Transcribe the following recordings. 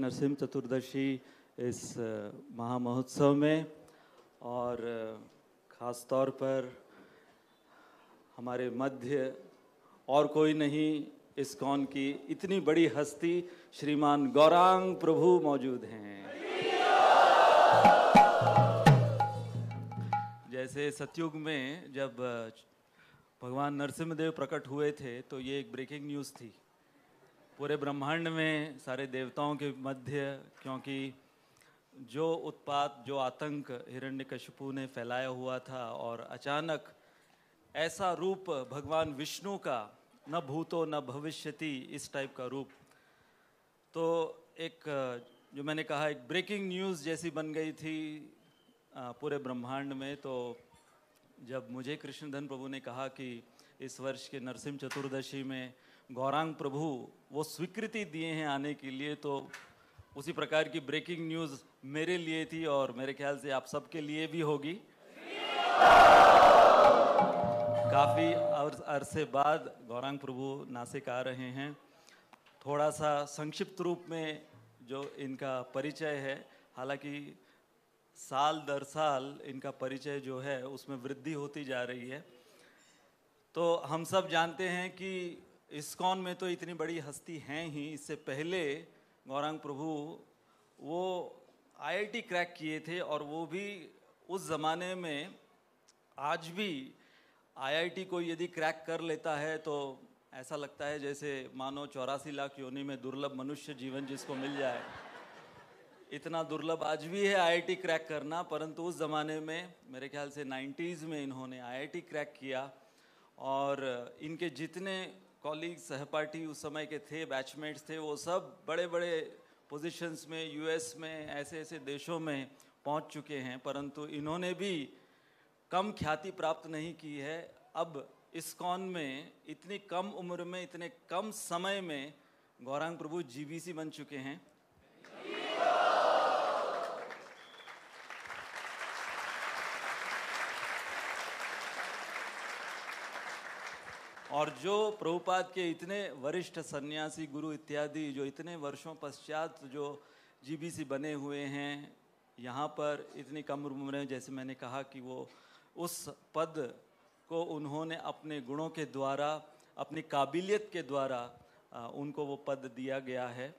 नरसिंह चतुर्दशी इस महामहोत्सव में और ख़ास तौर पर हमारे मध्य और कोई नहीं इस कौन की इतनी बड़ी हस्ती श्रीमान गौरांग प्रभु मौजूद हैं जैसे सतयुग में जब भगवान नरसिम्हदेव प्रकट हुए थे तो ये एक ब्रेकिंग न्यूज़ थी पूरे ब्रह्मांड में सारे देवताओं के मध्य क्योंकि जो उत्पात जो आतंक हिरण्यकशिपु ने फैलाया हुआ था और अचानक ऐसा रूप भगवान विष्णु का न भूतो न भविष्यति इस टाइप का रूप तो एक जो मैंने कहा एक ब्रेकिंग न्यूज़ जैसी बन गई थी पूरे ब्रह्मांड में तो जब मुझे कृष्णधन प्रभु ने कहा कि इस वर्ष के नरसिम चतुर्दशी में गौरांग प्रभु वो स्वीकृति दिए हैं आने के लिए तो उसी प्रकार की ब्रेकिंग न्यूज़ मेरे लिए थी और मेरे ख्याल से आप सबके लिए भी होगी काफ़ी अरसे बाद गौरांग प्रभु नासिक आ रहे हैं थोड़ा सा संक्षिप्त रूप में जो इनका परिचय है हालांकि साल दर साल इनका परिचय जो है उसमें वृद्धि होती जा रही है तो हम सब जानते हैं कि इस्कॉन में तो इतनी बड़ी हस्ती हैं ही इससे पहले गौरांग प्रभु वो आईआईटी क्रैक किए थे और वो भी उस ज़माने में आज भी आईआईटी को यदि क्रैक कर लेता है तो ऐसा लगता है जैसे मानो चौरासी लाख योनि में दुर्लभ मनुष्य जीवन जिसको मिल जाए इतना दुर्लभ आज भी है आईआईटी क्रैक करना परंतु उस ज़माने में मेरे ख्याल से 90s में इन्होंने आईआईटी क्रैक किया और इनके जितने कॉलीग सहपाठी उस समय के थे बैचमेट्स थे वो सब बड़े बड़े पोजीशंस में यूएस में ऐसे ऐसे देशों में पहुंच चुके हैं परंतु इन्होंने भी कम ख्याति प्राप्त नहीं की है अब इस कौन में इतनी कम उम्र में इतने कम समय में गौरांग प्रभु जीबीसी बन चुके हैं और जो प्रभुपाद के इतने वरिष्ठ सन्यासी गुरु इत्यादि जो इतने वर्षों पश्चात जो जीबीसी बने हुए हैं यहाँ पर इतनी कम उम्र में जैसे मैंने कहा कि वो उस पद को उन्होंने अपने गुणों के द्वारा अपनी काबिलियत के द्वारा उनको वो पद दिया गया है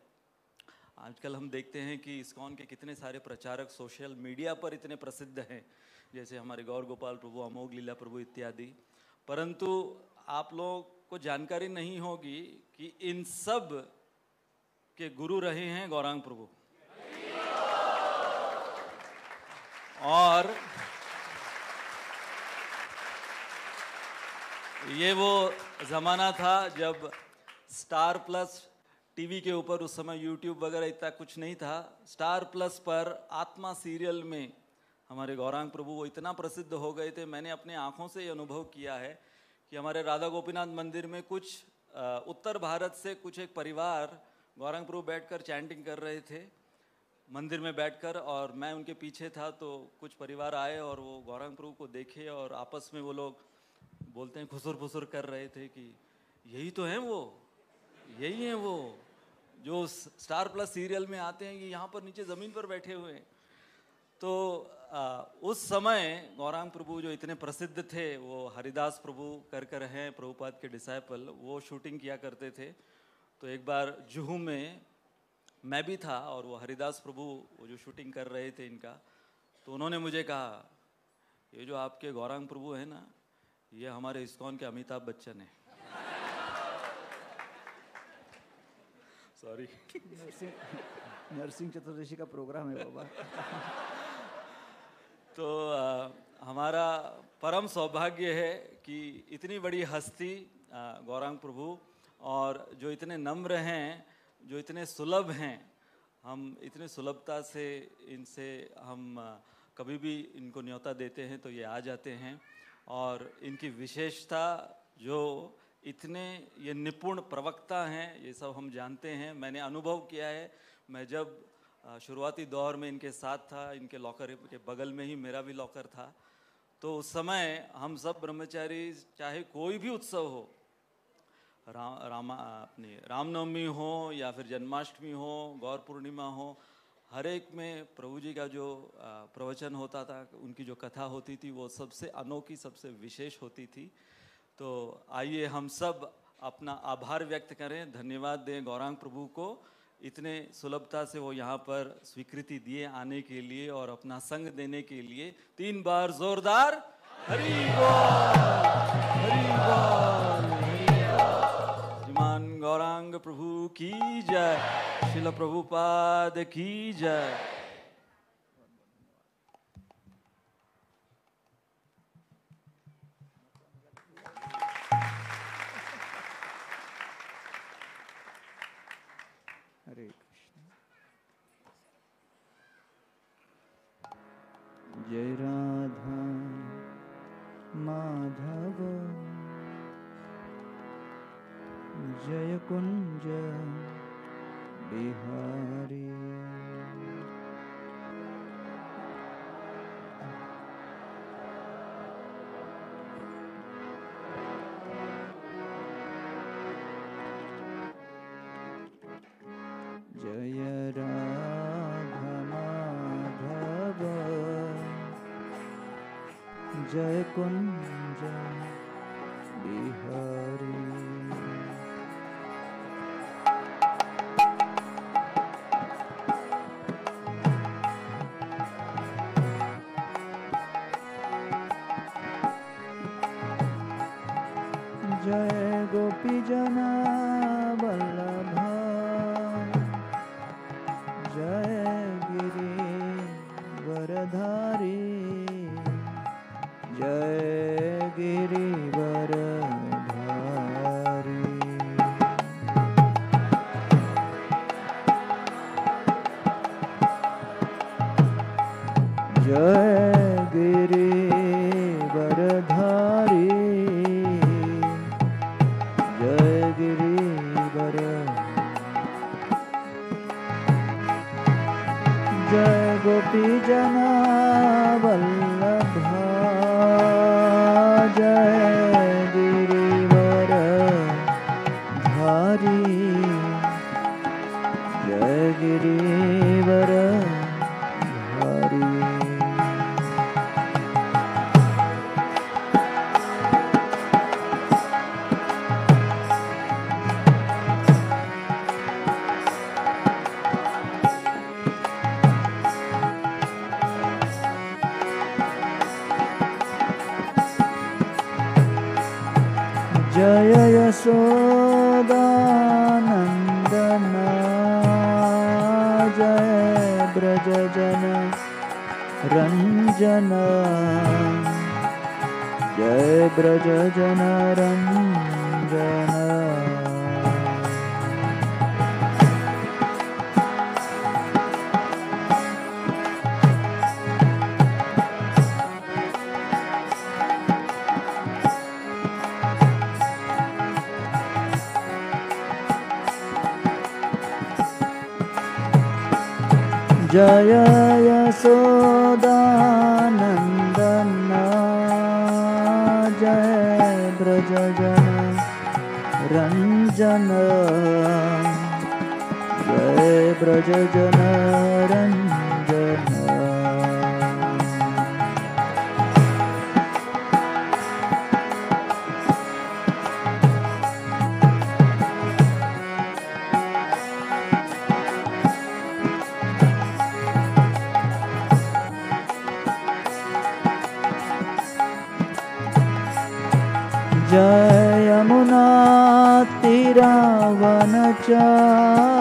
आजकल हम देखते हैं कि इस्कॉन के कितने सारे प्रचारक सोशल मीडिया पर इतने प्रसिद्ध हैं जैसे हमारे गौर गोपाल प्रभु अमोघ लीला प्रभु इत्यादि परंतु आप लोग को जानकारी नहीं होगी कि इन सब के गुरु रहे हैं गौरांग प्रभु और ये वो ज़माना था जब स्टार प्लस टीवी के ऊपर उस समय यूट्यूब वगैरह इतना कुछ नहीं था स्टार प्लस पर आत्मा सीरियल में हमारे गौरांग प्रभु वो इतना प्रसिद्ध हो गए थे मैंने अपने आँखों से ये अनुभव किया है कि हमारे राधा गोपीनाथ मंदिर में कुछ उत्तर भारत से कुछ एक परिवार गौरंगपुर बैठकर चैंटिंग कर रहे थे मंदिर में बैठकर और मैं उनके पीछे था तो कुछ परिवार आए और वो गौरंगपुर को देखे और आपस में वो लोग बोलते हैं खुसुर फुसुर कर रहे थे कि यही तो हैं वो यही हैं वो जो स्टार प्लस सीरियल में आते हैं कि यहाँ पर नीचे ज़मीन पर बैठे हुए हैं तो आ, उस समय गौरांग प्रभु जो इतने प्रसिद्ध थे वो हरिदास प्रभु कर कर हैं प्रभुपाद के डिसाइपल वो शूटिंग किया करते थे तो एक बार जुहू में मैं भी था और वो हरिदास प्रभु वो जो शूटिंग कर रहे थे इनका तो उन्होंने मुझे कहा ये जो आपके गौरांग प्रभु हैं ना ये हमारे इस्कॉन के अमिताभ बच्चन हैं सॉरी नरसिंह चतुर्दशी का प्रोग्राम है बाबा तो आ, हमारा परम सौभाग्य है कि इतनी बड़ी हस्ती गौरांग प्रभु और जो इतने नम्र हैं जो इतने सुलभ हैं हम इतने सुलभता से इनसे हम कभी भी इनको न्योता देते हैं तो ये आ जाते हैं और इनकी विशेषता जो इतने ये निपुण प्रवक्ता हैं ये सब हम जानते हैं मैंने अनुभव किया है मैं जब शुरुआती दौर में इनके साथ था इनके लॉकर के बगल में ही मेरा भी लॉकर था तो उस समय हम सब ब्रह्मचारी चाहे कोई भी उत्सव हो रा, रामा अपनी रामनवमी हो या फिर जन्माष्टमी हो गौर पूर्णिमा हो हर एक में प्रभु जी का जो प्रवचन होता था उनकी जो कथा होती थी वो सबसे अनोखी सबसे विशेष होती थी तो आइए हम सब अपना आभार व्यक्त करें धन्यवाद दें गौरांग प्रभु को इतने सुलभता से वो यहाँ पर स्वीकृति दिए आने के लिए और अपना संग देने के लिए तीन बार जोरदार हरी श्रीमान गौरांग प्रभु की जय शिल प्रभुपाद की जय Cordillera. जय स जन जय ब्रज जन रंजन Yeah. Jai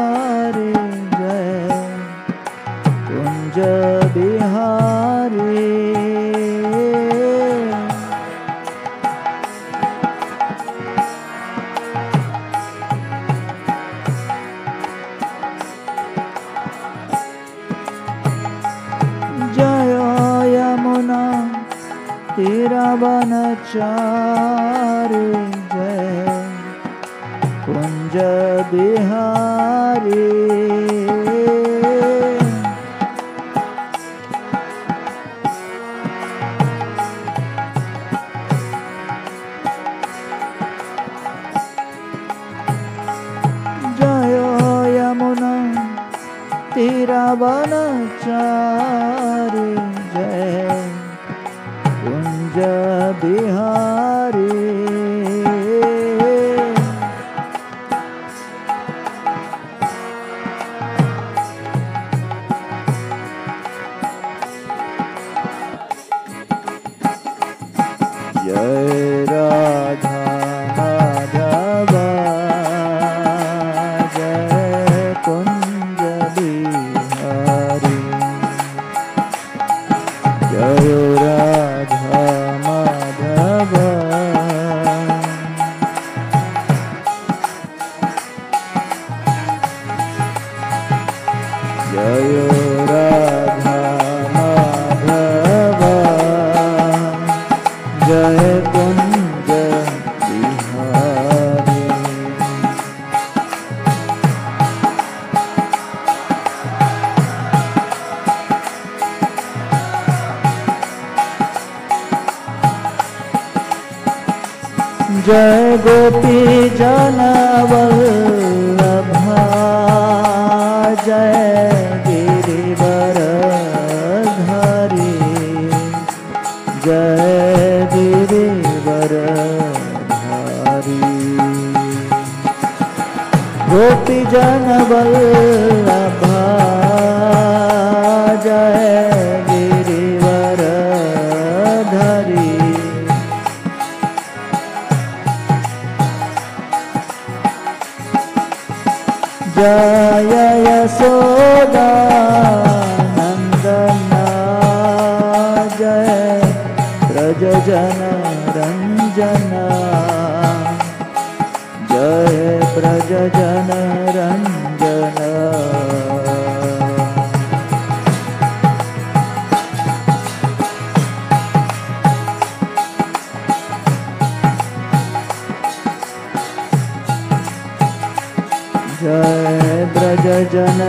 जय ब्रज जन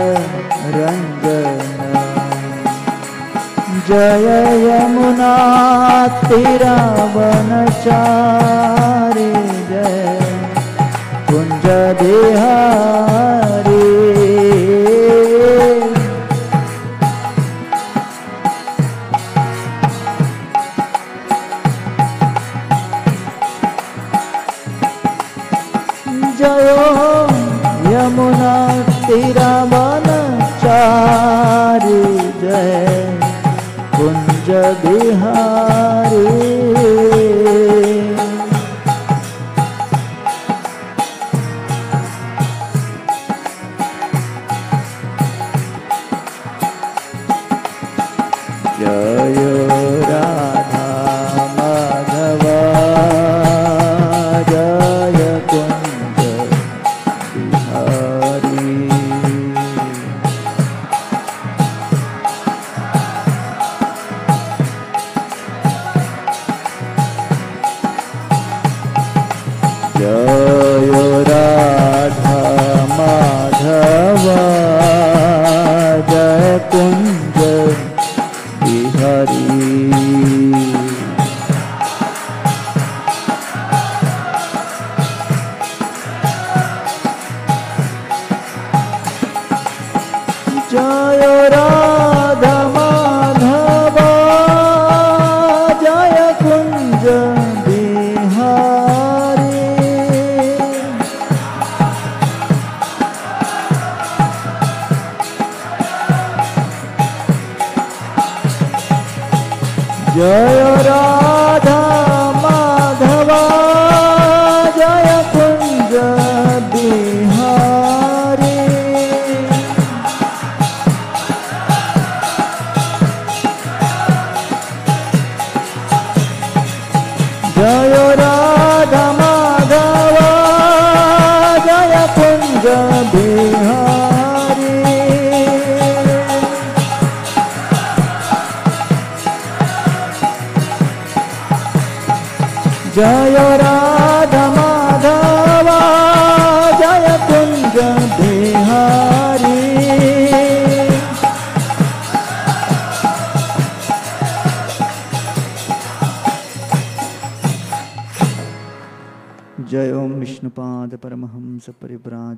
जय युना त्रिरावनारी जय कुञ्जदेहा बिहार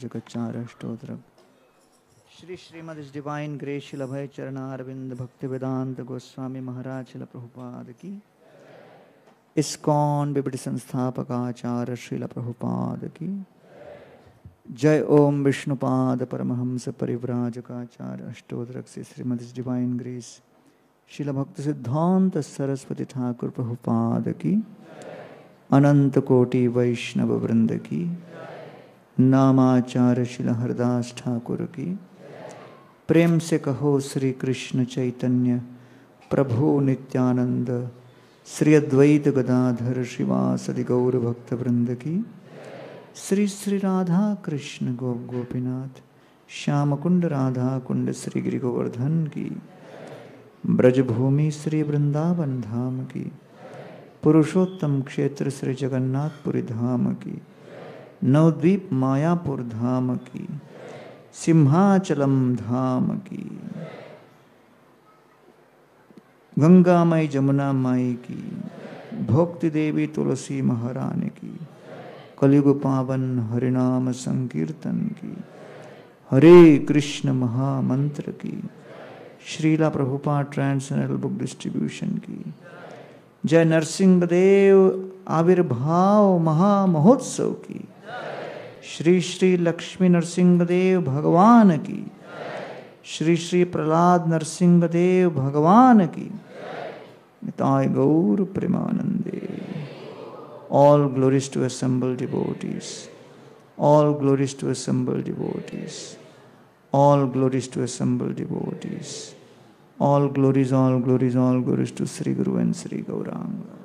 जगच्चार अष्टोत्र श्री श्रीमद डिवाइन ग्रे शिल अभय चरण अरविंद भक्ति वेदांत गोस्वामी महाराज शिल प्रभुपाद की इस्कॉन बिबट संस्थापक आचार्य शिल प्रभुपाद की जय ओम विष्णुपाद परमहंस परिव्राजकाचार्य अष्टोदरक से श्रीमद डिवाइन ग्रेस शिल भक्त सिद्धांत सरस्वती ठाकुर प्रभुपाद की अनंत कोटि वैष्णव वृंद की शिल हरदास ठाकुर की प्रेम से कहो श्री कृष्ण चैतन्य प्रभु नित्यानंद श्री अद्वैत गदाधर शिवासदि गौर भक्त वृंद की श्री श्री राधा कृष्ण गो गोपीनाथ श्याम कुंड राधा कुंड श्री गिरि गोवर्धन की ब्रजभूमि श्री वृंदावन धाम की पुरुषोत्तम क्षेत्र श्री जगन्नाथपुरी धाम की नवद्वीप मायापुर धाम की सिंहाचलम धाम की गंगा माई जमुना माई की भक्ति देवी तुलसी महारानी की कलियुग पावन हरिनाम संकीर्तन की हरे कृष्ण महामंत्र की Srila Prabhupada transcendental book distribution की जय नरसिंह देव आविर्भाव महामहोत्सव की श्री श्री लक्ष्मी नरसिंहदेव भगवान की श्री श्री प्रहलाद नरसिंहदेव भगवान की निताय गौर प्रेमानंदे all glories to assembled devotees all glories to assembled devotees all glories to assembled devotees all glories all glories all glories to Shri guru and Shri Gaurang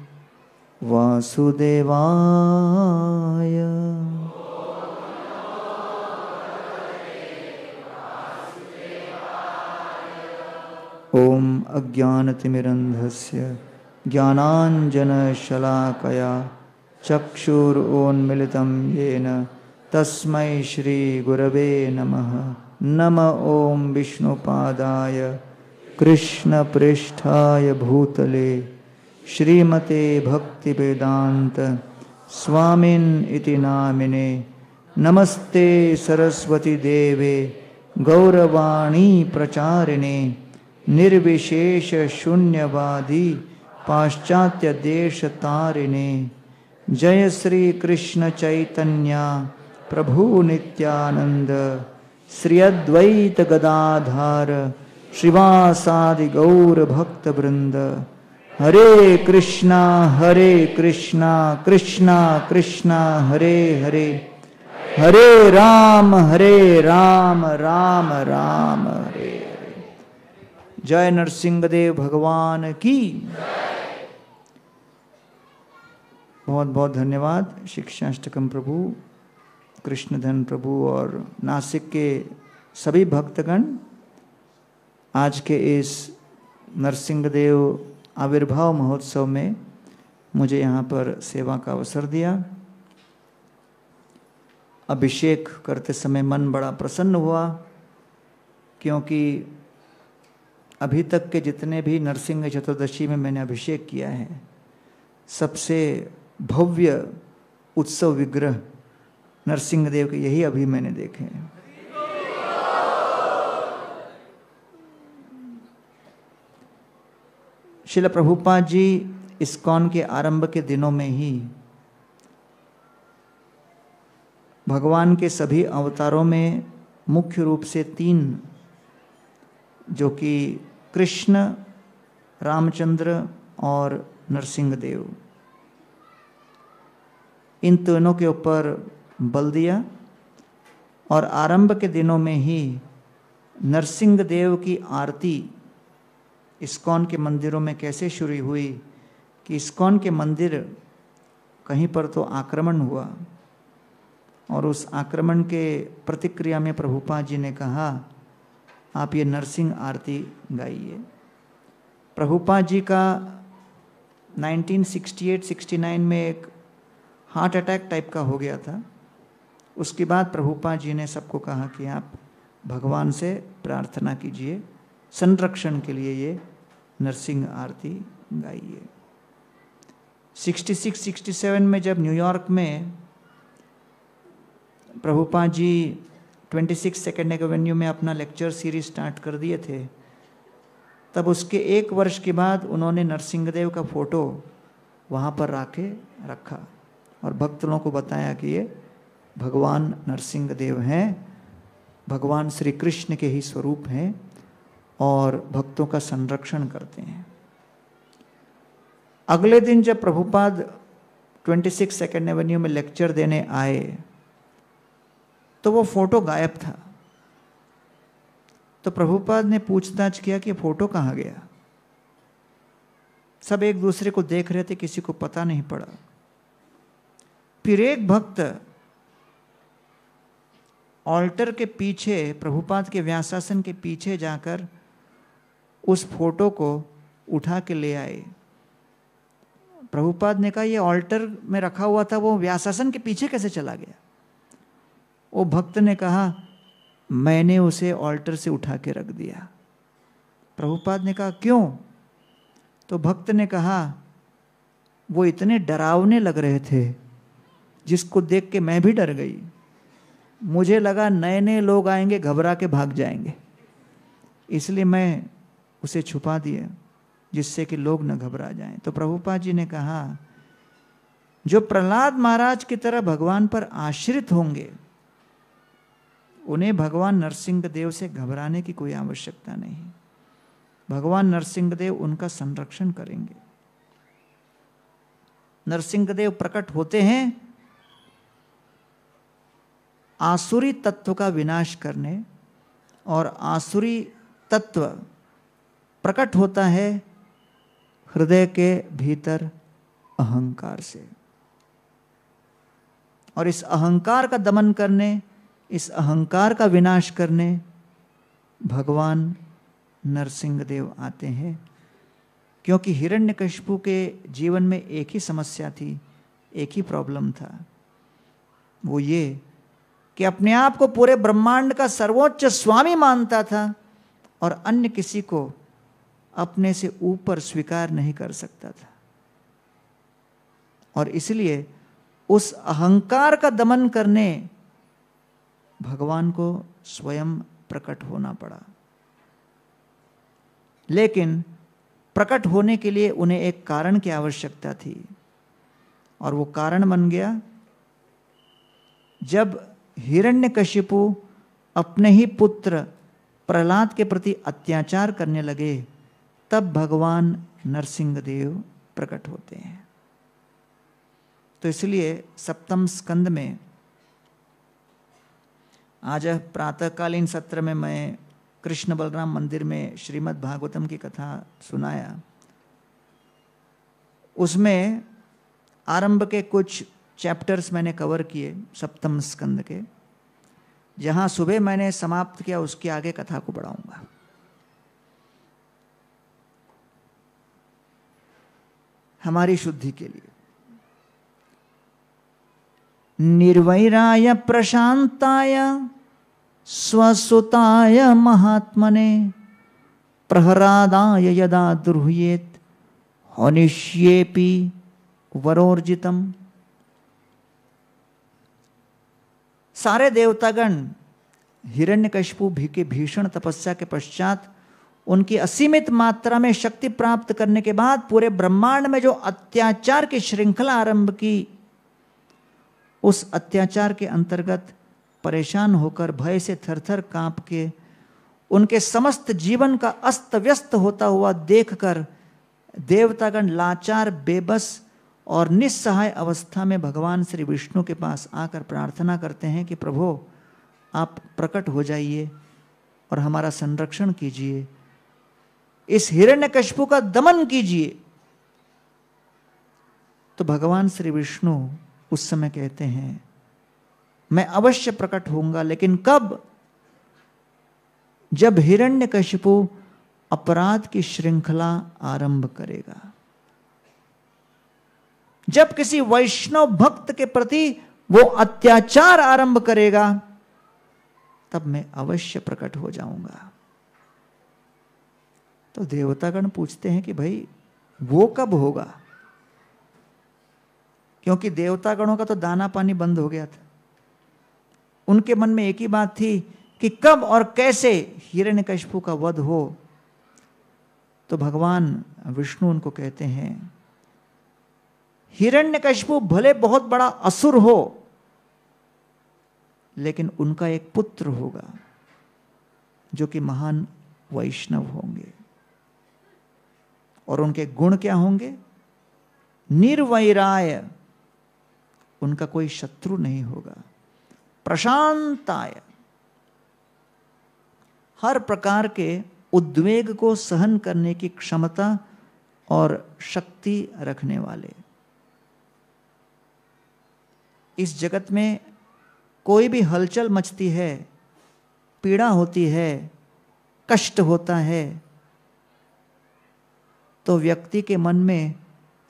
वासुदेवाय ओम अज्ञानतिमिरंधस्य ज्ञानांजनशलाकया चक्षुरोन्मीलितं येन तस्मै श्रीगुरवे नमः नम ओं विष्णुपादाय कृष्णपृष्ठाय भूतले श्रीमते भक्तिवेदान्त स्वामिन् इति नामिने नमस्ते सरस्वतीदेवे गौरवाणी प्रचारिणे निर्विशेषशून्यवादी पाश्चात्यदेशतारिणे जय श्री कृष्ण चैतन्य प्रभु नित्यानंद श्री अद्वैत गदाधार शिवासादि गौर भक्त वृंद हरे कृष्णा हरे कृष्णा कृष्णा कृष्णा हरे हरे हरे राम हरे राम राम राम हरे हरे जय देव भगवान की बहुत बहुत धन्यवाद शिक्षाष्टकम प्रभु कृष्णधन प्रभु और नासिक के सभी भक्तगण आज के इस नरसिंहदेव आविर्भाव महोत्सव में मुझे यहाँ पर सेवा का अवसर दिया अभिषेक करते समय मन बड़ा प्रसन्न हुआ क्योंकि अभी तक के जितने भी नरसिंह चतुर्दशी में मैंने अभिषेक किया है सबसे भव्य उत्सव विग्रह नरसिंह देव के यही अभी मैंने देखे हैं शिल प्रभुपा जी इस्कॉन के आरंभ के दिनों में ही भगवान के सभी अवतारों में मुख्य रूप से तीन जो कि कृष्ण रामचंद्र और नरसिंह देव इन तीनों के ऊपर बल दिया और आरंभ के दिनों में ही नरसिंह देव की आरती इस्कॉन के मंदिरों में कैसे शुरू हुई कि इस्कॉन के मंदिर कहीं पर तो आक्रमण हुआ और उस आक्रमण के प्रतिक्रिया में प्रभुपा जी ने कहा आप ये नरसिंह आरती गाइए प्रभुपा जी का 1968-69 में एक हार्ट अटैक टाइप का हो गया था उसके बाद प्रभुपा जी ने सबको कहा कि आप भगवान से प्रार्थना कीजिए संरक्षण के लिए ये नरसिंह आरती गाई है 66 67 में जब न्यूयॉर्क में Prabhupada ji 26 six second avenue में अपना लेक्चर सीरीज स्टार्ट कर दिए थे तब उसके एक वर्ष के बाद उन्होंने नरसिंहदेव का फोटो वहाँ पर राखे रखा और भक्त लोगों को बताया कि ये भगवान नरसिंहदेव हैं भगवान श्री कृष्ण के ही स्वरूप हैं और भक्तों का संरक्षण करते हैं अगले दिन जब प्रभुपाद 26 सेकेंड एवेन्यू में लेक्चर देने आए तो वो फोटो गायब था तो प्रभुपाद ने पूछताछ किया कि फोटो कहाँ गया सब एक दूसरे को देख रहे थे किसी को पता नहीं पड़ा फिर एक भक्त ऑल्टर के पीछे प्रभुपाद के व्यासासन के पीछे जाकर उस फोटो को उठा के ले आए प्रभुपाद ने कहा ये ऑल्टर में रखा हुआ था वो व्यासासन के पीछे कैसे चला गया वो भक्त ने कहा मैंने उसे ऑल्टर से उठा के रख दिया प्रभुपाद ने कहा क्यों तो भक्त ने कहा वो इतने डरावने लग रहे थे जिसको देख के मैं भी डर गई मुझे लगा नए नए लोग आएंगे घबरा के भाग जाएंगे इसलिए मैं उसे छुपा दिए जिससे कि लोग न घबरा जाएं तो प्रभुपा जी ने कहा जो प्रहलाद महाराज की तरह भगवान पर आश्रित होंगे उन्हें भगवान नरसिंह देव से घबराने की कोई आवश्यकता नहीं भगवान नरसिंह देव उनका संरक्षण करेंगे नरसिंह देव प्रकट होते हैं आसुरी तत्व का विनाश करने और आसुरी तत्व प्रकट होता है हृदय के भीतर अहंकार से और इस अहंकार का दमन करने इस अहंकार का विनाश करने भगवान नरसिंह देव आते हैं क्योंकि हिरण्यकशिपु के जीवन में एक ही समस्या थी एक ही प्रॉब्लम था वो ये कि अपने आप को पूरे ब्रह्मांड का सर्वोच्च स्वामी मानता था और अन्य किसी को अपने से ऊपर स्वीकार नहीं कर सकता था और इसलिए उस अहंकार का दमन करने भगवान को स्वयं प्रकट होना पड़ा लेकिन प्रकट होने के लिए उन्हें एक कारण की आवश्यकता थी और वो कारण बन गया जब हिरण्यकशिपु अपने ही पुत्र प्रहलाद के प्रति अत्याचार करने लगे तब भगवान नरसिंह देव प्रकट होते हैं तो इसलिए सप्तम स्कंद में आज प्रातःकालीन सत्र में मैं कृष्ण बलराम मंदिर में श्रीमद् भागवतम की कथा सुनाया उसमें आरंभ के कुछ चैप्टर्स मैंने कवर किए सप्तम स्कंद के जहाँ सुबह मैंने समाप्त किया उसके आगे कथा को बढ़ाऊंगा हमारी शुद्धि के लिए निर्वैराय प्रशांताय स्वसुताय महात्मने प्रहरादाय यदा दुर्हुयेत होनिष्येपि वरोर्जितम सारे देवतागण हिरण्यकशिपु भी के भीषण तपस्या के पश्चात उनकी असीमित मात्रा में शक्ति प्राप्त करने के बाद पूरे ब्रह्मांड में जो अत्याचार की श्रृंखला आरंभ की उस अत्याचार के अंतर्गत परेशान होकर भय से थरथर कांप के उनके समस्त जीवन का अस्त व्यस्त होता हुआ देखकर देवतागण लाचार बेबस और निस्सहाय अवस्था में भगवान श्री विष्णु के पास आकर प्रार्थना करते हैं कि प्रभो आप प्रकट हो जाइए और हमारा संरक्षण कीजिए इस कशपू का दमन कीजिए तो भगवान श्री विष्णु उस समय कहते हैं मैं अवश्य प्रकट होऊंगा लेकिन कब जब हिरण्य कशपू अपराध की श्रृंखला आरंभ करेगा जब किसी वैष्णव भक्त के प्रति वो अत्याचार आरंभ करेगा तब मैं अवश्य प्रकट हो जाऊंगा तो देवतागण पूछते हैं कि भाई वो कब होगा क्योंकि देवतागणों का तो दाना पानी बंद हो गया था उनके मन में एक ही बात थी कि कब और कैसे हिरण्यकशिपु का वध हो तो भगवान विष्णु उनको कहते हैं हिरण्यकशिपु भले बहुत बड़ा असुर हो लेकिन उनका एक पुत्र होगा जो कि महान वैष्णव होंगे और उनके गुण क्या होंगे निर्वैराय उनका कोई शत्रु नहीं होगा प्रशांताय हर प्रकार के उद्वेग को सहन करने की क्षमता और शक्ति रखने वाले इस जगत में कोई भी हलचल मचती है पीड़ा होती है कष्ट होता है तो व्यक्ति के मन में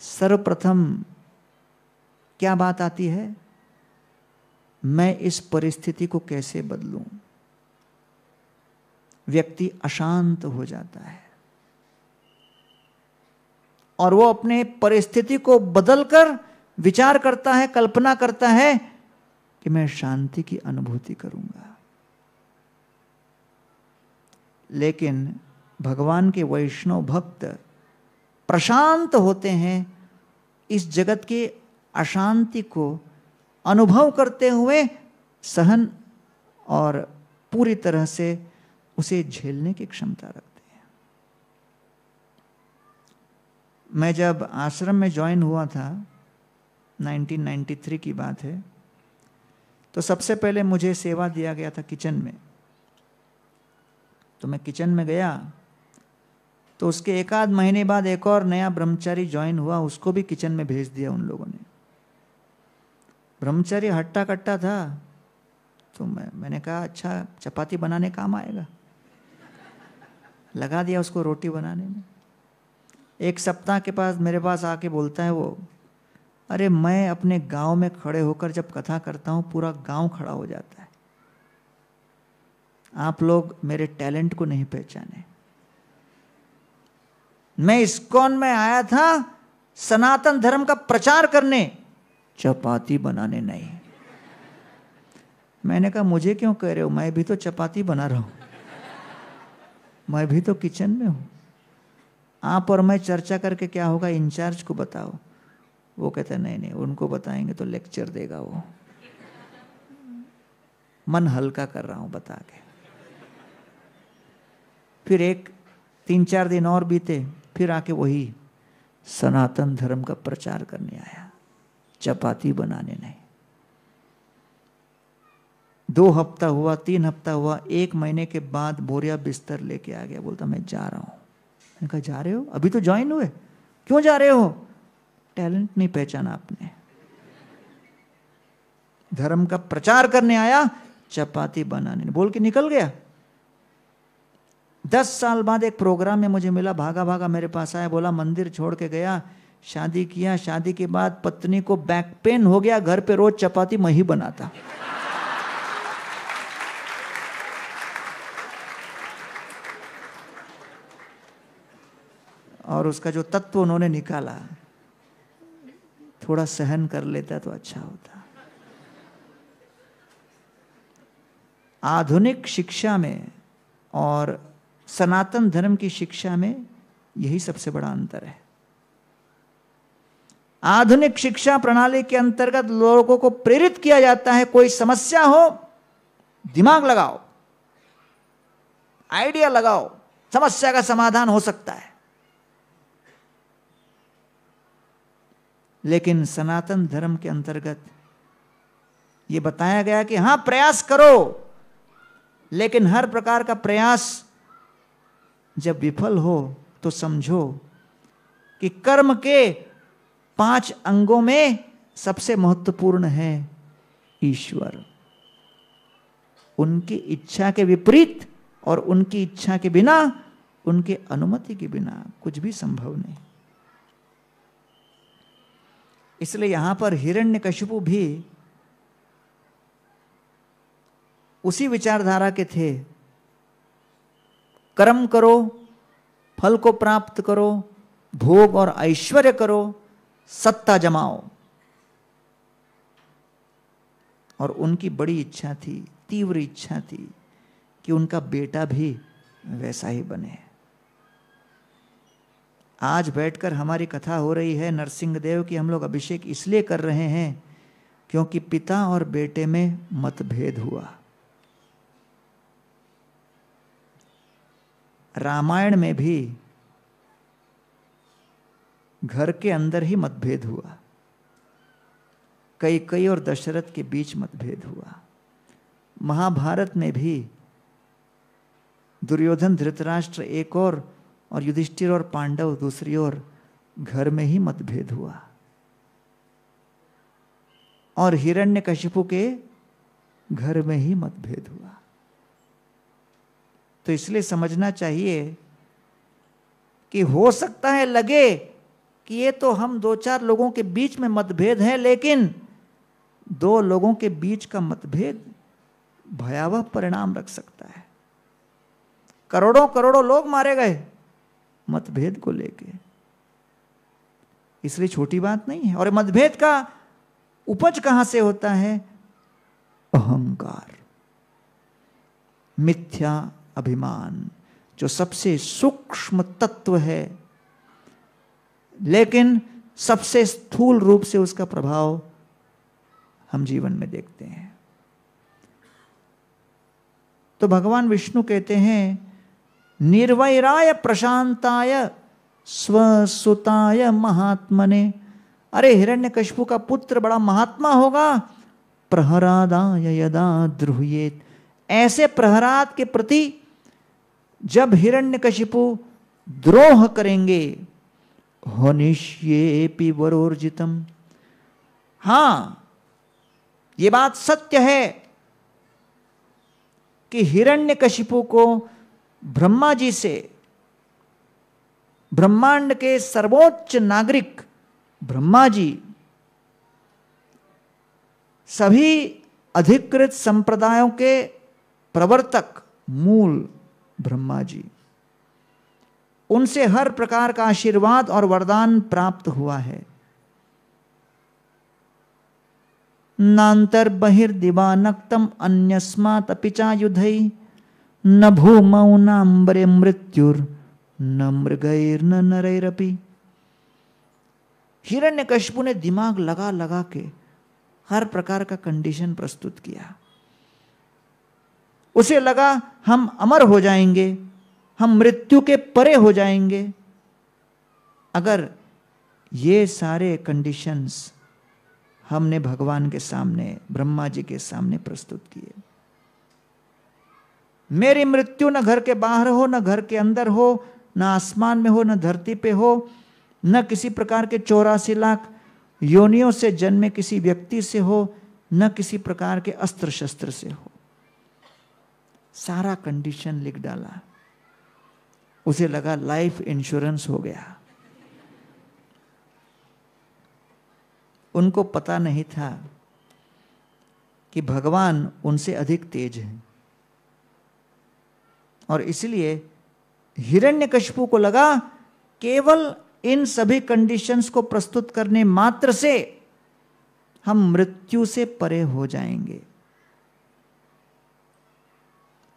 सर्वप्रथम क्या बात आती है मैं इस परिस्थिति को कैसे बदलूं व्यक्ति अशांत हो जाता है और वो अपने परिस्थिति को बदलकर विचार करता है कल्पना करता है कि मैं शांति की अनुभूति करूंगा लेकिन भगवान के वैष्णव भक्त प्रशांत होते हैं इस जगत की अशांति को अनुभव करते हुए सहन और पूरी तरह से उसे झेलने की क्षमता रखते हैं मैं जब आश्रम में ज्वाइन हुआ था 1993 की बात है तो सबसे पहले मुझे सेवा दिया गया था किचन में तो मैं किचन में गया तो उसके एक आध महीने बाद एक और नया ब्रह्मचारी ज्वाइन हुआ उसको भी किचन में भेज दिया उन लोगों ने ब्रह्मचारी हट्टा कट्टा था तो मैं मैंने कहा अच्छा चपाती बनाने काम आएगा लगा दिया उसको रोटी बनाने में एक सप्ताह के पास मेरे पास आके बोलता है वो अरे मैं अपने गांव में खड़े होकर जब कथा करता हूँ पूरा गांव खड़ा हो जाता है आप लोग मेरे टैलेंट को नहीं पहचाने मैं इसकोन में आया था सनातन धर्म का प्रचार करने चपाती बनाने नहीं मैंने कहा मुझे क्यों कह रहे हो मैं भी तो चपाती बना रहा हूं मैं भी तो किचन में हूं आप और मैं चर्चा करके क्या होगा इंचार्ज को बताओ वो कहते नहीं नहीं उनको बताएंगे तो लेक्चर देगा वो मन हल्का कर रहा हूं बता के फिर एक तीन चार दिन और बीते फिर आके वही सनातन धर्म का प्रचार करने आया चपाती बनाने नहीं दो हफ्ता हुआ तीन हफ्ता हुआ एक महीने के बाद बोरिया बिस्तर लेके आ गया बोलता मैं जा रहा हूं मैंने कहा जा रहे हो अभी तो ज्वाइन हुए क्यों जा रहे हो टैलेंट नहीं पहचाना आपने धर्म का प्रचार करने आया चपाती बनाने बोल के निकल गया दस साल बाद एक प्रोग्राम में मुझे मिला भागा भागा मेरे पास आया बोला मंदिर छोड़ के गया शादी किया शादी के बाद पत्नी को बैक पेन हो गया घर पे रोज चपाती मही बनाता और उसका जो तत्व उन्होंने निकाला थोड़ा सहन कर लेता तो अच्छा होता आधुनिक शिक्षा में और सनातन धर्म की शिक्षा में यही सबसे बड़ा अंतर है आधुनिक शिक्षा प्रणाली के अंतर्गत लोगों को प्रेरित किया जाता है कोई समस्या हो दिमाग लगाओ आइडिया लगाओ समस्या का समाधान हो सकता है लेकिन सनातन धर्म के अंतर्गत यह बताया गया कि हां प्रयास करो लेकिन हर प्रकार का प्रयास जब विफल हो तो समझो कि कर्म के पांच अंगों में सबसे महत्वपूर्ण है ईश्वर उनकी इच्छा के विपरीत और उनकी इच्छा के बिना उनके अनुमति के बिना कुछ भी संभव नहीं इसलिए यहां पर हिरण्य कश्यपु भी उसी विचारधारा के थे कर्म करो फल को प्राप्त करो भोग और ऐश्वर्य करो सत्ता जमाओ और उनकी बड़ी इच्छा थी तीव्र इच्छा थी कि उनका बेटा भी वैसा ही बने आज बैठकर हमारी कथा हो रही है नरसिंह देव की हम लोग अभिषेक इसलिए कर रहे हैं क्योंकि पिता और बेटे में मतभेद हुआ रामायण में भी घर के अंदर ही मतभेद हुआ कई कई और दशरथ के बीच मतभेद हुआ महाभारत में भी दुर्योधन धृतराष्ट्र एक और और युधिष्ठिर और पांडव दूसरी ओर घर में ही मतभेद हुआ और हिरण्य कश्यपु के घर में ही मतभेद हुआ तो इसलिए समझना चाहिए कि हो सकता है लगे कि ये तो हम दो चार लोगों के बीच में मतभेद हैं लेकिन दो लोगों के बीच का मतभेद भयावह परिणाम रख सकता है करोड़ों करोड़ों लोग मारे गए मतभेद को लेके इसलिए छोटी बात नहीं है और मतभेद का उपज कहां से होता है अहंकार मिथ्या अभिमान जो सबसे सूक्ष्म तत्व है लेकिन सबसे स्थूल रूप से उसका प्रभाव हम जीवन में देखते हैं तो भगवान विष्णु कहते हैं निर्वैराय प्रशांताय स्वसुताय महात्मने अरे हिरण्य कशपू का पुत्र बड़ा महात्मा होगा प्रहरादा यदा ध्रुहत ऐसे प्रहराद के प्रति जब हिरण्य कशिपु द्रोह करेंगे होनिष्ये पि वरोर्जितम हां ये बात सत्य है कि हिरण्य कशिपु को ब्रह्मा जी से ब्रह्मांड के सर्वोच्च नागरिक ब्रह्मा जी सभी अधिकृत संप्रदायों के प्रवर्तक मूल ब्रह्मा जी उनसे हर प्रकार का आशीर्वाद और वरदान प्राप्त हुआ है नान्तर बहिर्दिवा नक्तम अन्यस्मात अपिचा युधई न न अम्बरे मृत्युर न मृगैर नरैरपि हिरण्यकश्यपु ने दिमाग लगा लगा के हर प्रकार का कंडीशन प्रस्तुत किया उसे लगा हम अमर हो जाएंगे हम मृत्यु के परे हो जाएंगे अगर ये सारे कंडीशंस हमने भगवान के सामने ब्रह्मा जी के सामने प्रस्तुत किए मेरी मृत्यु न घर के बाहर हो न घर के अंदर हो न आसमान में हो न धरती पे हो न किसी प्रकार के चौरासी लाख योनियों से जन्मे किसी व्यक्ति से हो न किसी प्रकार के अस्त्र शस्त्र से हो सारा कंडीशन लिख डाला उसे लगा लाइफ इंश्योरेंस हो गया उनको पता नहीं था कि भगवान उनसे अधिक तेज है और इसलिए हिरण्यकशिपु को लगा केवल इन सभी कंडीशंस को प्रस्तुत करने मात्र से हम मृत्यु से परे हो जाएंगे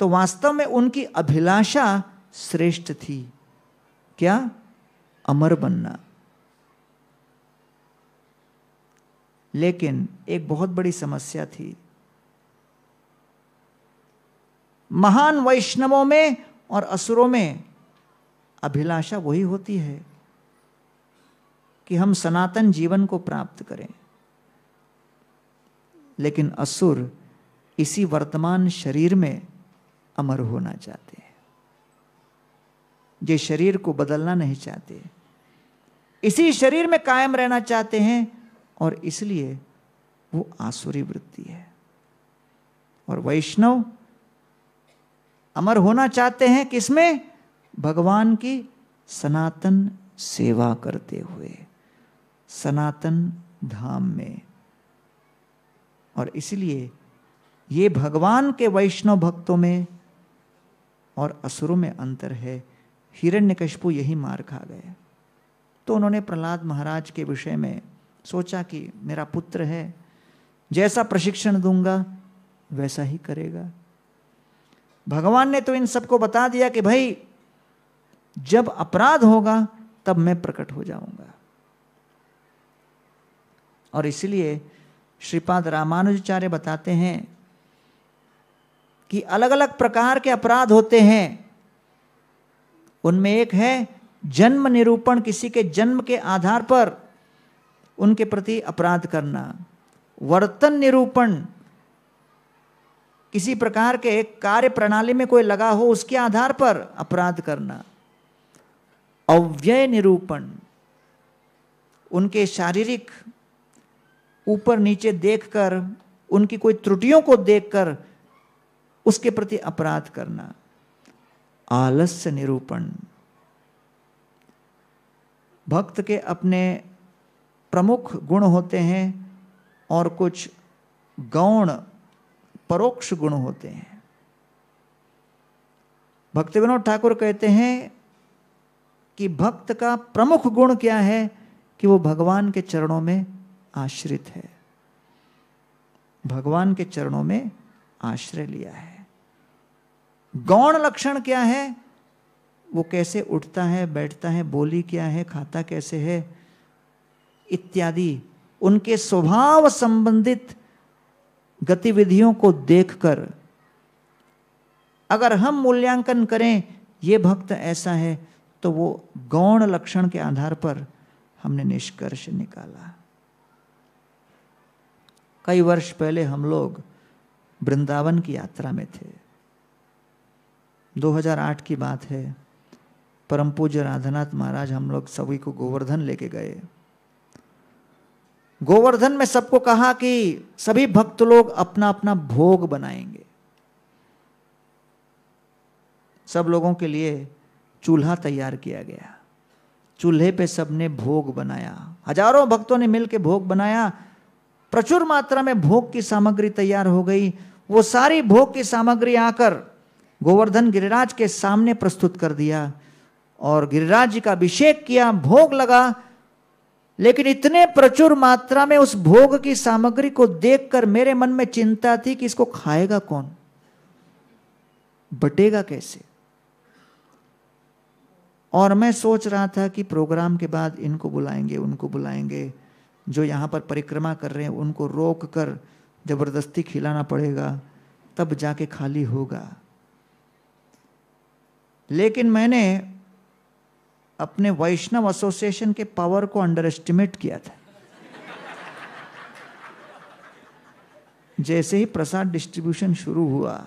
तो वास्तव में उनकी अभिलाषा श्रेष्ठ थी क्या अमर बनना लेकिन एक बहुत बड़ी समस्या थी महान वैष्णवों में और असुरों में अभिलाषा वही होती है कि हम सनातन जीवन को प्राप्त करें लेकिन असुर इसी वर्तमान शरीर में अमर होना चाहते हैं जो शरीर को बदलना नहीं चाहते इसी शरीर में कायम रहना चाहते हैं और इसलिए वो आसुरी वृत्ति है और वैष्णव अमर होना चाहते हैं किसमें भगवान की सनातन सेवा करते हुए सनातन धाम में और इसलिए ये भगवान के वैष्णव भक्तों में और असुरों में अंतर है हिरण्यकशपु यही मार खा गए तो उन्होंने प्रहलाद महाराज के विषय में सोचा कि मेरा पुत्र है जैसा प्रशिक्षण दूंगा वैसा ही करेगा भगवान ने तो इन सबको बता दिया कि भाई जब अपराध होगा तब मैं प्रकट हो जाऊंगा और इसलिए श्रीपाद रामानुजाचार्य बताते हैं कि अलग अलग प्रकार के अपराध होते हैं उनमें एक है जन्म निरूपण किसी के जन्म के आधार पर उनके प्रति अपराध करना वर्तन निरूपण किसी प्रकार के कार्य प्रणाली में कोई लगा हो उसके आधार पर अपराध करना अव्यय निरूपण उनके शारीरिक ऊपर नीचे देखकर उनकी कोई त्रुटियों को देखकर उसके प्रति अपराध करना आलस्य निरूपण भक्त के अपने प्रमुख गुण होते हैं और कुछ गौण परोक्ष गुण होते हैं भक्त विनोद ठाकुर कहते हैं कि भक्त का प्रमुख गुण क्या है कि वो भगवान के चरणों में आश्रित है भगवान के चरणों में आश्रय लिया है गौण लक्षण क्या है वो कैसे उठता है बैठता है बोली क्या है खाता कैसे है इत्यादि उनके स्वभाव संबंधित गतिविधियों को देखकर अगर हम मूल्यांकन करें ये भक्त ऐसा है तो वो गौण लक्षण के आधार पर हमने निष्कर्ष निकाला कई वर्ष पहले हम लोग वृंदावन की यात्रा में थे 2008 की बात है परम पूज्य राधानाथ महाराज हम लोग सभी को गोवर्धन लेके गए गोवर्धन में सबको कहा कि सभी भक्त लोग अपना अपना भोग बनाएंगे सब लोगों के लिए चूल्हा तैयार किया गया चूल्हे पे सबने भोग बनाया हजारों भक्तों ने मिलकर भोग बनाया प्रचुर मात्रा में भोग की सामग्री तैयार हो गई वो सारी भोग की सामग्री आकर गोवर्धन गिरिराज के सामने प्रस्तुत कर दिया और गिरिराज जी का अभिषेक किया भोग लगा लेकिन इतने प्रचुर मात्रा में उस भोग की सामग्री को देखकर मेरे मन में चिंता थी कि इसको खाएगा कौन बटेगा कैसे और मैं सोच रहा था कि प्रोग्राम के बाद इनको बुलाएंगे उनको बुलाएंगे जो यहां पर परिक्रमा कर रहे हैं उनको रोक कर जबरदस्ती खिलाना पड़ेगा तब जाके खाली होगा लेकिन मैंने अपने वैष्णव एसोसिएशन के पावर को अंडर एस्टिमेट किया था जैसे ही प्रसाद डिस्ट्रीब्यूशन शुरू हुआ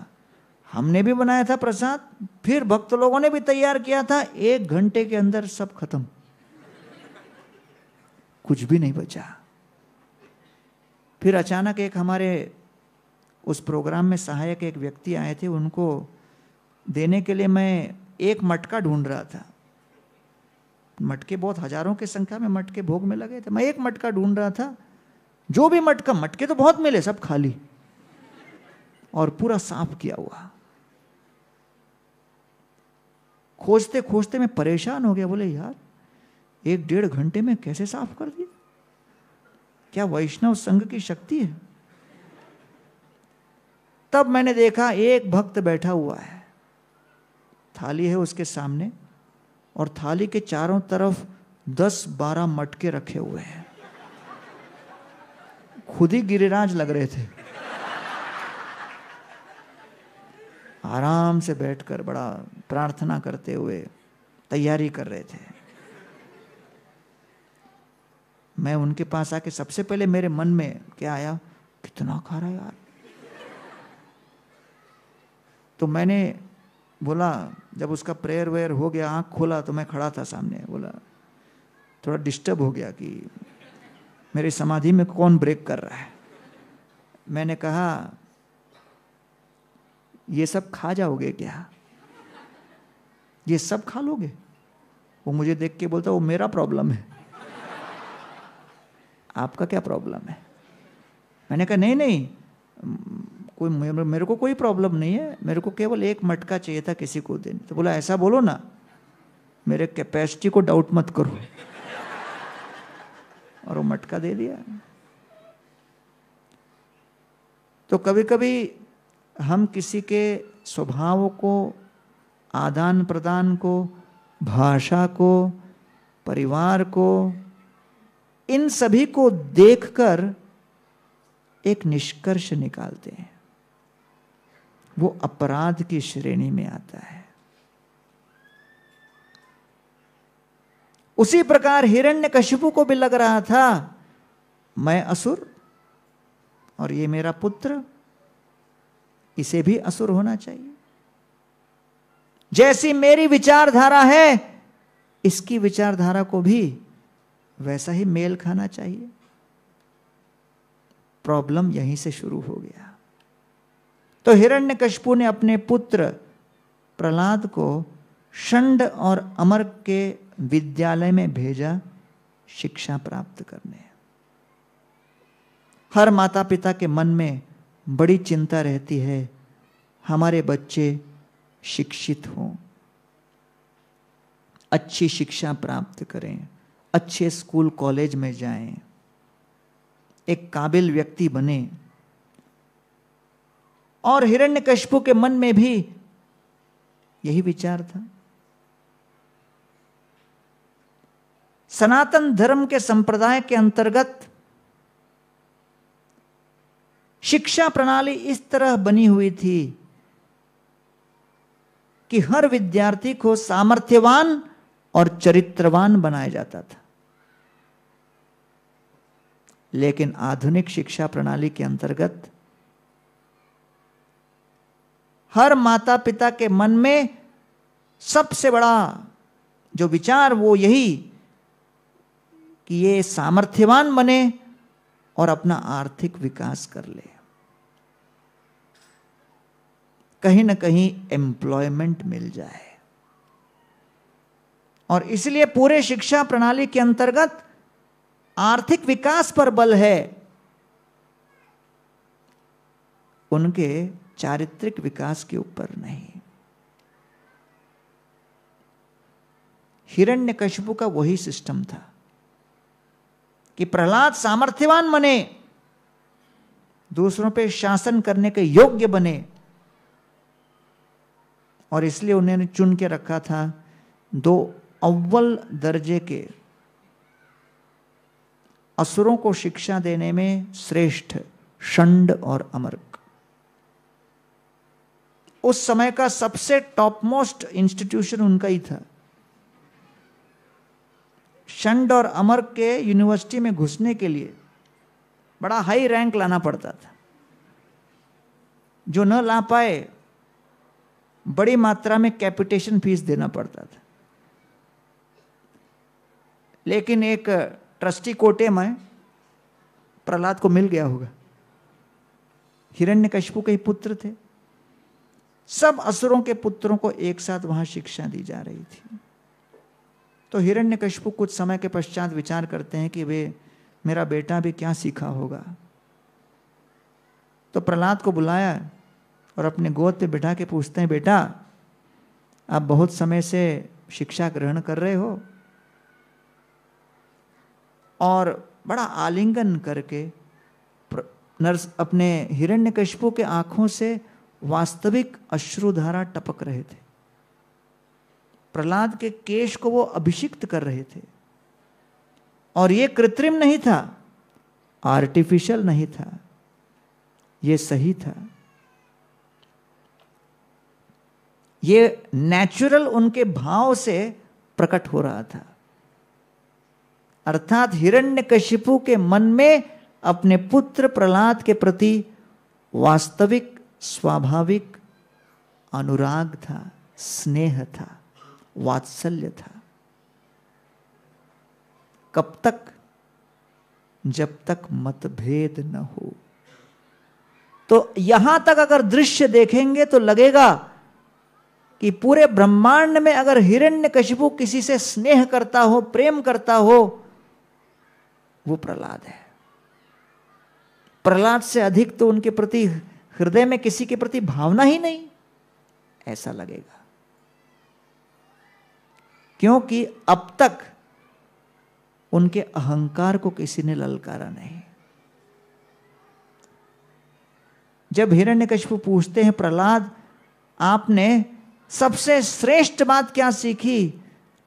हमने भी बनाया था प्रसाद फिर भक्त लोगों ने भी तैयार किया था एक घंटे के अंदर सब खत्म कुछ भी नहीं बचा फिर अचानक एक हमारे उस प्रोग्राम में सहायक एक व्यक्ति आए थे उनको देने के लिए मैं एक मटका ढूंढ रहा था मटके बहुत हजारों की संख्या में मटके भोग में लगे थे मैं एक मटका ढूंढ रहा था जो भी मटका मटके तो बहुत मिले सब खाली और पूरा साफ किया हुआ खोजते खोजते मैं परेशान हो गया बोले यार एक डेढ़ घंटे में कैसे साफ कर दिया क्या वैष्णव संघ की शक्ति है तब मैंने देखा एक भक्त बैठा हुआ है थाली है उसके सामने और थाली के चारों तरफ दस बारह मटके रखे हुए हैं खुद ही गिरिराज लग रहे थे आराम से बैठकर बड़ा प्रार्थना करते हुए तैयारी कर रहे थे मैं उनके पास आके सबसे पहले मेरे मन में क्या आया कितना खा रहा है यार तो मैंने बोला जब उसका प्रेयर वेयर हो गया आँख खोला तो मैं खड़ा था सामने बोला थोड़ा डिस्टर्ब हो गया कि मेरी समाधि में कौन ब्रेक कर रहा है मैंने कहा ये सब खा जाओगे क्या ये सब खा लोगे वो मुझे देख के बोलता वो मेरा प्रॉब्लम है आपका क्या प्रॉब्लम है मैंने कहा नहीं नहीं कोई मेरे को कोई प्रॉब्लम नहीं है मेरे को केवल एक मटका चाहिए था किसी को देने तो बोला ऐसा बोलो ना मेरे कैपेसिटी को डाउट मत करो और वो मटका दे दिया तो कभी कभी हम किसी के स्वभाव को आदान प्रदान को भाषा को परिवार को इन सभी को देखकर एक निष्कर्ष निकालते हैं वो अपराध की श्रेणी में आता है उसी प्रकार हिरण्य कश्यपु को भी लग रहा था मैं असुर और ये मेरा पुत्र इसे भी असुर होना चाहिए जैसी मेरी विचारधारा है इसकी विचारधारा को भी वैसा ही मेल खाना चाहिए प्रॉब्लम यहीं से शुरू हो गया तो कशपू ने अपने पुत्र प्रहलाद को शंड और अमर के विद्यालय में भेजा शिक्षा प्राप्त करने हर माता पिता के मन में बड़ी चिंता रहती है हमारे बच्चे शिक्षित हों अच्छी शिक्षा प्राप्त करें अच्छे स्कूल कॉलेज में जाएं, एक काबिल व्यक्ति बने और कशपू के मन में भी यही विचार था सनातन धर्म के संप्रदाय के अंतर्गत शिक्षा प्रणाली इस तरह बनी हुई थी कि हर विद्यार्थी को सामर्थ्यवान और चरित्रवान बनाया जाता था लेकिन आधुनिक शिक्षा प्रणाली के अंतर्गत हर माता पिता के मन में सबसे बड़ा जो विचार वो यही कि ये सामर्थ्यवान बने और अपना आर्थिक विकास कर ले कहीं ना कहीं एम्प्लॉयमेंट मिल जाए और इसलिए पूरे शिक्षा प्रणाली के अंतर्गत आर्थिक विकास पर बल है उनके चारित्रिक विकास के ऊपर नहीं हिरण्य कशबु का वही सिस्टम था कि प्रहलाद सामर्थ्यवान बने दूसरों पे शासन करने के योग्य बने और इसलिए उन्होंने चुन के रखा था दो अव्वल दर्जे के असुरों को शिक्षा देने में श्रेष्ठ शंड और अमर उस समय का सबसे टॉप मोस्ट इंस्टीट्यूशन उनका ही था शंड और अमर के यूनिवर्सिटी में घुसने के लिए बड़ा हाई रैंक लाना पड़ता था जो न ला पाए बड़ी मात्रा में कैपिटेशन फीस देना पड़ता था लेकिन एक ट्रस्टी कोटे में प्रहलाद को मिल गया होगा हिरण्यकशिपु के ही पुत्र थे सब असुरों के पुत्रों को एक साथ वहां शिक्षा दी जा रही थी तो हिरण्यकश्यप कुछ समय के पश्चात विचार करते हैं कि वे मेरा बेटा भी क्या सीखा होगा तो प्रहलाद को बुलाया और अपने गोद पे बिठा के पूछते हैं बेटा आप बहुत समय से शिक्षा ग्रहण कर रहे हो और बड़ा आलिंगन करके नर्स अपने हिरण्यकश्यपु के आंखों से वास्तविक अश्रुधारा टपक रहे थे प्रहलाद के केश को वो अभिषिक्त कर रहे थे और ये कृत्रिम नहीं था आर्टिफिशियल नहीं था ये सही था ये नेचुरल उनके भाव से प्रकट हो रहा था अर्थात हिरण्य कश्यपु के मन में अपने पुत्र प्रहलाद के प्रति वास्तविक स्वाभाविक अनुराग था स्नेह था वात्सल्य था कब तक जब तक मतभेद न हो तो यहां तक अगर दृश्य देखेंगे तो लगेगा कि पूरे ब्रह्मांड में अगर हिरण्यकशिपु किसी से स्नेह करता हो प्रेम करता हो वो प्रहलाद है प्रहलाद से अधिक तो उनके प्रति हृदय में किसी के प्रति भावना ही नहीं ऐसा लगेगा क्योंकि अब तक उनके अहंकार को किसी ने ललकारा नहीं जब हिरण्यकश्यप पूछते हैं प्रहलाद आपने सबसे श्रेष्ठ बात क्या सीखी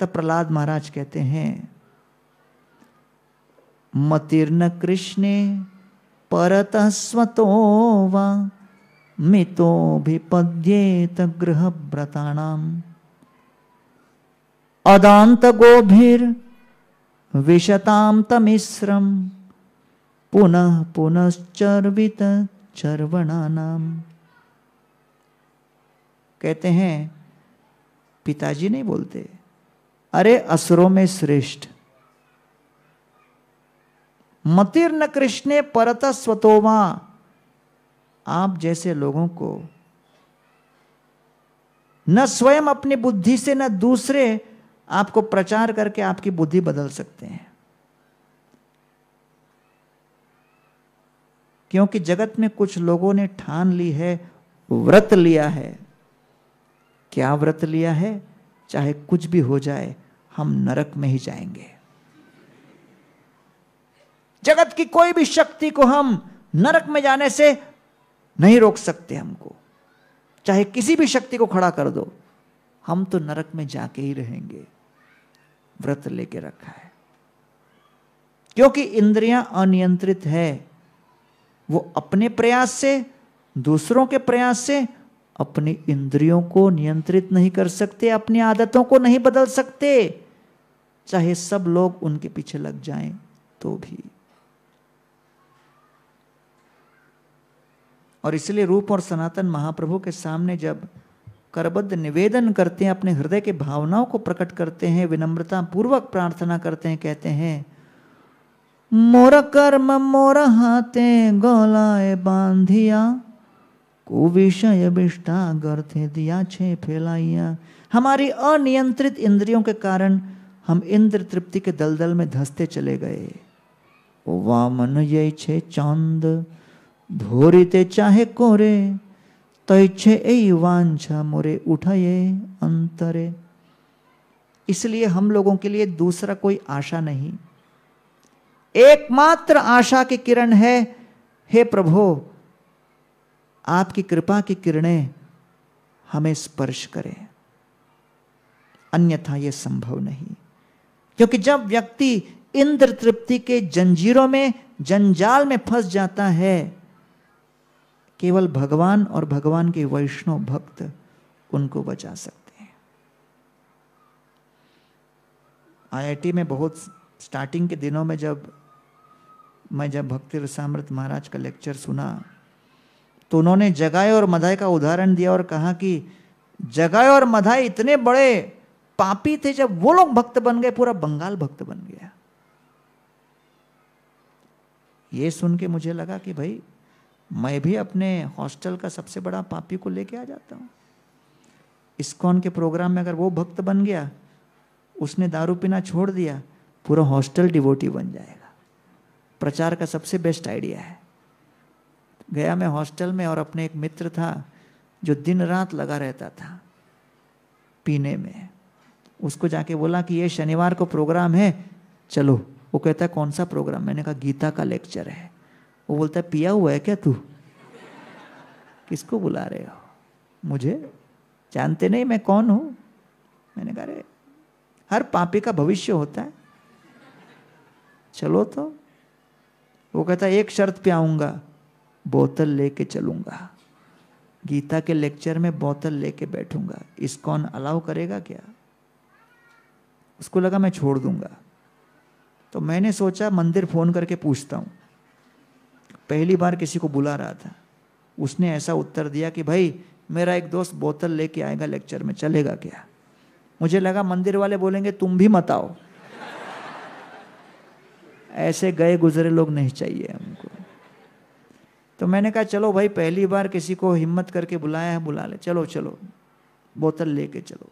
तब प्रहलाद महाराज कहते हैं मतीर्ण कृष्णे परतः स्वतो वा मितो गृह गृहव्रताणाम अदांत गोभीर विशताम तमिश्रम पुनः पुनश्चर्वित चर्वणानाम कहते हैं पिताजी नहीं बोलते अरे असुरों में श्रेष्ठ मतीर्ण कृष्णे परत स्वतोवा आप जैसे लोगों को न स्वयं अपनी बुद्धि से न दूसरे आपको प्रचार करके आपकी बुद्धि बदल सकते हैं क्योंकि जगत में कुछ लोगों ने ठान ली है व्रत लिया है क्या व्रत लिया है चाहे कुछ भी हो जाए हम नरक में ही जाएंगे जगत की कोई भी शक्ति को हम नरक में जाने से नहीं रोक सकते हमको चाहे किसी भी शक्ति को खड़ा कर दो हम तो नरक में जाके ही रहेंगे व्रत लेके रखा है क्योंकि इंद्रियां अनियंत्रित है वो अपने प्रयास से दूसरों के प्रयास से अपनी इंद्रियों को नियंत्रित नहीं कर सकते अपनी आदतों को नहीं बदल सकते चाहे सब लोग उनके पीछे लग जाएं तो भी और इसलिए रूप और सनातन महाप्रभु के सामने जब करबद्ध निवेदन करते हैं अपने हृदय के भावनाओं को प्रकट करते हैं विनम्रता पूर्वक प्रार्थना करते हैं कहते हैं मोर कर्म मोर हाथे गोलाए बांधिया कुविषय विष्टा गर्थे दिया छे फैलाइया हमारी अनियंत्रित इंद्रियों के कारण हम इंद्र तृप्ति के दलदल में धसते चले गए वामन ये छे चांद भोरीते चाहे कोरे तैच्छे ए वांछा मोरे उठाये अंतरे इसलिए हम लोगों के लिए दूसरा कोई आशा नहीं एकमात्र आशा की किरण है हे प्रभु आपकी कृपा की किरणें हमें स्पर्श करें अन्यथा यह संभव नहीं क्योंकि जब व्यक्ति इंद्र तृप्ति के जंजीरों में जंजाल में फंस जाता है केवल भगवान और भगवान के वैष्णव भक्त उनको बचा सकते हैं आईआईटी में बहुत स्टार्टिंग के दिनों में जब मैं जब भक्ति रसामृत महाराज का लेक्चर सुना तो उन्होंने जगाए और मधाई का उदाहरण दिया और कहा कि जगाए और मधाई इतने बड़े पापी थे जब वो लोग भक्त बन गए पूरा बंगाल भक्त बन गया ये सुन के मुझे लगा कि भाई मैं भी अपने हॉस्टल का सबसे बड़ा पापी को लेके आ जाता हूँ इस्कॉन के प्रोग्राम में अगर वो भक्त बन गया उसने दारू पीना छोड़ दिया पूरा हॉस्टल डिवोटी बन जाएगा प्रचार का सबसे बेस्ट आइडिया है गया मैं हॉस्टल में और अपने एक मित्र था जो दिन रात लगा रहता था पीने में उसको जाके बोला कि ये शनिवार को प्रोग्राम है चलो वो कहता है कौन सा प्रोग्राम मैंने कहा गीता का लेक्चर है वो बोलता है पिया हुआ है क्या तू किसको बुला रहे हो मुझे जानते नहीं मैं कौन हूं मैंने कहा हर पापी का भविष्य होता है चलो तो वो कहता एक शर्त पे आऊंगा बोतल लेके चलूंगा गीता के लेक्चर में बोतल लेके बैठूंगा इस कौन अलाउ करेगा क्या उसको लगा मैं छोड़ दूंगा तो मैंने सोचा मंदिर फ़ोन करके पूछता हूं पहली बार किसी को बुला रहा था उसने ऐसा उत्तर दिया कि भाई मेरा एक दोस्त बोतल लेके आएगा लेक्चर में चलेगा क्या मुझे लगा मंदिर वाले बोलेंगे तुम भी मत आओ ऐसे गए गुजरे लोग नहीं चाहिए हमको तो मैंने कहा चलो भाई पहली बार किसी को हिम्मत करके बुलाया है बुला ले चलो चलो बोतल लेके चलो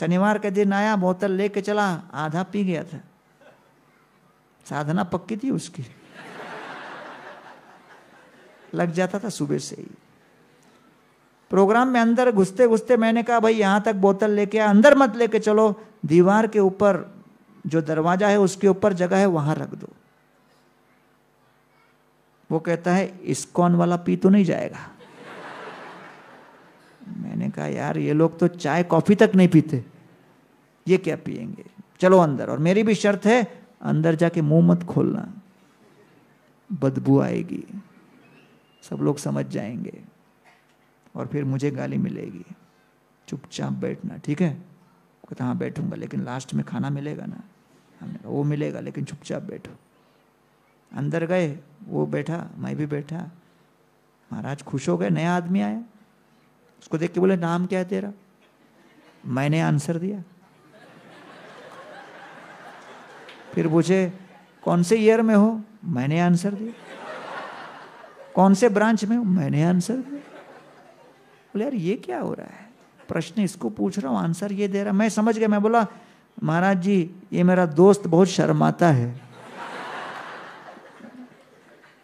शनिवार के दिन आया बोतल लेके चला आधा पी गया था साधना पक्की थी उसकी लग जाता था सुबह से ही प्रोग्राम में अंदर घुसते घुसते मैंने कहा भाई यहाँ तक बोतल लेके आ अंदर मत लेके चलो दीवार के ऊपर जो दरवाजा है उसके ऊपर जगह है वहां रख दो वो कहता है इस्कॉन वाला पी तो नहीं जाएगा मैंने कहा यार ये लोग तो चाय कॉफ़ी तक नहीं पीते ये क्या पियेंगे चलो अंदर और मेरी भी शर्त है अंदर जाके मुंह मत खोलना बदबू आएगी सब लोग समझ जाएंगे और फिर मुझे गाली मिलेगी चुपचाप बैठना ठीक है कहता हाँ बैठूंगा लेकिन लास्ट में खाना मिलेगा ना हमने कहा वो मिलेगा लेकिन चुपचाप बैठो अंदर गए वो बैठा मैं भी बैठा महाराज खुश हो गए नया आदमी आया उसको देख के बोले नाम क्या है तेरा मैंने आंसर दिया फिर पूछे कौन से ईयर में हो मैंने आंसर दिया कौन से ब्रांच में मैंने आंसर बोले यार ये क्या हो रहा है प्रश्न इसको पूछ रहा हूं आंसर ये दे रहा मैं समझ गया मैं बोला महाराज जी ये मेरा दोस्त बहुत शर्माता है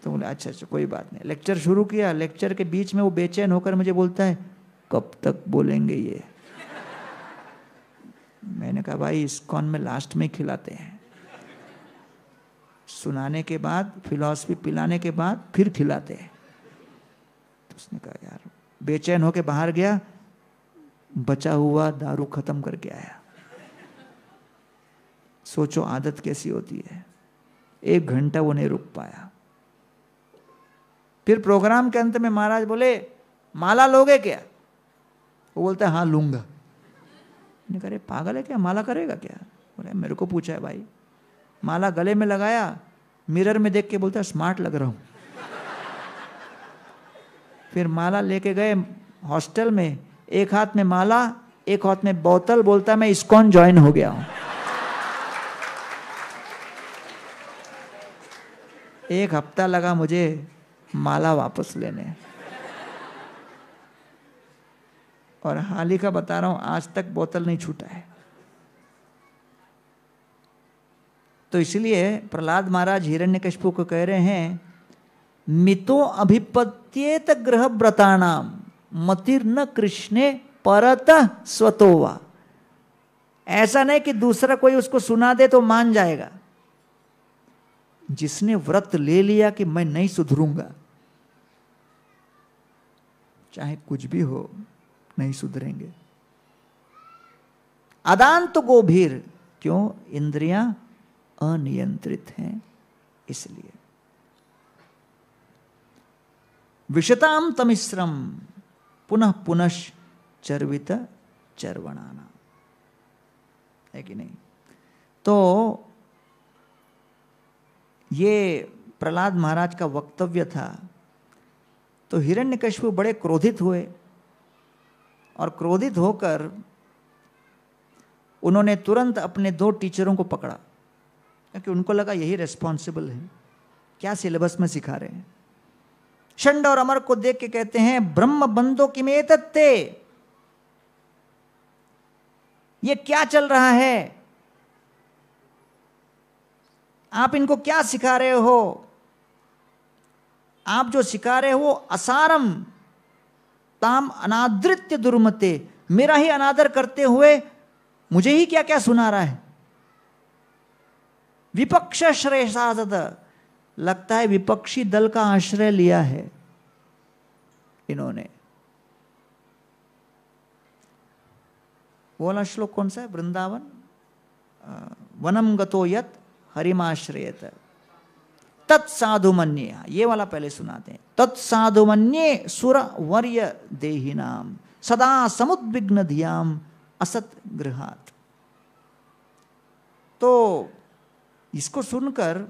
तो बोले अच्छा अच्छा कोई बात नहीं लेक्चर शुरू किया लेक्चर के बीच में वो बेचैन होकर मुझे बोलता है कब तक बोलेंगे ये मैंने कहा भाई इस्कॉन में लास्ट में खिलाते हैं सुनाने के बाद फिलॉसफी पिलाने के बाद फिर खिलाते हैं तो उसने कहा यार बेचैन होके बाहर गया बचा हुआ दारू खत्म करके आया सोचो आदत कैसी होती है एक घंटा वो नहीं रुक पाया फिर प्रोग्राम के अंत में महाराज बोले माला लोगे क्या वो बोलता है हाँ लूंगा मैंने पागल है क्या माला करेगा क्या बोले मेरे को पूछा है भाई माला गले में लगाया मिरर में देख के बोलता स्मार्ट लग रहा हूँ फिर माला लेके गए हॉस्टल में एक हाथ में माला एक हाथ में बोतल बोलता मैं इस्कॉन ज्वाइन हो गया हूँ एक हफ्ता लगा मुझे माला वापस लेने और हाल ही का बता रहा हूँ आज तक बोतल नहीं छूटा है तो इसलिए प्रहलाद महाराज हिरण्य कशपू को कह रहे हैं मितो अभिपत्येत ग्रह मतिर मतिर्न कृष्णे परत स्वतोवा ऐसा नहीं कि दूसरा कोई उसको सुना दे तो मान जाएगा जिसने व्रत ले लिया कि मैं नहीं सुधरूंगा चाहे कुछ भी हो नहीं सुधरेंगे अदांत गोभीर क्यों इंद्रियां अनियंत्रित हैं इसलिए विषताम तमिश्रम पुनः पुनः चर्वित चर्वणाना है कि नहीं तो ये प्रहलाद महाराज का वक्तव्य था तो हिरण्यकश्यप बड़े क्रोधित हुए और क्रोधित होकर उन्होंने तुरंत अपने दो टीचरों को पकड़ा क्योंकि उनको लगा यही रेस्पॉन्सिबल है क्या सिलेबस में सिखा रहे हैं शंड और अमर को देख के कहते हैं ब्रह्म बंदो कि मे तत्ते ये क्या चल रहा है आप इनको क्या सिखा रहे हो आप जो सिखा रहे हो असारम ताम अनादृत्य दुर्मते मेरा ही अनादर करते हुए मुझे ही क्या क्या सुना रहा है विपक्ष श्रेष्ठादत लगता है विपक्षी दल का आश्रय लिया है इन्होंने बोला श्लोक कौन सा है वृंदावन वनम गतो यत हरिमाश्रयत तत्साधुमन्य ये वाला पहले सुनाते हैं तत्साधुमन्य सुर वर्य देहिनाम सदा समुद्विग्न धियाम असत गृहात तो इसको सुनकर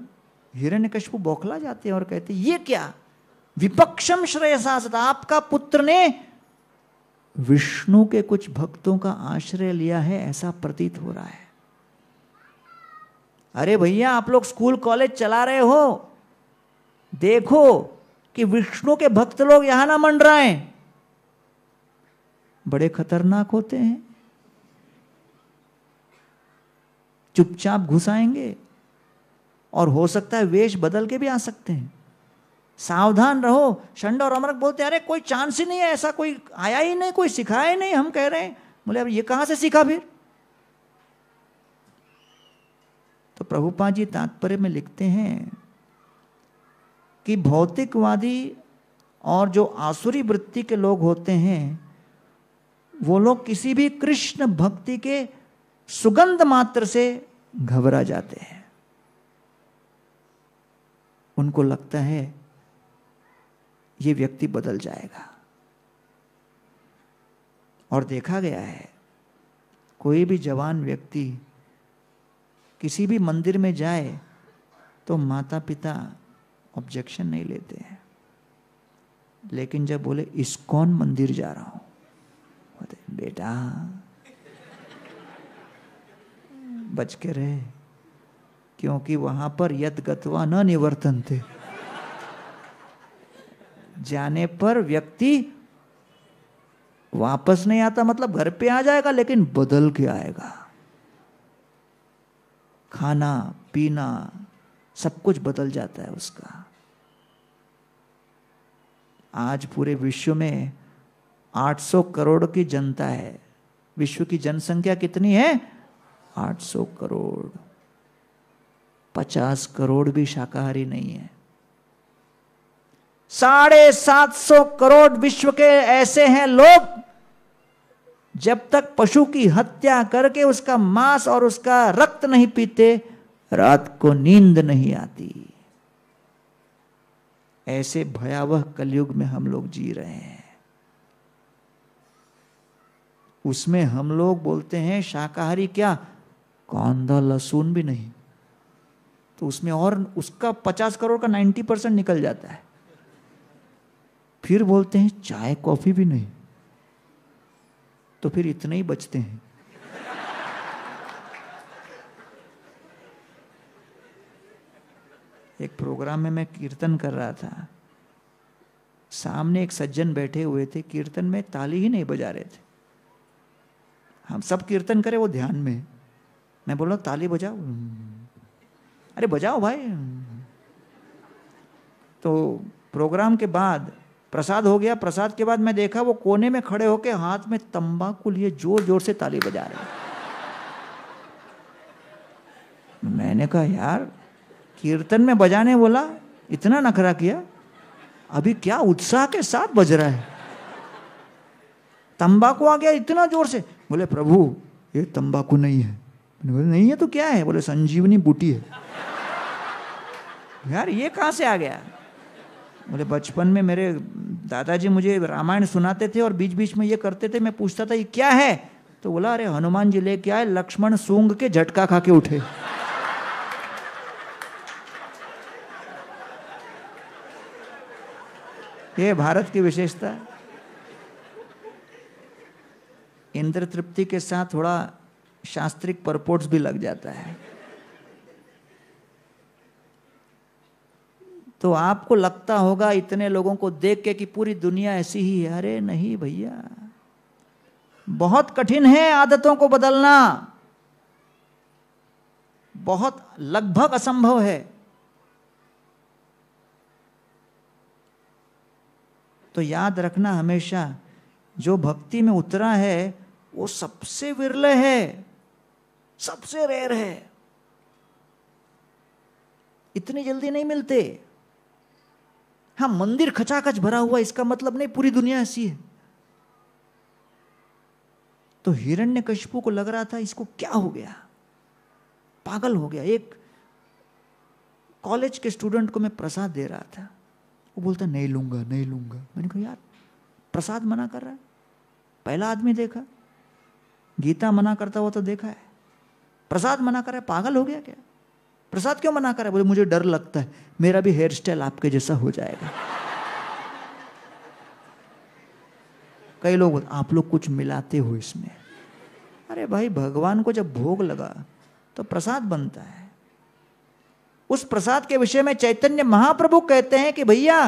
हिरण्य कशपू बौखला जाते हैं और कहते हैं ये क्या विपक्षम श्रेय आपका पुत्र ने विष्णु के कुछ भक्तों का आश्रय लिया है ऐसा प्रतीत हो रहा है अरे भैया आप लोग स्कूल कॉलेज चला रहे हो देखो कि विष्णु के भक्त लोग यहां ना मंड रहे बड़े खतरनाक होते हैं चुपचाप घुसाएंगे और हो सकता है वेश बदल के भी आ सकते हैं सावधान रहो शंड और अमरक बोलते अरे कोई चांस ही नहीं है ऐसा कोई आया ही नहीं कोई सिखाया ही नहीं हम कह रहे हैं बोले अब ये कहां से सीखा फिर तो प्रभुपा जी तात्पर्य में लिखते हैं कि भौतिकवादी और जो आसुरी वृत्ति के लोग होते हैं वो लोग किसी भी कृष्ण भक्ति के सुगंध मात्र से घबरा जाते हैं उनको लगता है ये व्यक्ति बदल जाएगा और देखा गया है कोई भी जवान व्यक्ति किसी भी मंदिर में जाए तो माता पिता ऑब्जेक्शन नहीं लेते हैं लेकिन जब बोले कौन मंदिर जा रहा हूं बेटा बच के रहे क्योंकि वहां पर यद गतवा न निवर्तन थे जाने पर व्यक्ति वापस नहीं आता मतलब घर पे आ जाएगा लेकिन बदल के आएगा खाना पीना सब कुछ बदल जाता है उसका आज पूरे विश्व में 800 करोड़ की जनता है विश्व की जनसंख्या कितनी है 800 करोड़ पचास करोड़ भी शाकाहारी नहीं है साढ़े सात सौ करोड़ विश्व के ऐसे हैं लोग जब तक पशु की हत्या करके उसका मांस और उसका रक्त नहीं पीते रात को नींद नहीं आती ऐसे भयावह कलयुग में हम लोग जी रहे हैं उसमें हम लोग बोलते हैं शाकाहारी क्या कौंदा लहसुन भी नहीं तो उसमें और उसका पचास करोड़ का नाइन्टी परसेंट निकल जाता है फिर बोलते हैं चाय कॉफ़ी भी नहीं तो फिर इतने ही बचते हैं एक प्रोग्राम में मैं कीर्तन कर रहा था सामने एक सज्जन बैठे हुए थे कीर्तन में ताली ही नहीं बजा रहे थे हम सब कीर्तन करें वो ध्यान में मैं बोला ताली बजाओ अरे बजाओ भाई तो प्रोग्राम के बाद प्रसाद हो गया प्रसाद के बाद मैं देखा वो कोने में खड़े होके हाथ में तंबाकू लिए जोर जोर से ताली बजा रहे मैंने कहा यार कीर्तन में बजाने बोला इतना नखरा किया अभी क्या उत्साह के साथ बज रहा है तंबाकू आ गया इतना जोर से बोले प्रभु ये तंबाकू नहीं है बोले नहीं है तो क्या है बोले संजीवनी बूटी है यार ये कहाँ से आ गया बोले बचपन में मेरे दादाजी मुझे रामायण सुनाते थे और बीच बीच में ये करते थे मैं पूछता था ये क्या है तो बोला अरे हनुमान जी लेके है लक्ष्मण सूंग के झटका खा के उठे ये भारत की विशेषता इंद्र तृप्ति के साथ थोड़ा शास्त्रिक परपोर्ट्स भी लग जाता है तो आपको लगता होगा इतने लोगों को देख के कि पूरी दुनिया ऐसी ही है अरे नहीं भैया बहुत कठिन है आदतों को बदलना बहुत लगभग असंभव है तो याद रखना हमेशा जो भक्ति में उतरा है वो सबसे विरल है सबसे रेर है इतनी जल्दी नहीं मिलते हाँ मंदिर खचाखच भरा हुआ इसका मतलब नहीं पूरी दुनिया ऐसी है तो हिरण्य कशपू को लग रहा था इसको क्या हो गया पागल हो गया एक कॉलेज के स्टूडेंट को मैं प्रसाद दे रहा था वो बोलता नहीं लूंगा नहीं लूंगा मैंने कहा यार प्रसाद मना कर रहा है पहला आदमी देखा गीता मना करता हुआ तो देखा है प्रसाद मना कर रहा है पागल हो गया क्या प्रसाद क्यों मना करा बोले मुझे डर लगता है मेरा भी हेयर स्टाइल आपके जैसा हो जाएगा कई लोग आप लोग कुछ मिलाते हो इसमें अरे भाई भगवान को जब भोग लगा तो प्रसाद बनता है उस प्रसाद के विषय में चैतन्य महाप्रभु कहते हैं कि भैया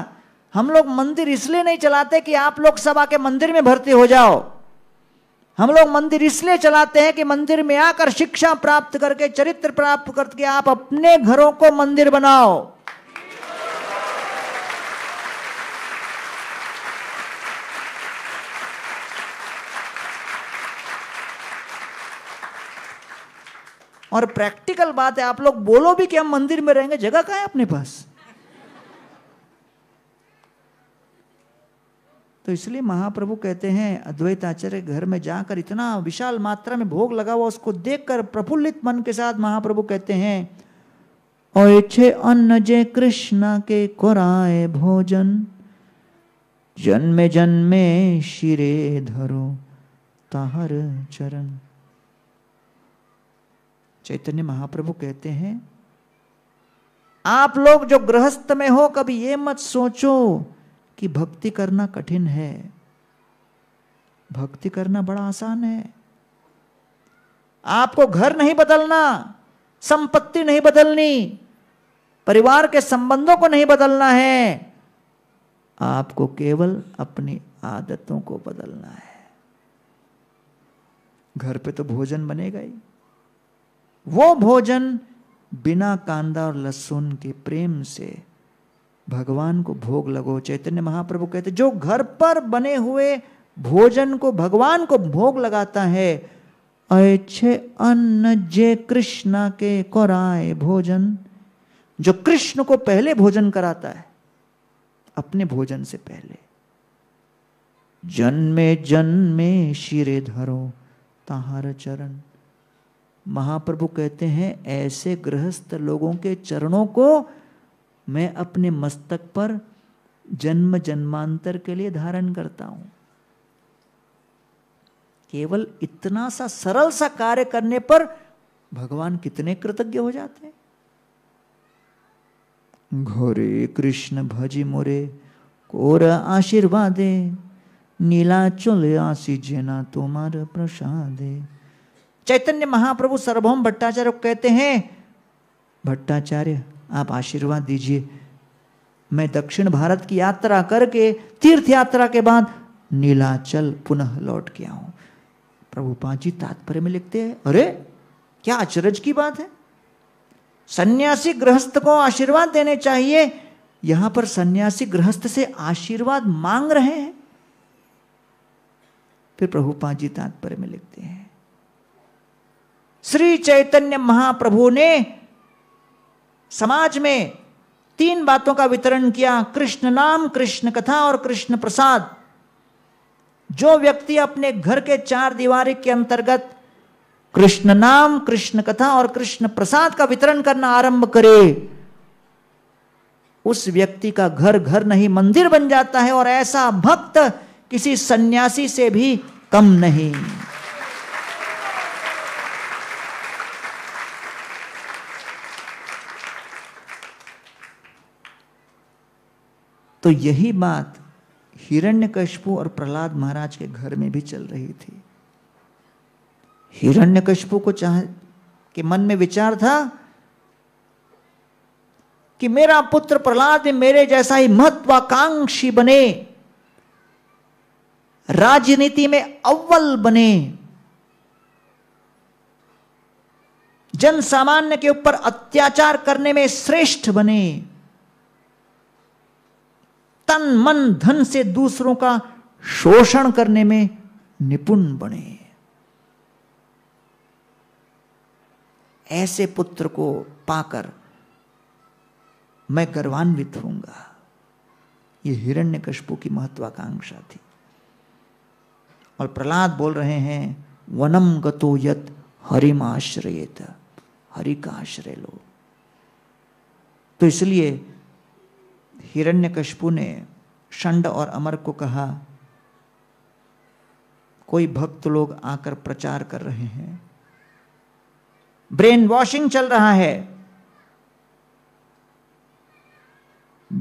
हम लोग मंदिर इसलिए नहीं चलाते कि आप लोग सब आके मंदिर में भर्ती हो जाओ हम लोग मंदिर इसलिए चलाते हैं कि मंदिर में आकर शिक्षा प्राप्त करके चरित्र प्राप्त करके आप अपने घरों को मंदिर बनाओ और प्रैक्टिकल बात है आप लोग बोलो भी कि हम मंदिर में रहेंगे जगह कहाँ है अपने पास तो इसलिए महाप्रभु कहते हैं अद्वैत आचार्य घर में जाकर इतना विशाल मात्रा में भोग लगा हुआ उसको देखकर प्रफुल्लित मन के साथ महाप्रभु कहते हैं और अन्न जय कृष्ण के कोराए भोजन जन्मे जन्मे शिरे धरो ताहर चरण चैतन्य महाप्रभु कहते हैं आप लोग जो गृहस्थ में हो कभी ये मत सोचो कि भक्ति करना कठिन है भक्ति करना बड़ा आसान है आपको घर नहीं बदलना संपत्ति नहीं बदलनी परिवार के संबंधों को नहीं बदलना है आपको केवल अपनी आदतों को बदलना है घर पे तो भोजन बनेगा ही वो भोजन बिना कांदा और लहसुन के प्रेम से भगवान को भोग लगो चैतन्य महाप्रभु कहते जो घर पर बने हुए भोजन को भगवान को भोग लगाता है अच्छे अन्न जे कृष्णा के कराए भोजन जो कृष्ण को पहले भोजन कराता है अपने भोजन से पहले जन्मे जन्मे शिरे धरो ताहार चरण महाप्रभु कहते हैं ऐसे गृहस्थ लोगों के चरणों को मैं अपने मस्तक पर जन्म जन्मांतर के लिए धारण करता हूं केवल इतना सा सरल सा कार्य करने पर भगवान कितने कृतज्ञ हो जाते हैं घोरे कृष्ण भजी मोरे कोर आशीर्वादे नीला चुल जेना तुमार प्रसादे चैतन्य महाप्रभु सर्वभौम भट्टाचार्य कहते हैं भट्टाचार्य आप आशीर्वाद दीजिए मैं दक्षिण भारत की यात्रा करके तीर्थ यात्रा के बाद नीलाचल पुनः लौट के आऊं प्रभु जी तात्पर्य में लिखते हैं अरे क्या अचरज की बात है सन्यासी गृहस्थ को आशीर्वाद देने चाहिए यहां पर सन्यासी गृहस्थ से आशीर्वाद मांग रहे हैं फिर प्रभु जी तात्पर्य में लिखते हैं श्री चैतन्य महाप्रभु ने समाज में तीन बातों का वितरण किया कृष्ण नाम कृष्ण कथा और कृष्ण प्रसाद जो व्यक्ति अपने घर के चार दीवार के अंतर्गत कृष्ण नाम कृष्ण कथा और कृष्ण प्रसाद का वितरण करना आरंभ करे उस व्यक्ति का घर घर नहीं मंदिर बन जाता है और ऐसा भक्त किसी सन्यासी से भी कम नहीं तो यही बात हिरण्यकश्यपु और प्रहलाद महाराज के घर में भी चल रही थी हिरण्यकश्यपु को चाह के मन में विचार था कि मेरा पुत्र प्रहलाद मेरे जैसा ही महत्वाकांक्षी बने राजनीति में अव्वल बने जन सामान्य के ऊपर अत्याचार करने में श्रेष्ठ बने तन मन धन से दूसरों का शोषण करने में निपुण बने ऐसे पुत्र को पाकर मैं गर्वान्वित होऊंगा ये हिरण्यकश्यपु की महत्वाकांक्षा थी और प्रहलाद बोल रहे हैं वनम गतो यत हरिमाश्रयत हरि का आश्रय लो तो इसलिए हिरण्यकशपु ने शंड और अमर को कहा कोई भक्त लोग आकर प्रचार कर रहे हैं ब्रेन वॉशिंग चल रहा है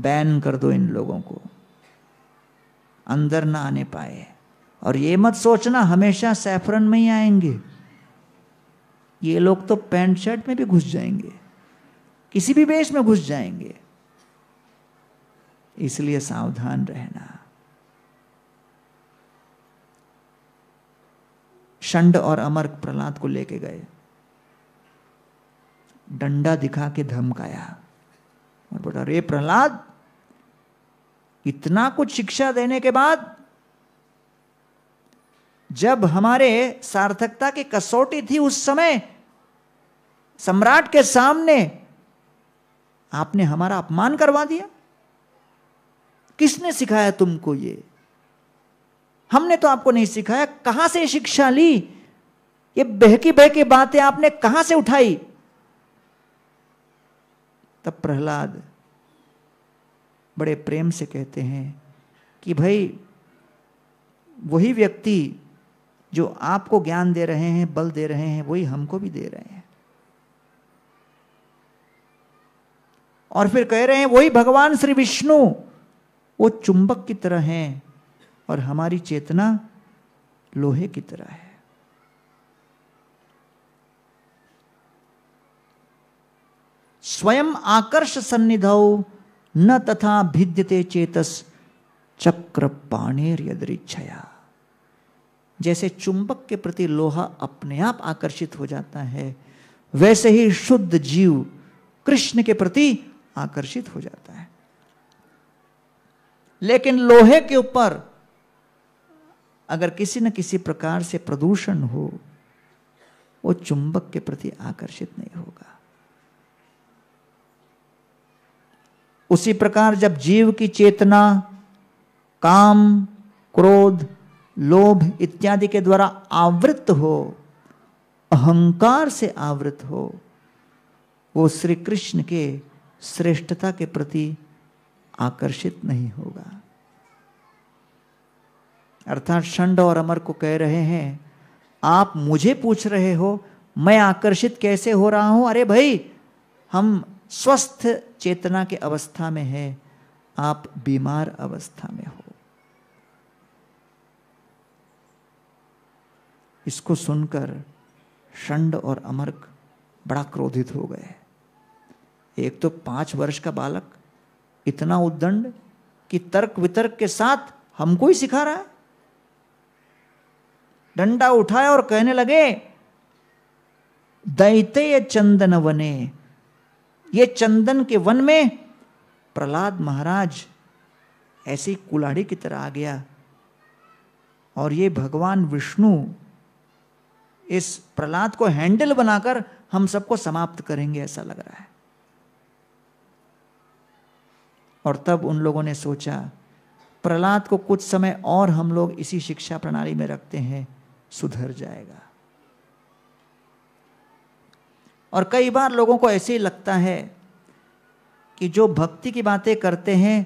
बैन कर दो इन लोगों को अंदर ना आने पाए और ये मत सोचना हमेशा सैफरन में ही आएंगे ये लोग तो पैंट शर्ट में भी घुस जाएंगे किसी भी वेश में घुस जाएंगे इसलिए सावधान रहना शंड और अमर प्रहलाद को लेके गए डंडा दिखा के धमकाया और बोला रे प्रहलाद इतना कुछ शिक्षा देने के बाद जब हमारे सार्थकता की कसौटी थी उस समय सम्राट के सामने आपने हमारा अपमान करवा दिया किसने सिखाया तुमको ये हमने तो आपको नहीं सिखाया कहां से शिक्षा ली ये बहकी बहकी बातें आपने कहां से उठाई तब प्रहलाद बड़े प्रेम से कहते हैं कि भाई वही व्यक्ति जो आपको ज्ञान दे रहे हैं बल दे रहे हैं वही हमको भी दे रहे हैं और फिर कह रहे हैं वही भगवान श्री विष्णु वो चुंबक की तरह हैं और हमारी चेतना लोहे की तरह है स्वयं आकर्ष सन्निध न तथा भिद्यते चेतस चक्र पाणेर यदृच्छया जैसे चुंबक के प्रति लोहा अपने आप आकर्षित हो जाता है वैसे ही शुद्ध जीव कृष्ण के प्रति आकर्षित हो जाता है लेकिन लोहे के ऊपर अगर किसी न किसी प्रकार से प्रदूषण हो वो चुंबक के प्रति आकर्षित नहीं होगा उसी प्रकार जब जीव की चेतना काम क्रोध लोभ इत्यादि के द्वारा आवृत हो अहंकार से आवृत हो वो श्री कृष्ण के श्रेष्ठता के प्रति आकर्षित नहीं होगा अर्थात शंड और अमर को कह रहे हैं आप मुझे पूछ रहे हो मैं आकर्षित कैसे हो रहा हूं अरे भाई हम स्वस्थ चेतना के अवस्था में है आप बीमार अवस्था में हो इसको सुनकर षंड और अमर बड़ा क्रोधित हो गए एक तो पांच वर्ष का बालक इतना उद्दंड कि तर्क वितर्क के साथ हमको ही सिखा रहा है डंडा उठाया और कहने लगे दैत्य चंदन वने ये चंदन के वन में प्रहलाद महाराज ऐसे कुलाड़ी की तरह आ गया और ये भगवान विष्णु इस प्रहलाद को हैंडल बनाकर हम सबको समाप्त करेंगे ऐसा लग रहा है और तब उन लोगों ने सोचा प्रहलाद को कुछ समय और हम लोग इसी शिक्षा प्रणाली में रखते हैं सुधर जाएगा और कई बार लोगों को ऐसे ही लगता है कि जो भक्ति की बातें करते हैं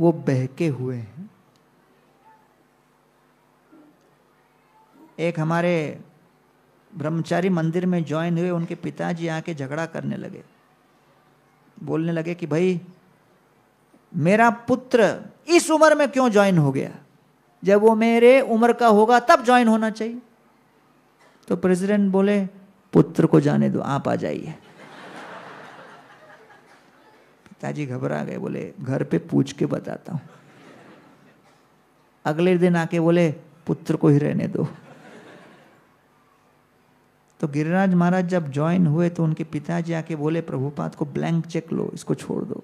वो बहके हुए हैं एक हमारे ब्रह्मचारी मंदिर में ज्वाइन हुए उनके पिताजी आके झगड़ा करने लगे बोलने लगे कि भाई मेरा पुत्र इस उम्र में क्यों ज्वाइन हो गया जब वो मेरे उम्र का होगा तब ज्वाइन होना चाहिए तो प्रेसिडेंट बोले पुत्र को जाने दो आप आ जाइए पिताजी घबरा गए बोले घर पे पूछ के बताता हूं अगले दिन आके बोले पुत्र को ही रहने दो तो गिरिराज महाराज जब ज्वाइन हुए तो उनके पिताजी आके बोले प्रभुपाद को ब्लैंक चेक लो इसको छोड़ दो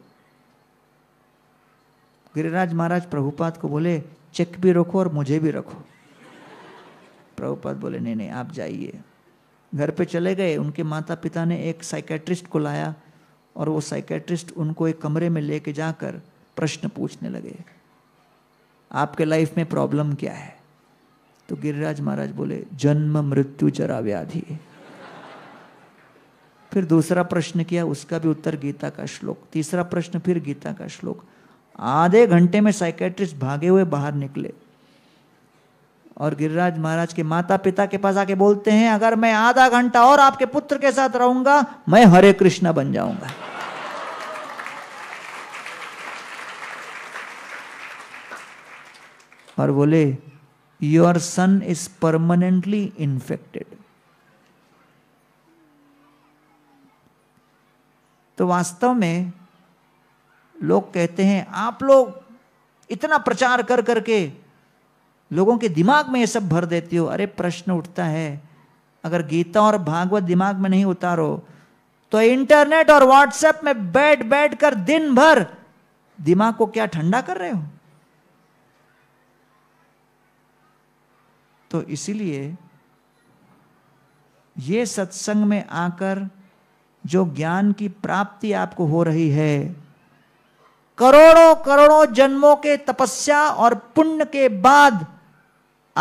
गिरिराज महाराज प्रभुपाद को बोले चेक भी रखो और मुझे भी रखो प्रभुपाद बोले नहीं नहीं आप जाइए घर पे चले गए उनके माता पिता ने एक साइकेट्रिस्ट को लाया और वो साइकेट्रिस्ट उनको एक कमरे में लेके जाकर प्रश्न पूछने लगे आपके लाइफ में प्रॉब्लम क्या है तो गिरिराज महाराज बोले जन्म मृत्यु जरा व्याधि फिर दूसरा प्रश्न किया उसका भी उत्तर गीता का श्लोक तीसरा प्रश्न फिर गीता का श्लोक आधे घंटे में साइकेट्रिस्ट भागे हुए बाहर निकले और गिरिराज महाराज के माता पिता के पास आके बोलते हैं अगर मैं आधा घंटा और आपके पुत्र के साथ रहूंगा मैं हरे कृष्णा बन जाऊंगा और बोले your son is permanently infected तो वास्तव में लोग कहते हैं आप लोग इतना प्रचार कर करके लोगों के दिमाग में ये सब भर देते हो अरे प्रश्न उठता है अगर गीता और भागवत दिमाग में नहीं उतारो तो इंटरनेट और व्हाट्सएप में बैठ बैठ कर दिन भर दिमाग को क्या ठंडा कर रहे हो तो इसीलिए ये सत्संग में आकर जो ज्ञान की प्राप्ति आपको हो रही है करोड़ों करोड़ों जन्मों के तपस्या और पुण्य के बाद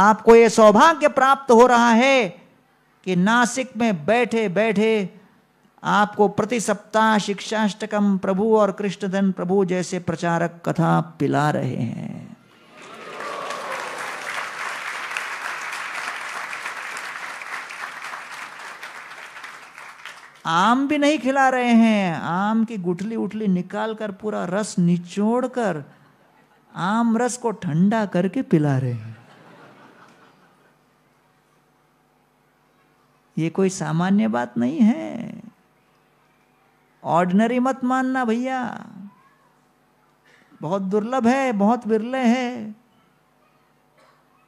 आपको ये सौभाग्य प्राप्त हो रहा है कि नासिक में बैठे बैठे आपको प्रति सप्ताह शिक्षाष्टकम प्रभु और कृष्णधन प्रभु जैसे प्रचारक कथा पिला रहे हैं आम भी नहीं खिला रहे हैं आम की गुठली उठली निकाल कर पूरा रस निचोड़ कर आम रस को ठंडा करके पिला रहे हैं ये कोई सामान्य बात नहीं है ऑर्डिनरी मत मानना भैया बहुत दुर्लभ है बहुत विरले है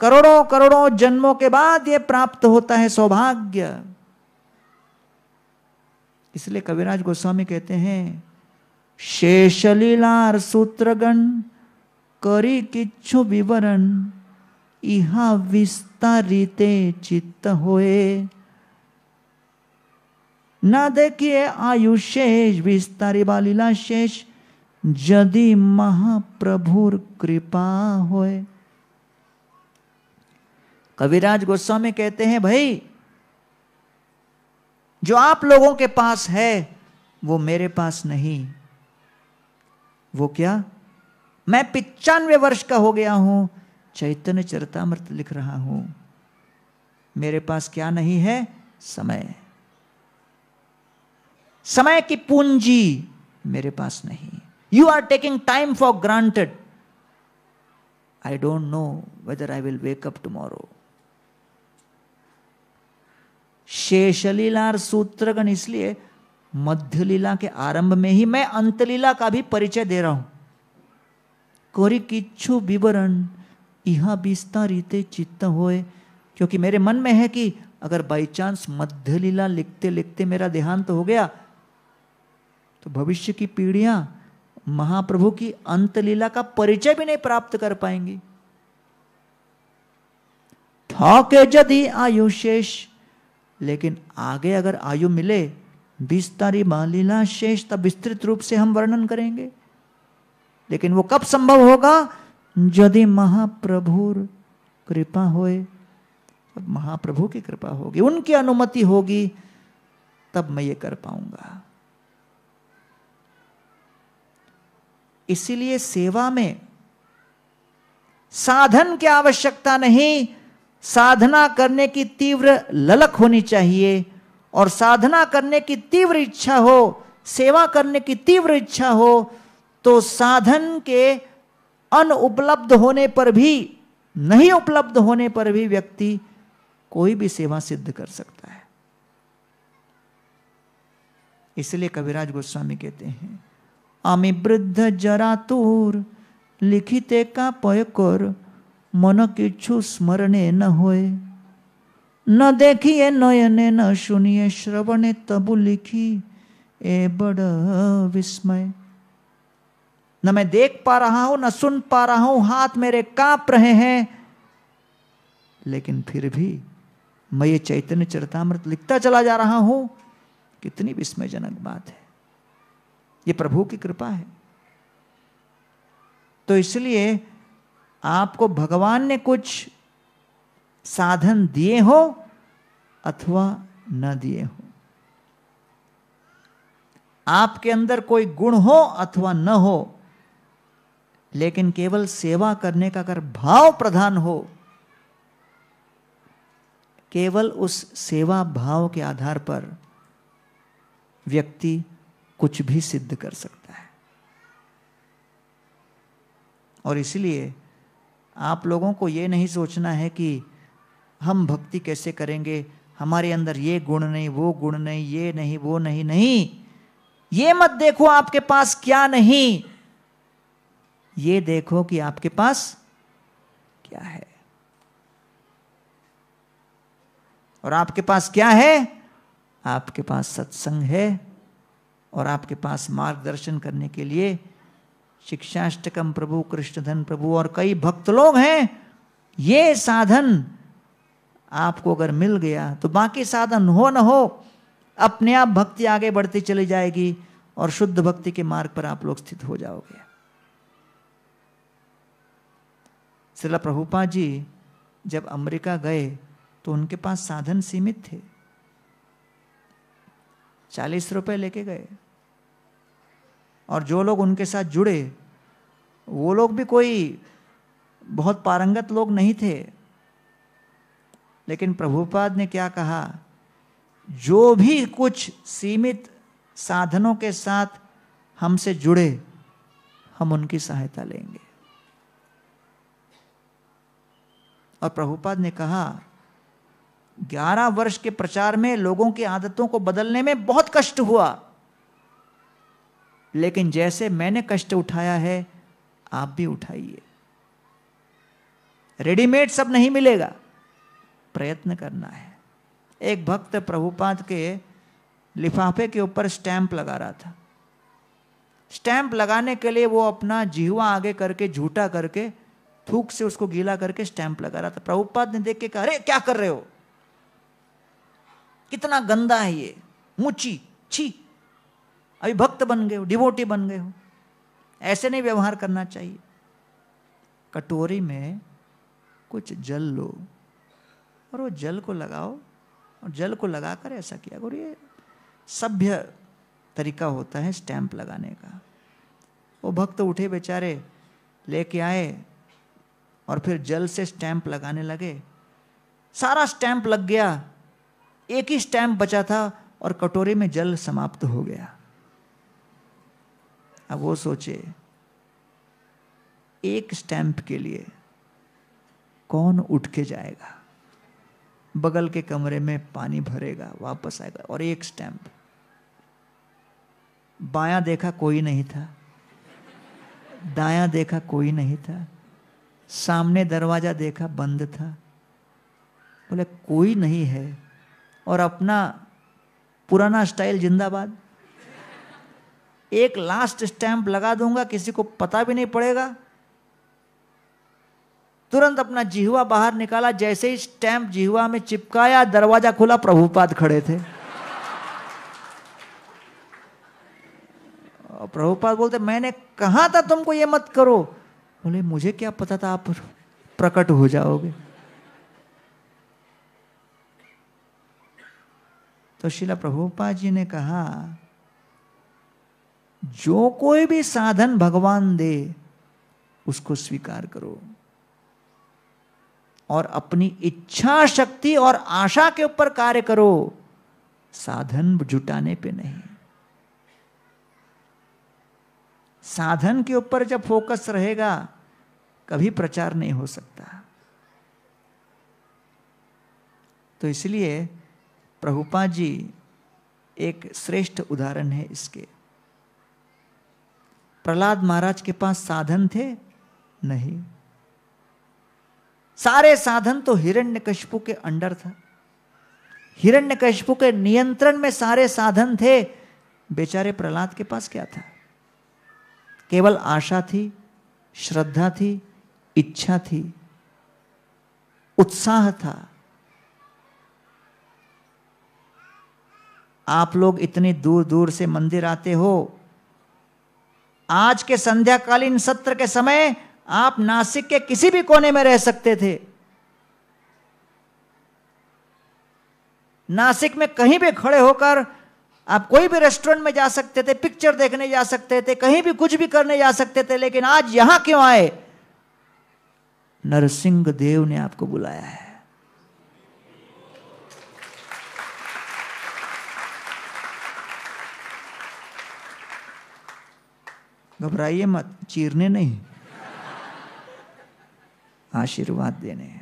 करोड़ों करोड़ों जन्मों के बाद ये प्राप्त होता है सौभाग्य इसलिए कविराज गोस्वामी कहते हैं शेषलीलार सूत्रगण करी किच्छु विवरण इहा विस्तारिते चित्त होए ना देखिए आयुषेष विस्तारी बालीला शेष यदि महाप्रभुर कृपा होए कविराज गोस्वामी कहते हैं भाई जो आप लोगों के पास है वो मेरे पास नहीं वो क्या मैं पिचानवे वर्ष का हो गया हूं चैतन्य चरतामृत लिख रहा हूं मेरे पास क्या नहीं है समय समय की पूंजी मेरे पास नहीं you are taking time for granted I don't know whether I will wake up tomorrow लीला और सूत्रगण इसलिए मध्य लीला के आरंभ में ही मैं अंतलीला का भी परिचय दे रहा हूं कोरी किच्छु विवरण यह विस्तारित चित्त होए क्योंकि मेरे मन में है कि अगर बाई चांस मध्य लीला लिखते लिखते मेरा देहांत तो हो गया तो भविष्य की पीढ़ियां महाप्रभु की अंत लीला का परिचय भी नहीं प्राप्त कर पाएंगी ठाके यदि आयुशेष लेकिन आगे अगर आयु मिले विस्तारी मालीला शेष तब विस्तृत रूप से हम वर्णन करेंगे लेकिन वो कब संभव होगा यदि महाप्रभुर कृपा होए अब महाप्रभु की कृपा होगी उनकी अनुमति होगी तब मैं ये कर पाऊंगा इसीलिए सेवा में साधन की आवश्यकता नहीं साधना करने की तीव्र ललक होनी चाहिए और साधना करने की तीव्र इच्छा हो सेवा करने की तीव्र इच्छा हो तो साधन के अन उपलब्ध होने पर भी नहीं उपलब्ध होने पर भी व्यक्ति कोई भी सेवा सिद्ध कर सकता है इसलिए कविराज गोस्वामी कहते हैं आमी वृद्ध जरातूर लिखिते का कर मन किच्छु स्मरणे न होए न देखिए नयने न सुनिए श्रवणे तबु लिखी ए बड़ विस्मय न मैं देख पा रहा हूं न सुन पा रहा हूं हाथ मेरे कांप रहे हैं लेकिन फिर भी मैं ये चैतन्य चरितमृत लिखता चला जा रहा हूं कितनी विस्मयजनक बात है ये प्रभु की कृपा है तो इसलिए आपको भगवान ने कुछ साधन दिए हो अथवा न दिए हो आपके अंदर कोई गुण हो अथवा न हो लेकिन केवल सेवा करने का अगर भाव प्रधान हो केवल उस सेवा भाव के आधार पर व्यक्ति कुछ भी सिद्ध कर सकता है और इसलिए आप लोगों को ये नहीं सोचना है कि हम भक्ति कैसे करेंगे हमारे अंदर ये गुण नहीं वो गुण नहीं ये नहीं वो नहीं नहीं ये मत देखो आपके पास क्या नहीं ये देखो कि आपके पास क्या है और आपके पास क्या है आपके पास सत्संग है और आपके पास मार्गदर्शन करने के लिए शिक्षाष्टकम प्रभु कृष्णधन प्रभु और कई भक्त लोग हैं ये साधन आपको अगर मिल गया तो बाकी साधन हो न हो अपने आप भक्ति आगे बढ़ती चली जाएगी और शुद्ध भक्ति के मार्ग पर आप लोग स्थित हो जाओगे श्रीला प्रभुपा जी जब अमेरिका गए तो उनके पास साधन सीमित थे चालीस रुपए लेके गए और जो लोग उनके साथ जुड़े वो लोग भी कोई बहुत पारंगत लोग नहीं थे लेकिन प्रभुपाद ने क्या कहा जो भी कुछ सीमित साधनों के साथ हमसे जुड़े हम उनकी सहायता लेंगे और प्रभुपाद ने कहा ग्यारह वर्ष के प्रचार में लोगों की आदतों को बदलने में बहुत कष्ट हुआ लेकिन जैसे मैंने कष्ट उठाया है आप भी उठाइए रेडीमेड सब नहीं मिलेगा प्रयत्न करना है एक भक्त प्रभुपाद के लिफाफे के ऊपर स्टैंप लगा रहा था स्टैंप लगाने के लिए वो अपना जीवा आगे करके झूठा करके थूक से उसको गीला करके स्टैंप लगा रहा था प्रभुपाद ने देख के कहा अरे क्या कर रहे हो कितना गंदा है ये मुची छी अभी भक्त बन गए हो डिवोटी बन गए हो ऐसे नहीं व्यवहार करना चाहिए कटोरी में कुछ जल लो और वो जल को लगाओ और जल को लगाकर ऐसा किया और ये सभ्य तरीका होता है स्टैंप लगाने का वो भक्त उठे बेचारे लेके आए और फिर जल से स्टैंप लगाने लगे सारा स्टैंप लग गया एक ही स्टैंप बचा था और कटोरे में जल समाप्त हो गया अब वो सोचे एक स्टैंप के लिए कौन उठ के जाएगा बगल के कमरे में पानी भरेगा वापस आएगा और एक स्टैंप बायां देखा कोई नहीं था दायां देखा कोई नहीं था सामने दरवाज़ा देखा बंद था बोले कोई नहीं है और अपना पुराना स्टाइल जिंदाबाद एक लास्ट स्टैंप लगा दूंगा किसी को पता भी नहीं पड़ेगा तुरंत अपना जिहवा बाहर निकाला जैसे ही स्टैंप जिहवा में चिपकाया दरवाजा खुला प्रभुपाद खड़े थे प्रभुपाद बोलते मैंने कहा था तुमको ये मत करो बोले मुझे क्या पता था आप प्रकट हो जाओगे तो शिला प्रभुपाद जी ने कहा जो कोई भी साधन भगवान दे उसको स्वीकार करो और अपनी इच्छा शक्ति और आशा के ऊपर कार्य करो साधन जुटाने पे नहीं साधन के ऊपर जब फोकस रहेगा कभी प्रचार नहीं हो सकता तो इसलिए प्रभुपा जी एक श्रेष्ठ उदाहरण है इसके प्रहलाद महाराज के पास साधन थे नहीं सारे साधन तो हिरण्यकशिपु के अंडर था हिरण्यकशिपु के नियंत्रण में सारे साधन थे बेचारे प्रहलाद के पास क्या था केवल आशा थी श्रद्धा थी इच्छा थी उत्साह था आप लोग इतनी दूर दूर से मंदिर आते हो आज के संध्याकालीन सत्र के समय आप नासिक के किसी भी कोने में रह सकते थे नासिक में कहीं भी खड़े होकर आप कोई भी रेस्टोरेंट में जा सकते थे पिक्चर देखने जा सकते थे कहीं भी कुछ भी करने जा सकते थे लेकिन आज यहां क्यों आए नरसिंह देव ने आपको बुलाया है घबराइए मत चीरने नहीं आशीर्वाद देने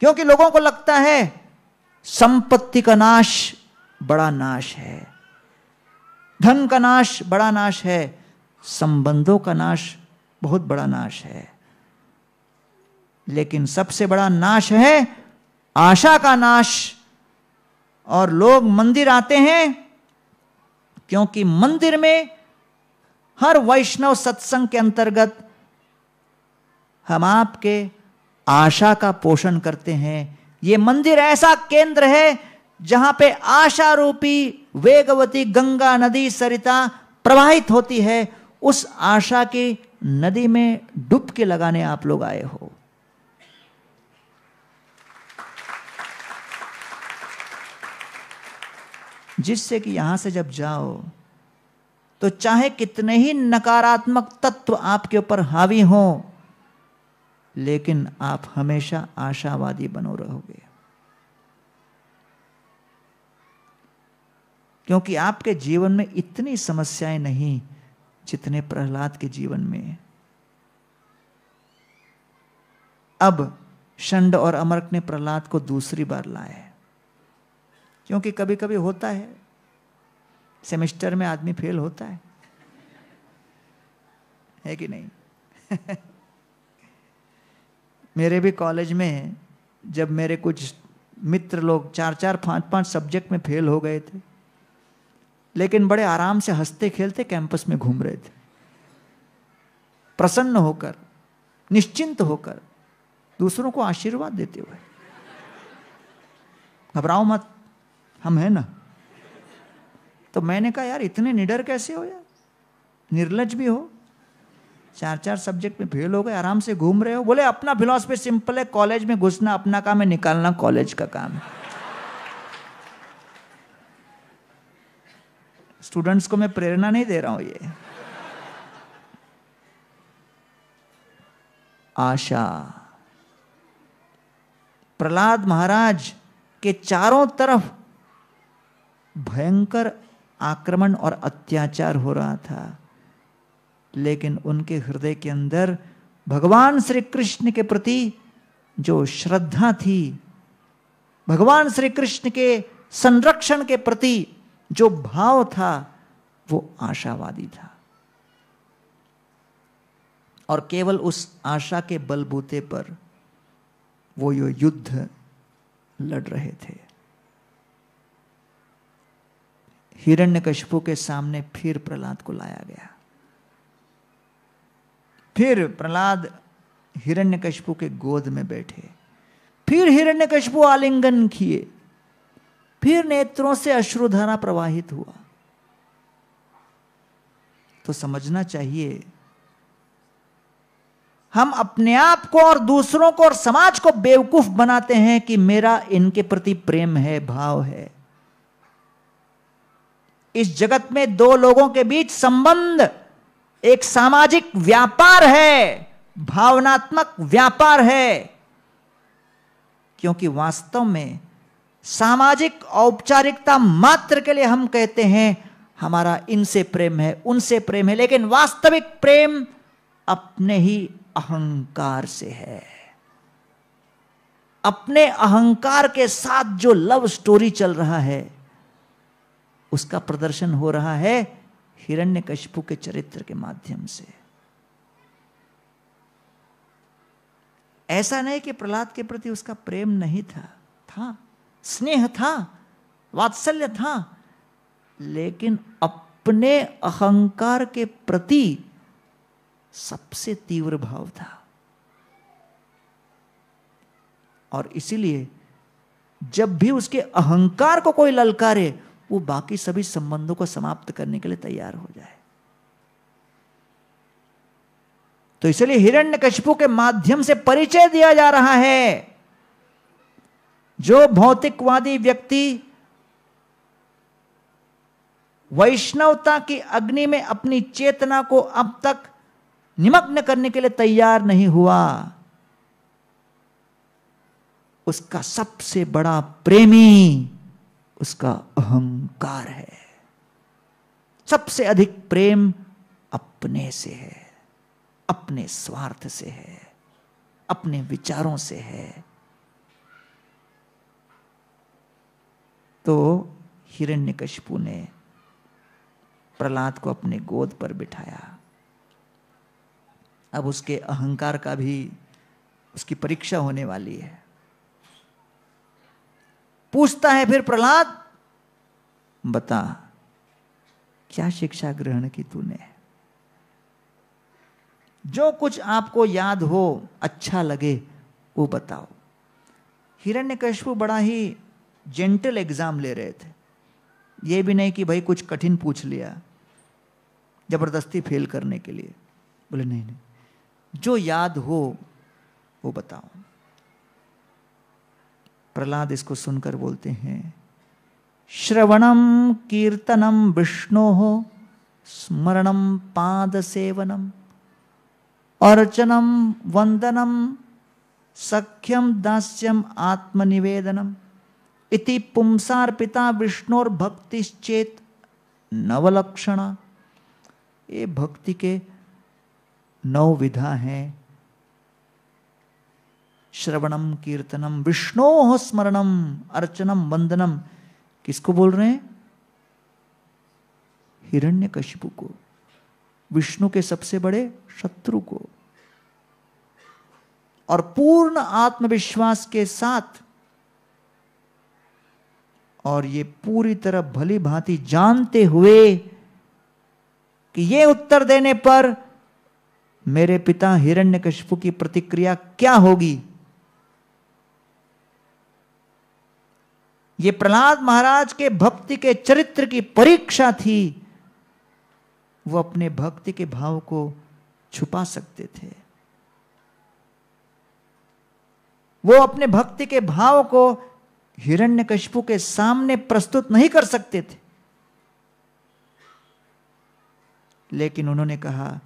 क्योंकि लोगों को लगता है संपत्ति का नाश बड़ा नाश है धन का नाश बड़ा नाश है संबंधों का नाश बहुत बड़ा नाश है लेकिन सबसे बड़ा नाश है आशा का नाश और लोग मंदिर आते हैं क्योंकि मंदिर में हर वैष्णव सत्संग के अंतर्गत हम आपके आशा का पोषण करते हैं ये मंदिर ऐसा केंद्र है जहां पे आशा रूपी वेगवती गंगा नदी सरिता प्रवाहित होती है उस आशा की नदी में डुबकी लगाने आप लोग आए हो जिससे कि यहां से जब जाओ तो चाहे कितने ही नकारात्मक तत्व आपके ऊपर हावी हो लेकिन आप हमेशा आशावादी बनो रहोगे क्योंकि आपके जीवन में इतनी समस्याएं नहीं जितने प्रहलाद के जीवन में अब शंड और अमरक ने प्रहलाद को दूसरी बार लाया क्योंकि कभी कभी होता है सेमेस्टर में आदमी फेल होता है है कि नहीं मेरे भी कॉलेज में जब मेरे कुछ मित्र लोग चार चार पांच पांच सब्जेक्ट में फेल हो गए थे लेकिन बड़े आराम से हंसते खेलते कैंपस में घूम रहे थे प्रसन्न होकर निश्चिंत होकर दूसरों को आशीर्वाद देते हुए घबराओ मत हम हैं ना तो मैंने कहा यार इतने निडर कैसे हो यार निर्लज भी हो चार चार सब्जेक्ट में फेल हो गए आराम से घूम रहे हो बोले अपना फिलोसफी सिंपल है कॉलेज में घुसना अपना काम है निकालना कॉलेज का काम है स्टूडेंट्स को मैं प्रेरणा नहीं दे रहा हूं ये आशा प्रहलाद महाराज के चारों तरफ भयंकर आक्रमण और अत्याचार हो रहा था लेकिन उनके हृदय के अंदर भगवान श्री कृष्ण के प्रति जो श्रद्धा थी भगवान श्री कृष्ण के संरक्षण के प्रति जो भाव था वो आशावादी था और केवल उस आशा के बलबूते पर वो यो युद्ध लड़ रहे थे हिरण्य हिरण्यकशिपु के सामने फिर प्रहलाद को लाया गया फिर प्रहलाद हिरण्य हिरण्यकशिपु के गोद में बैठे फिर हिरण्य हिरण्यकशिपु आलिंगन किए फिर नेत्रों से अश्रुधारा प्रवाहित हुआ तो समझना चाहिए हम अपने आप को और दूसरों को और समाज को बेवकूफ बनाते हैं कि मेरा इनके प्रति प्रेम है भाव है इस जगत में दो लोगों के बीच संबंध एक सामाजिक व्यापार है भावनात्मक व्यापार है क्योंकि वास्तव में सामाजिक औपचारिकता मात्र के लिए हम कहते हैं हमारा इनसे प्रेम है उनसे प्रेम है लेकिन वास्तविक प्रेम अपने ही अहंकार से है अपने अहंकार के साथ जो लव स्टोरी चल रहा है उसका प्रदर्शन हो रहा है हिरण्यकशिपु के चरित्र के माध्यम से ऐसा नहीं कि प्रहलाद के प्रति उसका प्रेम नहीं था था स्नेह था वात्सल्य था लेकिन अपने अहंकार के प्रति सबसे तीव्र भाव था और इसीलिए जब भी उसके अहंकार को कोई ललकारे वो बाकी सभी संबंधों को समाप्त करने के लिए तैयार हो जाए तो इसलिए हिरण्य कशपू के माध्यम से परिचय दिया जा रहा है जो भौतिकवादी व्यक्ति वैष्णवता की अग्नि में अपनी चेतना को अब तक निमग्न करने के लिए तैयार नहीं हुआ उसका सबसे बड़ा प्रेमी उसका अहंकार है सबसे अधिक प्रेम अपने से है अपने स्वार्थ से है अपने विचारों से है तो हिरण्यकशिपु ने प्रहलाद को अपने गोद पर बिठाया अब उसके अहंकार का भी उसकी परीक्षा होने वाली है पूछता है फिर प्रहलाद बता क्या शिक्षा ग्रहण की तूने जो कुछ आपको याद हो अच्छा लगे वो बताओ हिरण्य हिरण्यकश्यप बड़ा ही जेंटल एग्जाम ले रहे थे ये भी नहीं कि भाई कुछ कठिन पूछ लिया जबरदस्ती फेल करने के लिए बोले नहीं नहीं जो याद हो वो बताओ प्रहलाद इसको सुनकर बोलते हैं श्रवणम कीर्तनम विष्णो स्मरणम पाद सेवनम अर्चनम वंदनम सख्यम दास्यम आत्मनिवेदनम इति पुंसार्पिता विष्णोर्भक्तिश्चेत नवलक्षणा ये भक्ति के नौ विधा हैं श्रवणम कीर्तनम विष्णो स्मरणम अर्चनम वंदनम किसको बोल रहे हैं हिरण्य कशिपु को विष्णु के सबसे बड़े शत्रु को और पूर्ण आत्मविश्वास के साथ और ये पूरी तरह भली भांति जानते हुए कि ये उत्तर देने पर मेरे पिता हिरण्यकशिपु की प्रतिक्रिया क्या होगी ये प्रहलाद महाराज के भक्ति के चरित्र की परीक्षा थी वो अपने भक्ति के भाव को छुपा सकते थे वो अपने भक्ति के भाव को हिरण्यकशिपु के सामने प्रस्तुत नहीं कर सकते थे लेकिन उन्होंने कहा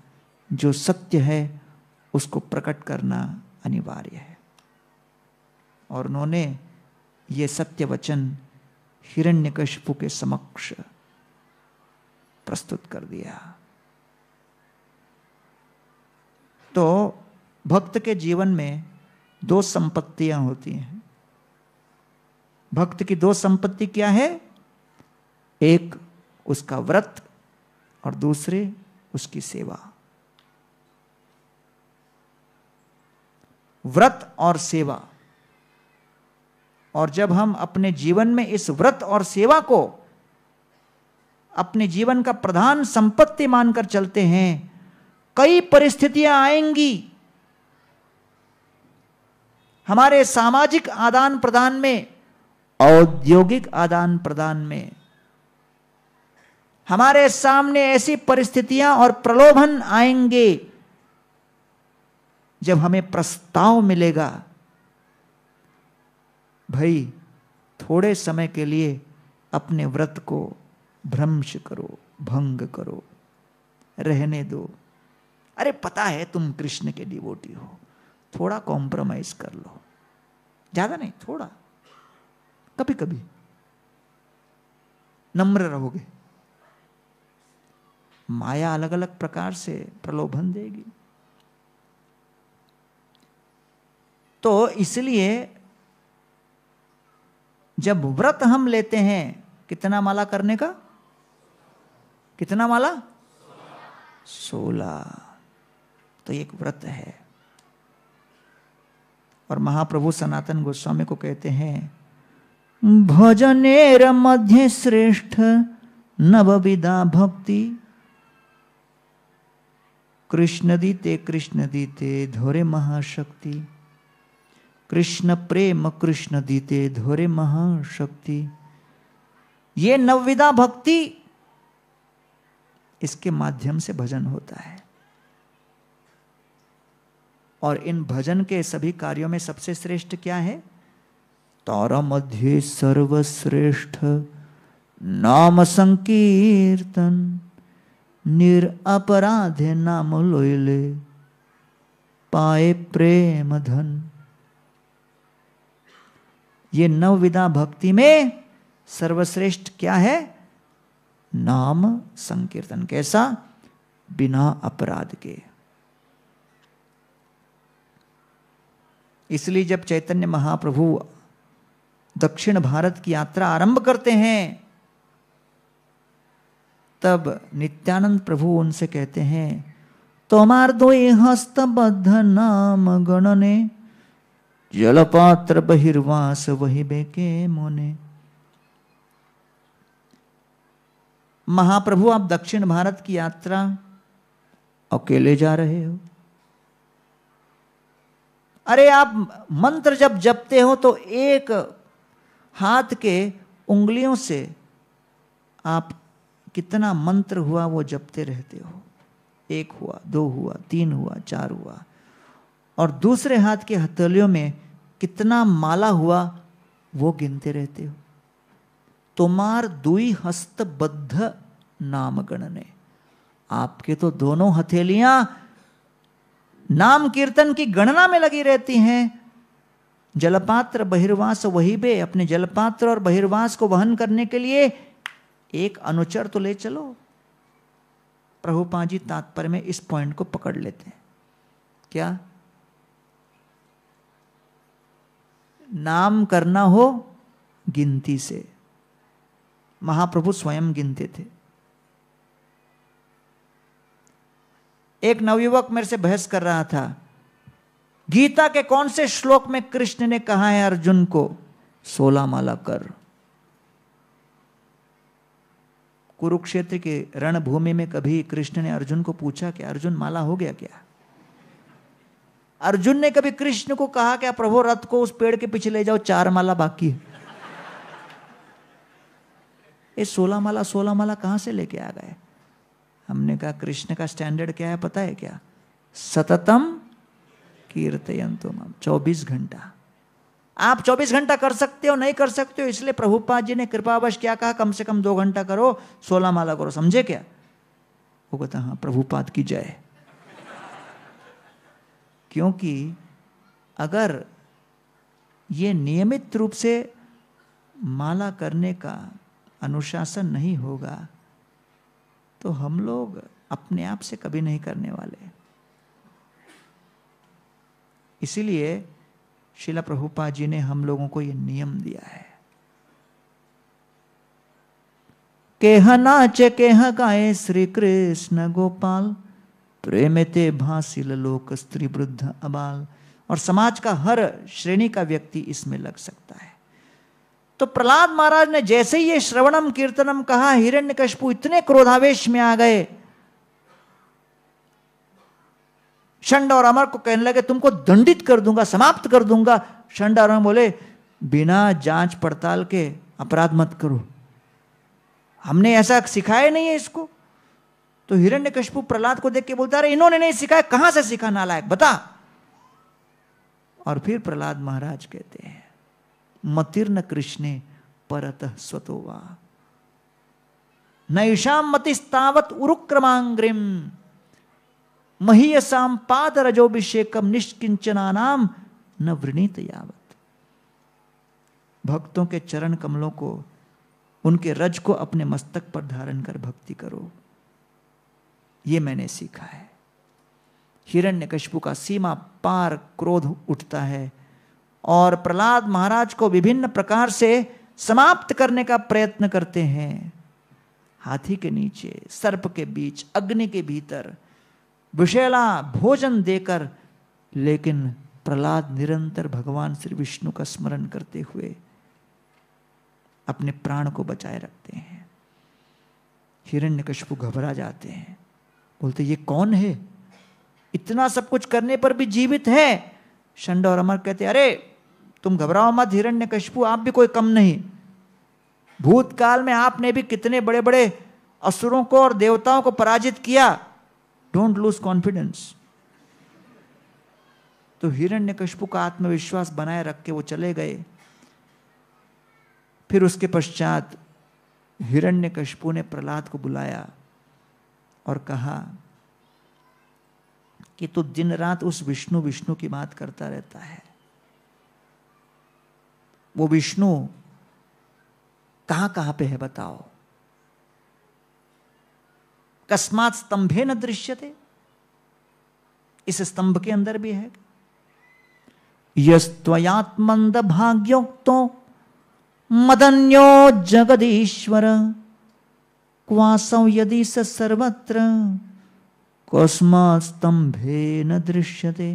जो सत्य है उसको प्रकट करना अनिवार्य है और उन्होंने ये सत्य वचन हिरण्यकशिपु के समक्ष प्रस्तुत कर दिया तो भक्त के जीवन में दो संपत्तियां होती हैं भक्त की दो संपत्ति क्या है एक उसका व्रत और दूसरे उसकी सेवा व्रत और सेवा और जब हम अपने जीवन में इस व्रत और सेवा को अपने जीवन का प्रधान संपत्ति मानकर चलते हैं कई परिस्थितियां आएंगी हमारे सामाजिक आदान प्रदान में औद्योगिक आदान प्रदान में हमारे सामने ऐसी परिस्थितियां और प्रलोभन आएंगे जब हमें प्रस्ताव मिलेगा भाई थोड़े समय के लिए अपने व्रत को भ्रंश करो भंग करो रहने दो अरे पता है तुम कृष्ण के डिवोटी हो थोड़ा कॉम्प्रोमाइज कर लो ज़्यादा नहीं थोड़ा कभी कभी नम्र रहोगे माया अलग अलग प्रकार से प्रलोभन देगी तो इसलिए जब व्रत हम लेते हैं कितना माला करने का कितना माला सोलह तो एक व्रत है और महाप्रभु सनातन गोस्वामी को कहते हैं भजनेर मध्य श्रेष्ठ नवविदा भक्ति कृष्ण दीते कृष्ण दीते धोरे महाशक्ति कृष्ण प्रेम कृष्ण दीते धोरे महाशक्ति ये नवविदा भक्ति इसके माध्यम से भजन होता है और इन भजन के सभी कार्यों में सबसे श्रेष्ठ क्या है तारा मध्य सर्वश्रेष्ठ नाम संकीर्तन निरअपराधे नाम लोयले पाए प्रेम धन ये विधा भक्ति में सर्वश्रेष्ठ क्या है नाम संकीर्तन कैसा बिना अपराध के इसलिए जब चैतन्य महाप्रभु दक्षिण भारत की यात्रा आरंभ करते हैं तब नित्यानंद प्रभु उनसे कहते हैं तोमार दो हस्तबद्ध नाम गणने जलपात्र बहिर्वास वही बेके मोने महाप्रभु आप दक्षिण भारत की यात्रा अकेले जा रहे हो अरे आप मंत्र जब जपते हो तो एक हाथ के उंगलियों से आप कितना मंत्र हुआ वो जपते रहते हो एक हुआ दो हुआ तीन हुआ चार हुआ और दूसरे हाथ की हथेलियों में कितना माला हुआ वो गिनते रहते हो तुम्हार दुई हस्तबद्ध नाम गणने आपके तो दोनों हथेलियां नाम कीर्तन की गणना में लगी रहती हैं जलपात्र बहिर्वास वही बे अपने जलपात्र और बहिर्वास को वहन करने के लिए एक अनुचर तो ले चलो प्रभुपा जी तात्पर्य में इस पॉइंट को पकड़ लेते हैं क्या नाम करना हो गिनती से महाप्रभु स्वयं गिनते थे एक नवयुवक मेरे से बहस कर रहा था गीता के कौन से श्लोक में कृष्ण ने कहा है अर्जुन को सोलह माला कर कुरुक्षेत्र के रणभूमि में कभी कृष्ण ने अर्जुन को पूछा कि अर्जुन माला हो गया क्या अर्जुन ने कभी कृष्ण को कहा क्या प्रभु रथ को उस पेड़ के पीछे ले जाओ चार माला बाकी है ये सोलह माला सोलह माला कहां से लेके आ गए हमने कहा कृष्ण का स्टैंडर्ड क्या है पता है क्या सततम कीर्तयंतु मम चौबीस घंटा आप 24 घंटा कर सकते हो नहीं कर सकते हो इसलिए प्रभुपाद जी ने कृपावश क्या कहा कम से कम दो घंटा करो सोलह माला करो समझे क्या वो कहता हाँ प्रभुपाद की जय क्योंकि अगर ये नियमित रूप से माला करने का अनुशासन नहीं होगा तो हम लोग अपने आप से कभी नहीं करने वाले इसीलिए शिला प्रभुपा जी ने हम लोगों को यह नियम दिया है केह नाच केह गाए श्री कृष्ण गोपाल प्रेमते भाषिल लोक स्त्री वृद्ध अबाल और समाज का हर श्रेणी का व्यक्ति इसमें लग सकता है तो प्रहलाद महाराज ने जैसे ही ये श्रवणम कीर्तनम कहा कशपू इतने क्रोधावेश में आ गए शंड और अमर को कहने लगे तुमको दंडित कर दूंगा समाप्त कर दूंगा शंड और अमर बोले बिना जांच पड़ताल के अपराध मत करो हमने ऐसा सिखाया नहीं है इसको तो कशपू प्रहलाद को देख के बोलता अरे इन्होंने नहीं सिखाया कहां से सिखा नालायक बता और फिर प्रहलाद महाराज कहते हैं मतीर्ण कृष्णे परत स्वतोवा नैषाम मतिस्तावत उरुक्रमांग्रिम महीयसाम पाद रजोभिषेकम निष्किंचना न वृणीत यावत भक्तों के चरण कमलों को उनके रज को अपने मस्तक पर धारण कर भक्ति करो ये मैंने सीखा है हिरण्य हिरण्यकशिपु का सीमा पार क्रोध उठता है और प्रहलाद महाराज को विभिन्न प्रकार से समाप्त करने का प्रयत्न करते हैं हाथी के नीचे सर्प के बीच अग्नि के भीतर विषैला भोजन देकर लेकिन प्रहलाद निरंतर भगवान श्री विष्णु का स्मरण करते हुए अपने प्राण को बचाए रखते हैं हिरण्यकशिपु घबरा जाते हैं बोलते ये कौन है इतना सब कुछ करने पर भी जीवित है शंड और अमर कहते अरे तुम घबराओ मत हिरण्य कशपू आप भी कोई कम नहीं भूतकाल में आपने भी कितने बड़े बड़े असुरों को और देवताओं को पराजित किया डोंट लूज कॉन्फिडेंस तो हिरण्य कशपू का आत्मविश्वास बनाए रख के वो चले गए फिर उसके पश्चात हिरण्य कशपू ने प्रहलाद को बुलाया और कहा कि तू दिन रात उस विष्णु विष्णु की बात करता रहता है वो विष्णु कहां कहां पे है बताओ कस्मात स्तंभे न दृश्यते इस स्तंभ के अंदर भी है यस्त्वयात्मंद भाग्योक्तो मदन्यो जगदीश्वर क्वासौ यदि स सर्वत्र स्तंभे न दृश्यते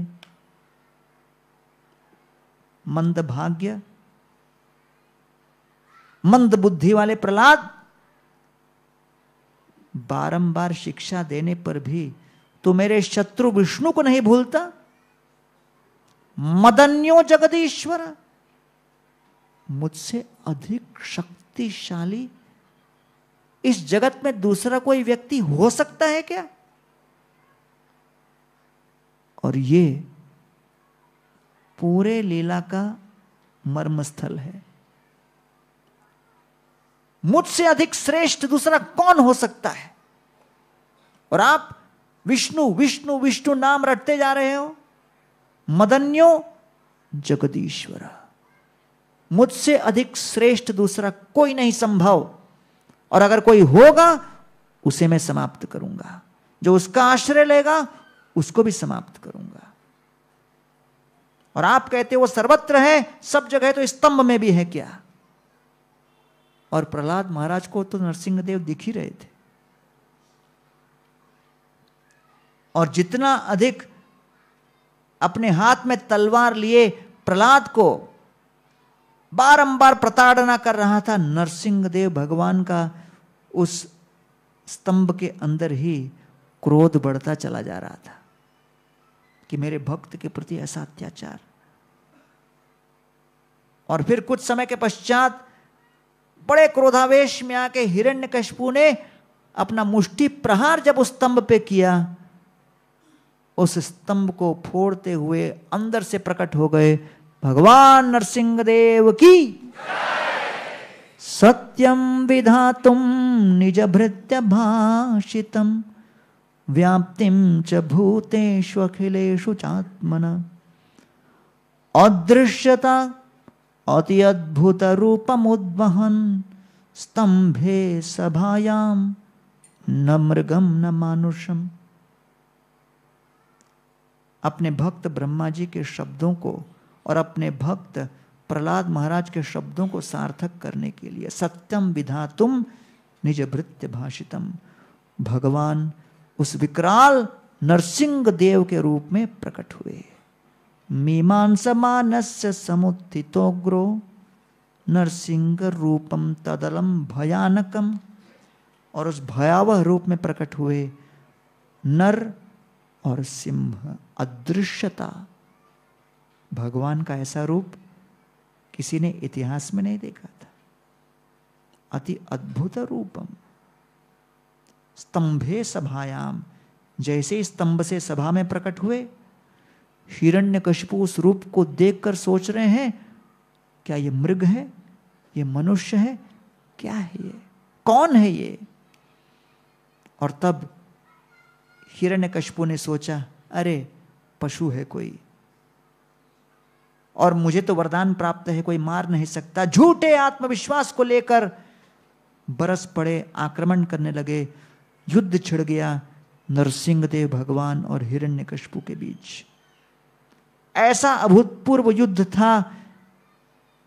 भाग्य मंद बुद्धि वाले प्रहलाद बारंबार शिक्षा देने पर भी तू तो मेरे शत्रु विष्णु को नहीं भूलता मदन्यो जगदीश्वर मुझसे अधिक शक्तिशाली इस जगत में दूसरा कोई व्यक्ति हो सकता है क्या और ये पूरे लीला का मर्मस्थल है मुझसे अधिक श्रेष्ठ दूसरा कौन हो सकता है और आप विष्णु विष्णु विष्णु नाम रटते जा रहे हो मदन्यो जगदीश्वर मुझसे अधिक श्रेष्ठ दूसरा कोई नहीं संभव और अगर कोई होगा उसे मैं समाप्त करूंगा जो उसका आश्रय लेगा उसको भी समाप्त करूंगा और आप कहते हो वो सर्वत्र है सब जगह तो स्तंभ में भी है क्या और प्रहलाद महाराज को तो नरसिंहदेव दिख ही रहे थे और जितना अधिक अपने हाथ में तलवार लिए प्रहलाद को बारंबार प्रताड़ना कर रहा था नरसिंह देव भगवान का उस स्तंभ के अंदर ही क्रोध बढ़ता चला जा रहा था कि मेरे भक्त के प्रति ऐसा अत्याचार और फिर कुछ समय के पश्चात बड़े क्रोधावेश में आके कशपू ने अपना मुष्टि प्रहार जब उस स्तंभ पे किया उस स्तंभ को फोड़ते हुए अंदर से प्रकट हो गए भगवान नरसिंह देव की सत्यम विधा निज भृत्य भाषित व्याप्ति च भूतेष्वखिलेषु चात्मन अदृश्यता अति अद्भुत रूप मुद्वहन स्तंभे सभायाम न मृगम न मानुषम अपने भक्त ब्रह्मा जी के शब्दों को और अपने भक्त प्रहलाद महाराज के शब्दों को सार्थक करने के लिए सत्यम विधा तुम निज भृत्य भाषितम भगवान उस विकराल नरसिंह देव के रूप में प्रकट हुए मानस्य समुत्थितोग्रो नरसिंह रूपम तदलम भयानकम और उस भयावह रूप में प्रकट हुए नर और सिंह अदृश्यता भगवान का ऐसा रूप किसी ने इतिहास में नहीं देखा था अति अद्भुत रूपम स्तंभे सभायाम जैसे स्तंभ से सभा में प्रकट हुए हिरण्य कशपु उस रूप को देखकर सोच रहे हैं क्या ये मृग है ये मनुष्य है क्या है ये कौन है ये और तब हिरण्य कशपु ने सोचा अरे पशु है कोई और मुझे तो वरदान प्राप्त है कोई मार नहीं सकता झूठे आत्मविश्वास को लेकर बरस पड़े आक्रमण करने लगे युद्ध छिड़ गया नरसिंहदेव भगवान और हिरण्य के बीच ऐसा अभूतपूर्व युद्ध था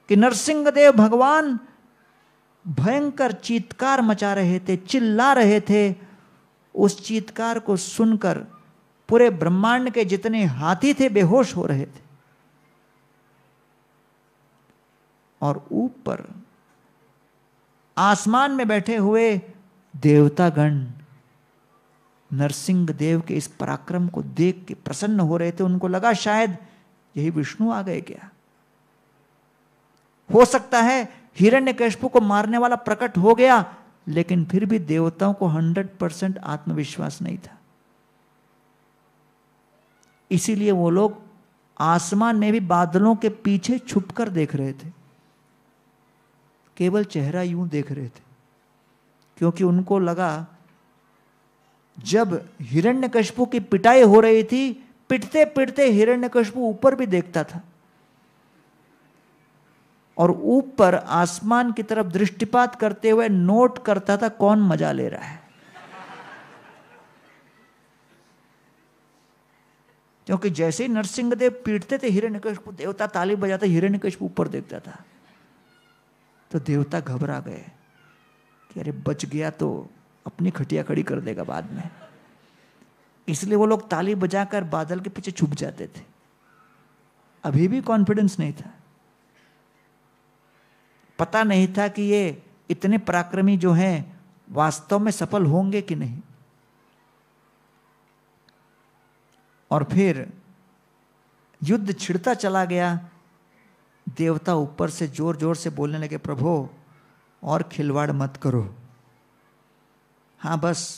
कि नरसिंहदेव भगवान भयंकर चीतकार मचा रहे थे चिल्ला रहे थे उस चीतकार को सुनकर पूरे ब्रह्मांड के जितने हाथी थे बेहोश हो रहे थे और ऊपर आसमान में बैठे हुए देवतागण नरसिंह देव के इस पराक्रम को देख के प्रसन्न हो रहे थे उनको लगा शायद यही विष्णु आ गए क्या हो सकता है हिरण्य कैशपू को मारने वाला प्रकट हो गया लेकिन फिर भी देवताओं को हंड्रेड परसेंट आत्मविश्वास नहीं था इसीलिए वो लोग आसमान में भी बादलों के पीछे छुपकर देख रहे थे केवल चेहरा यूं देख रहे थे क्योंकि उनको लगा जब हिरण्यकश्यपु की पिटाई हो रही थी पिटते पिटते हिरण्यकश्यपु ऊपर भी देखता था और ऊपर आसमान की तरफ दृष्टिपात करते हुए नोट करता था कौन मजा ले रहा है क्योंकि जैसे ही नरसिंहदेव पीटते थे हिरण्यकश्यप देवता ताली बजाता हिरण्यकश्यप ऊपर देखता था तो देवता घबरा गए कि अरे बच गया तो अपनी खटिया खड़ी कर देगा बाद में इसलिए वो लोग ताली बजाकर बादल के पीछे छुप जाते थे अभी भी कॉन्फिडेंस नहीं था पता नहीं था कि ये इतने पराक्रमी जो हैं वास्तव में सफल होंगे कि नहीं और फिर युद्ध छिड़ता चला गया देवता ऊपर से जोर जोर से बोलने लगे प्रभु और खिलवाड़ मत करो हाँ बस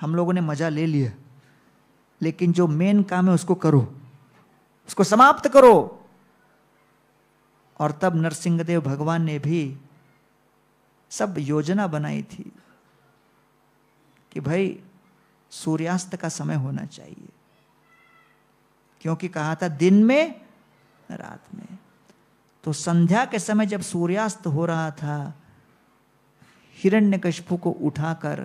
हम लोगों ने मज़ा ले लिया लेकिन जो मेन काम है उसको करो उसको समाप्त करो और तब नरसिंहदेव भगवान ने भी सब योजना बनाई थी कि भाई सूर्यास्त का समय होना चाहिए क्योंकि कहा था दिन में रात में तो संध्या के समय जब सूर्यास्त हो रहा था हिरण्य कशपू को उठाकर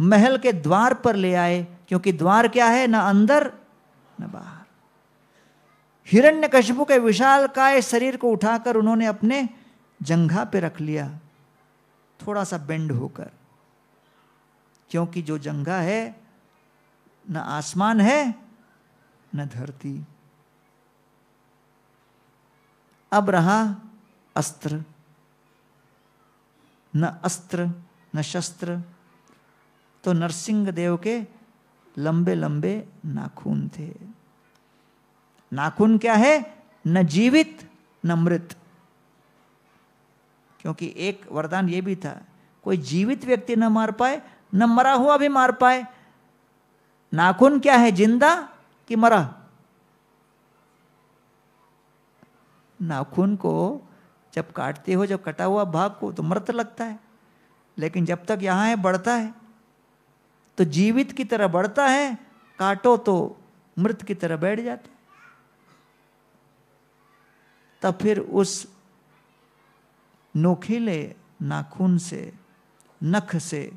महल के द्वार पर ले आए क्योंकि द्वार क्या है ना अंदर न बाहर कशपू के विशाल काय शरीर को उठाकर उन्होंने अपने जंघा पे रख लिया थोड़ा सा बेंड होकर क्योंकि जो जंघा है न आसमान है न धरती अब रहा अस्त्र न अस्त्र न शस्त्र तो नरसिंह देव के लंबे लंबे नाखून थे नाखून क्या है न जीवित न मृत क्योंकि एक वरदान यह भी था कोई जीवित व्यक्ति न मार पाए न मरा हुआ भी मार पाए नाखून क्या है जिंदा कि मरा नाखून को जब काटते हो जब कटा हुआ भाग को तो मृत लगता है लेकिन जब तक यहाँ है बढ़ता है तो जीवित की तरह बढ़ता है काटो तो मृत की तरह बैठ जाता तब फिर उस नोखीले नाखून से नख से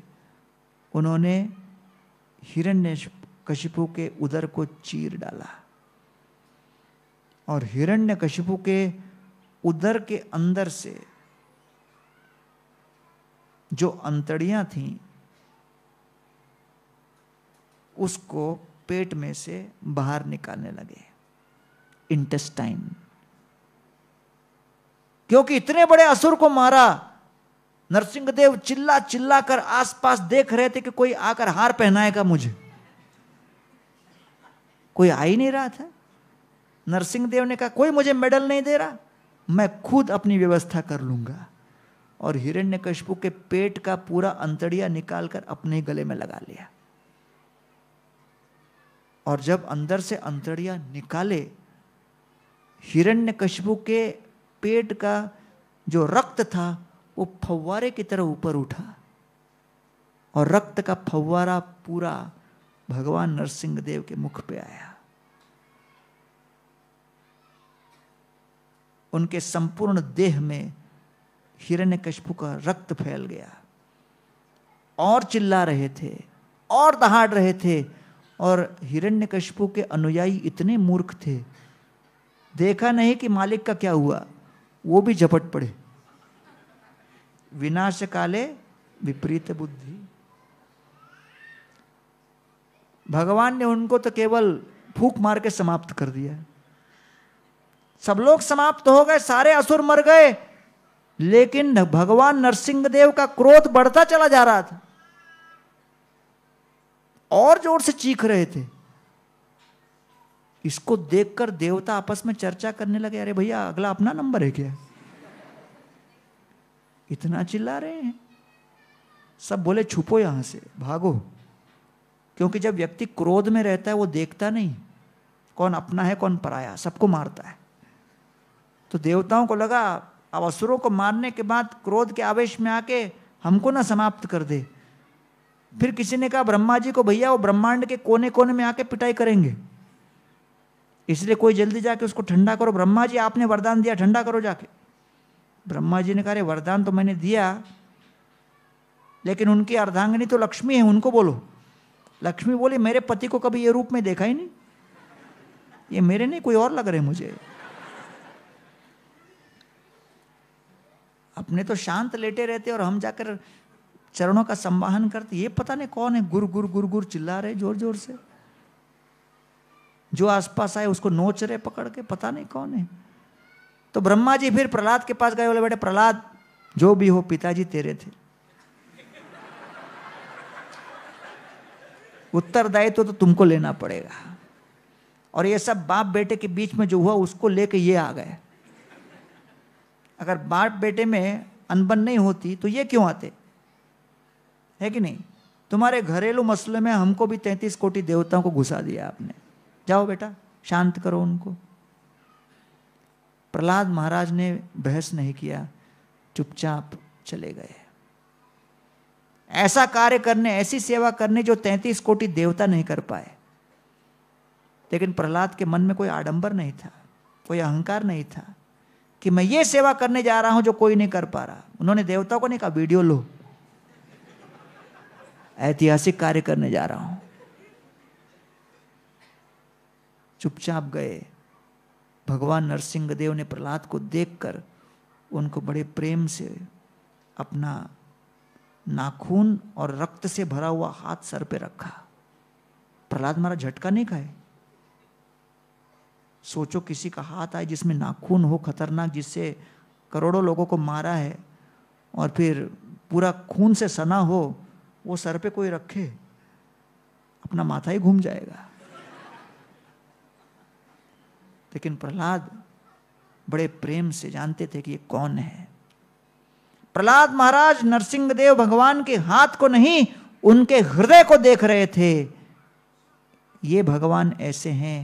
उन्होंने हिरण्य कशिपु के उदर को चीर डाला और हिरण्य कशिपु के उदर के अंदर से जो अंतड़ियां थी उसको पेट में से बाहर निकालने लगे इंटेस्टाइन क्योंकि इतने बड़े असुर को मारा नरसिंहदेव चिल्ला चिल्ला कर आसपास देख रहे थे कि कोई आकर हार पहनाएगा मुझे कोई आ ही नहीं रहा था नरसिंह देव ने कहा कोई मुझे मेडल नहीं दे रहा मैं खुद अपनी व्यवस्था कर लूंगा और हिरण्यकशिपु के पेट का पूरा अंतड़िया निकालकर अपने गले में लगा लिया और जब अंदर से अंतड़िया निकाले हिरण्यकशिपु के पेट का जो रक्त था वो फव्वारे की तरह ऊपर उठा और रक्त का फव्वारा पूरा भगवान नरसिंह देव के मुख पे आया उनके संपूर्ण देह में हिरण्य कशपु का रक्त फैल गया और चिल्ला रहे थे और दहाड़ रहे थे और हिरण्य कशपु के अनुयायी इतने मूर्ख थे देखा नहीं कि मालिक का क्या हुआ वो भी झपट पड़े विनाश काले विपरीत बुद्धि भगवान ने उनको तो केवल फूक मार के समाप्त कर दिया सब लोग समाप्त हो गए सारे असुर मर गए लेकिन भगवान नरसिंह देव का क्रोध बढ़ता चला जा रहा था और जोर से चीख रहे थे इसको देखकर देवता आपस में चर्चा करने लगे अरे भैया अगला अपना नंबर है क्या इतना चिल्ला रहे हैं सब बोले छुपो यहां से भागो क्योंकि जब व्यक्ति क्रोध में रहता है वो देखता नहीं कौन अपना है कौन पराया सबको मारता है तो देवताओं को लगा अब असुरों को मारने के बाद क्रोध के आवेश में आके हमको ना समाप्त कर दे फिर किसी ने कहा ब्रह्मा जी को भैया वो ब्रह्मांड के कोने कोने में आके पिटाई करेंगे इसलिए कोई जल्दी जाके उसको ठंडा करो ब्रह्मा जी आपने वरदान दिया ठंडा करो जाके ब्रह्मा जी ने कहा वरदान तो मैंने दिया लेकिन उनकी अर्धांगिनी तो लक्ष्मी है उनको बोलो लक्ष्मी बोली मेरे पति को कभी ये रूप में देखा ही नहीं ये मेरे नहीं कोई और लग रहे मुझे अपने तो शांत लेटे रहते और हम जाकर चरणों का संवाहन करते ये पता नहीं कौन है गुर गुर गुर गुर चिल्ला रहे जोर जोर से जो आसपास आए उसको नोच रहे पकड़ के पता नहीं कौन है तो ब्रह्मा जी फिर प्रहलाद के पास गए बोले बेटे प्रहलाद जो भी हो पिताजी तेरे थे उत्तरदायित्व तो, तो तुमको लेना पड़ेगा और ये सब बाप बेटे के बीच में जो हुआ उसको लेके ये आ गए अगर बाप बेटे में अनबन नहीं होती तो ये क्यों आते है कि नहीं तुम्हारे घरेलू मसले में हमको भी तैंतीस कोटि देवताओं को घुसा दिया आपने जाओ बेटा शांत करो उनको प्रहलाद महाराज ने बहस नहीं किया चुपचाप चले गए ऐसा कार्य करने ऐसी सेवा करने जो तैंतीस कोटि देवता नहीं कर पाए लेकिन प्रहलाद के मन में कोई आडंबर नहीं था कोई अहंकार नहीं था कि मैं ये सेवा करने जा रहा हूं जो कोई नहीं कर पा रहा उन्होंने देवताओं को नहीं कहा वीडियो लो ऐतिहासिक कार्य करने जा रहा हूं चुपचाप गए भगवान नरसिंह देव ने प्रहलाद को देखकर उनको बड़े प्रेम से अपना नाखून और रक्त से भरा हुआ हाथ सर पे रखा प्रहलाद मारा झटका नहीं खाए सोचो किसी का हाथ आए जिसमें नाखून हो खतरनाक जिससे करोड़ों लोगों को मारा है और फिर पूरा खून से सना हो वो सर पे कोई रखे अपना माथा ही घूम जाएगा लेकिन प्रहलाद बड़े प्रेम से जानते थे कि ये कौन है प्रहलाद महाराज नरसिंहदेव भगवान के हाथ को नहीं उनके हृदय को देख रहे थे ये भगवान ऐसे हैं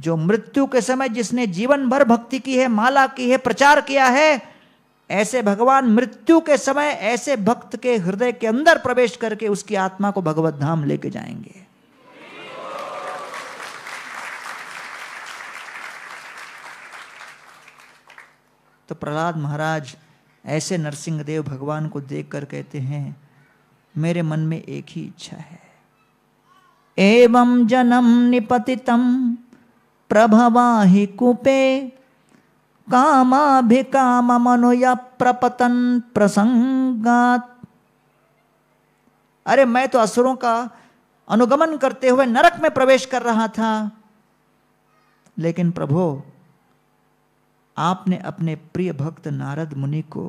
जो मृत्यु के समय जिसने जीवन भर भक्ति की है माला की है प्रचार किया है ऐसे भगवान मृत्यु के समय ऐसे भक्त के हृदय के अंदर प्रवेश करके उसकी आत्मा को भगवत धाम लेके जाएंगे तो प्रहलाद महाराज ऐसे नरसिंहदेव भगवान को देखकर कहते हैं मेरे मन में एक ही इच्छा है एवं जनम निपतितम प्रभवा ही कुपे मनोय प्रपतन प्रसंगात अरे मैं तो असुरों का अनुगमन करते हुए नरक में प्रवेश कर रहा था लेकिन प्रभो आपने अपने प्रिय भक्त नारद मुनि को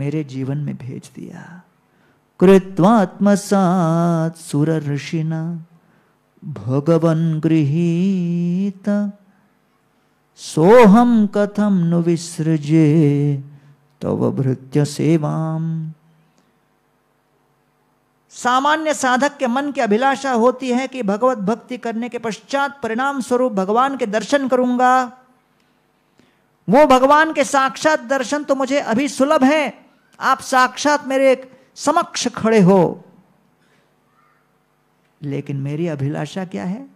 मेरे जीवन में भेज दिया कृत्वात्मसात सुर ऋषिना भगवन गृहीत सोहम कथम नु विसृजे तव भृत्य सेवाम सामान्य साधक के मन की अभिलाषा होती है कि भगवत भक्ति करने के पश्चात परिणाम स्वरूप भगवान के दर्शन करूंगा वो भगवान के साक्षात दर्शन तो मुझे अभी सुलभ है आप साक्षात मेरे समक्ष खड़े हो लेकिन मेरी अभिलाषा क्या है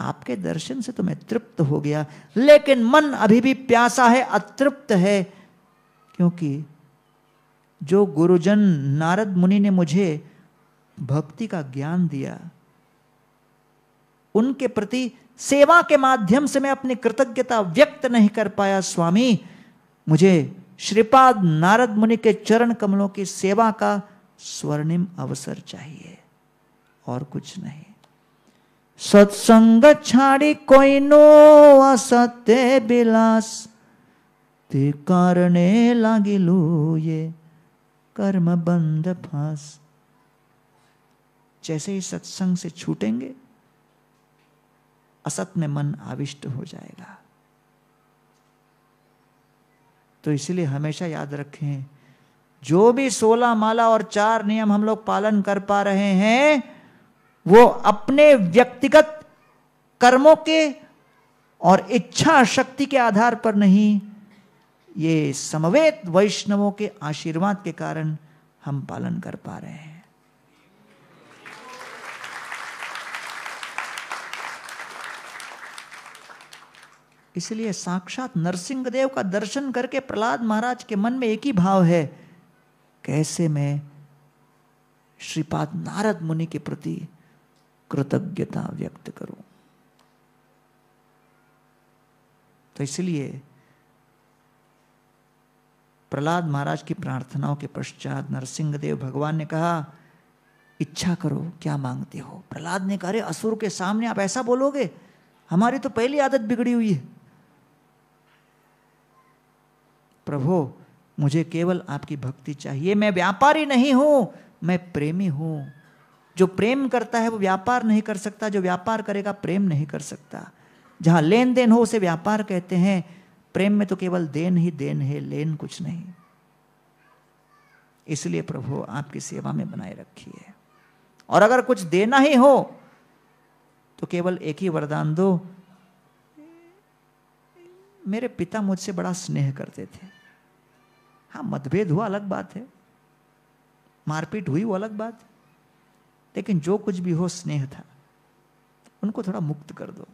आपके दर्शन से तो मैं तृप्त हो गया लेकिन मन अभी भी प्यासा है अतृप्त है क्योंकि जो गुरुजन नारद मुनि ने मुझे भक्ति का ज्ञान दिया उनके प्रति सेवा के माध्यम से मैं अपनी कृतज्ञता व्यक्त नहीं कर पाया स्वामी मुझे श्रीपाद नारद मुनि के चरण कमलों की सेवा का स्वर्णिम अवसर चाहिए और कुछ नहीं सत्संग छाड़ी कोई नो असत्य बिलास ते कारणे लागिलो ये कर्म बंद फांस जैसे ही सत्संग से छूटेंगे असत में मन आविष्ट हो जाएगा तो इसलिए हमेशा याद रखें जो भी सोलह माला और चार नियम हम लोग पालन कर पा रहे हैं वो अपने व्यक्तिगत कर्मों के और इच्छा शक्ति के आधार पर नहीं ये समवेत वैष्णवों के आशीर्वाद के कारण हम पालन कर पा रहे हैं इसलिए साक्षात नरसिंहदेव का दर्शन करके प्रहलाद महाराज के मन में एक ही भाव है कैसे मैं श्रीपाद नारद मुनि के प्रति कृतज्ञता व्यक्त करूं तो इसलिए प्रहलाद महाराज की प्रार्थनाओं के पश्चात नरसिंहदेव भगवान ने कहा इच्छा करो क्या मांगते हो प्रहलाद ने कहा असुर के सामने आप ऐसा बोलोगे हमारी तो पहली आदत बिगड़ी हुई है प्रभु मुझे केवल आपकी भक्ति चाहिए मैं व्यापारी नहीं हूं मैं प्रेमी हूं जो प्रेम करता है वो व्यापार नहीं कर सकता जो व्यापार करेगा प्रेम नहीं कर सकता जहां लेन देन हो उसे व्यापार कहते हैं प्रेम में तो केवल देन ही देन है लेन कुछ नहीं इसलिए प्रभु आपकी सेवा में बनाए रखी है और अगर कुछ देना ही हो तो केवल एक ही वरदान दो मेरे पिता मुझसे बड़ा स्नेह करते थे हाँ मतभेद हुआ अलग बात है मारपीट हुई वो अलग बात है लेकिन जो कुछ भी हो स्नेह था उनको थोड़ा मुक्त कर दो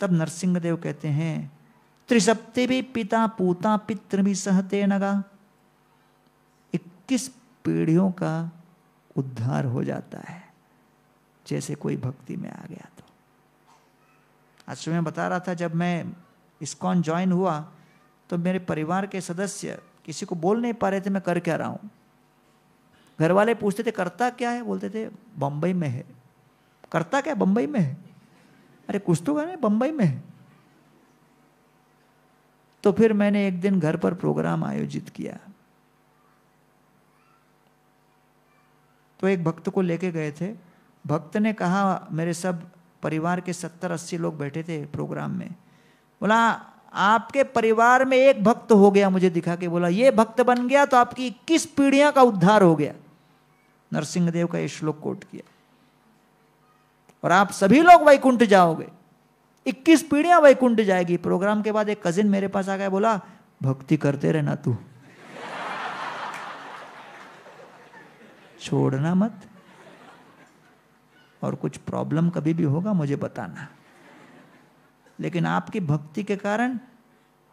तब नरसिंहदेव कहते हैं त्रिसप्ते भी पिता पूता पित्र भी सहते नगा इक्कीस पीढ़ियों का उद्धार हो जाता है जैसे कोई भक्ति में आ गया तो आज सुबह बता रहा था जब मैं इसकॉन ज्वाइन हुआ तो मेरे परिवार के सदस्य किसी को बोल नहीं पा रहे थे मैं कर क्या रहा हूं घर वाले पूछते थे करता क्या है बोलते थे बम्बई में है करता क्या बम्बई में है अरे कुछ तो करें बम्बई में है तो फिर मैंने एक दिन घर पर प्रोग्राम आयोजित किया तो एक भक्त को लेके गए थे भक्त ने कहा मेरे सब परिवार के सत्तर अस्सी लोग बैठे थे प्रोग्राम में बोला आपके परिवार में एक भक्त हो गया मुझे दिखा के बोला ये भक्त बन गया तो आपकी इक्कीस पीढ़ियां का उद्धार हो गया नरसिंहदेव का ये श्लोक कोट किया और आप सभी लोग वैकुंठ जाओगे 21 पीढ़ियां वैकुंठ जाएगी प्रोग्राम के बाद एक कजिन मेरे पास आ गया बोला भक्ति करते रहना तू छोड़ना मत और कुछ प्रॉब्लम कभी भी होगा मुझे बताना लेकिन आपकी भक्ति के कारण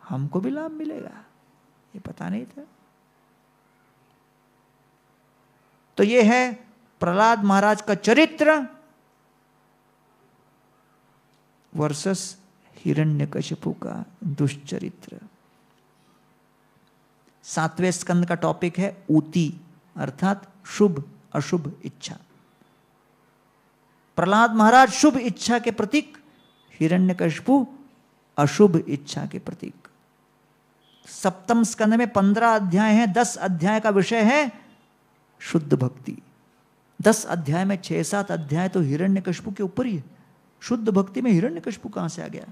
हमको भी लाभ मिलेगा ये पता नहीं था तो ये है प्रहलाद महाराज का चरित्र वर्सेस हिरण्यकशिपु का दुष्चरित्र सातवें स्कंद का टॉपिक है ऊती अर्थात शुभ अशुभ इच्छा प्रहलाद महाराज शुभ इच्छा के प्रतीक हिरण्यकशिपु अशुभ इच्छा के प्रतीक सप्तम स्कंद में पंद्रह अध्याय हैं दस अध्याय का विषय है शुद्ध भक्ति दस अध्याय में छह सात अध्याय तो हिरण्य कशपू के ऊपर ही है शुद्ध भक्ति में हिरण्य कशपू कहां से आ गया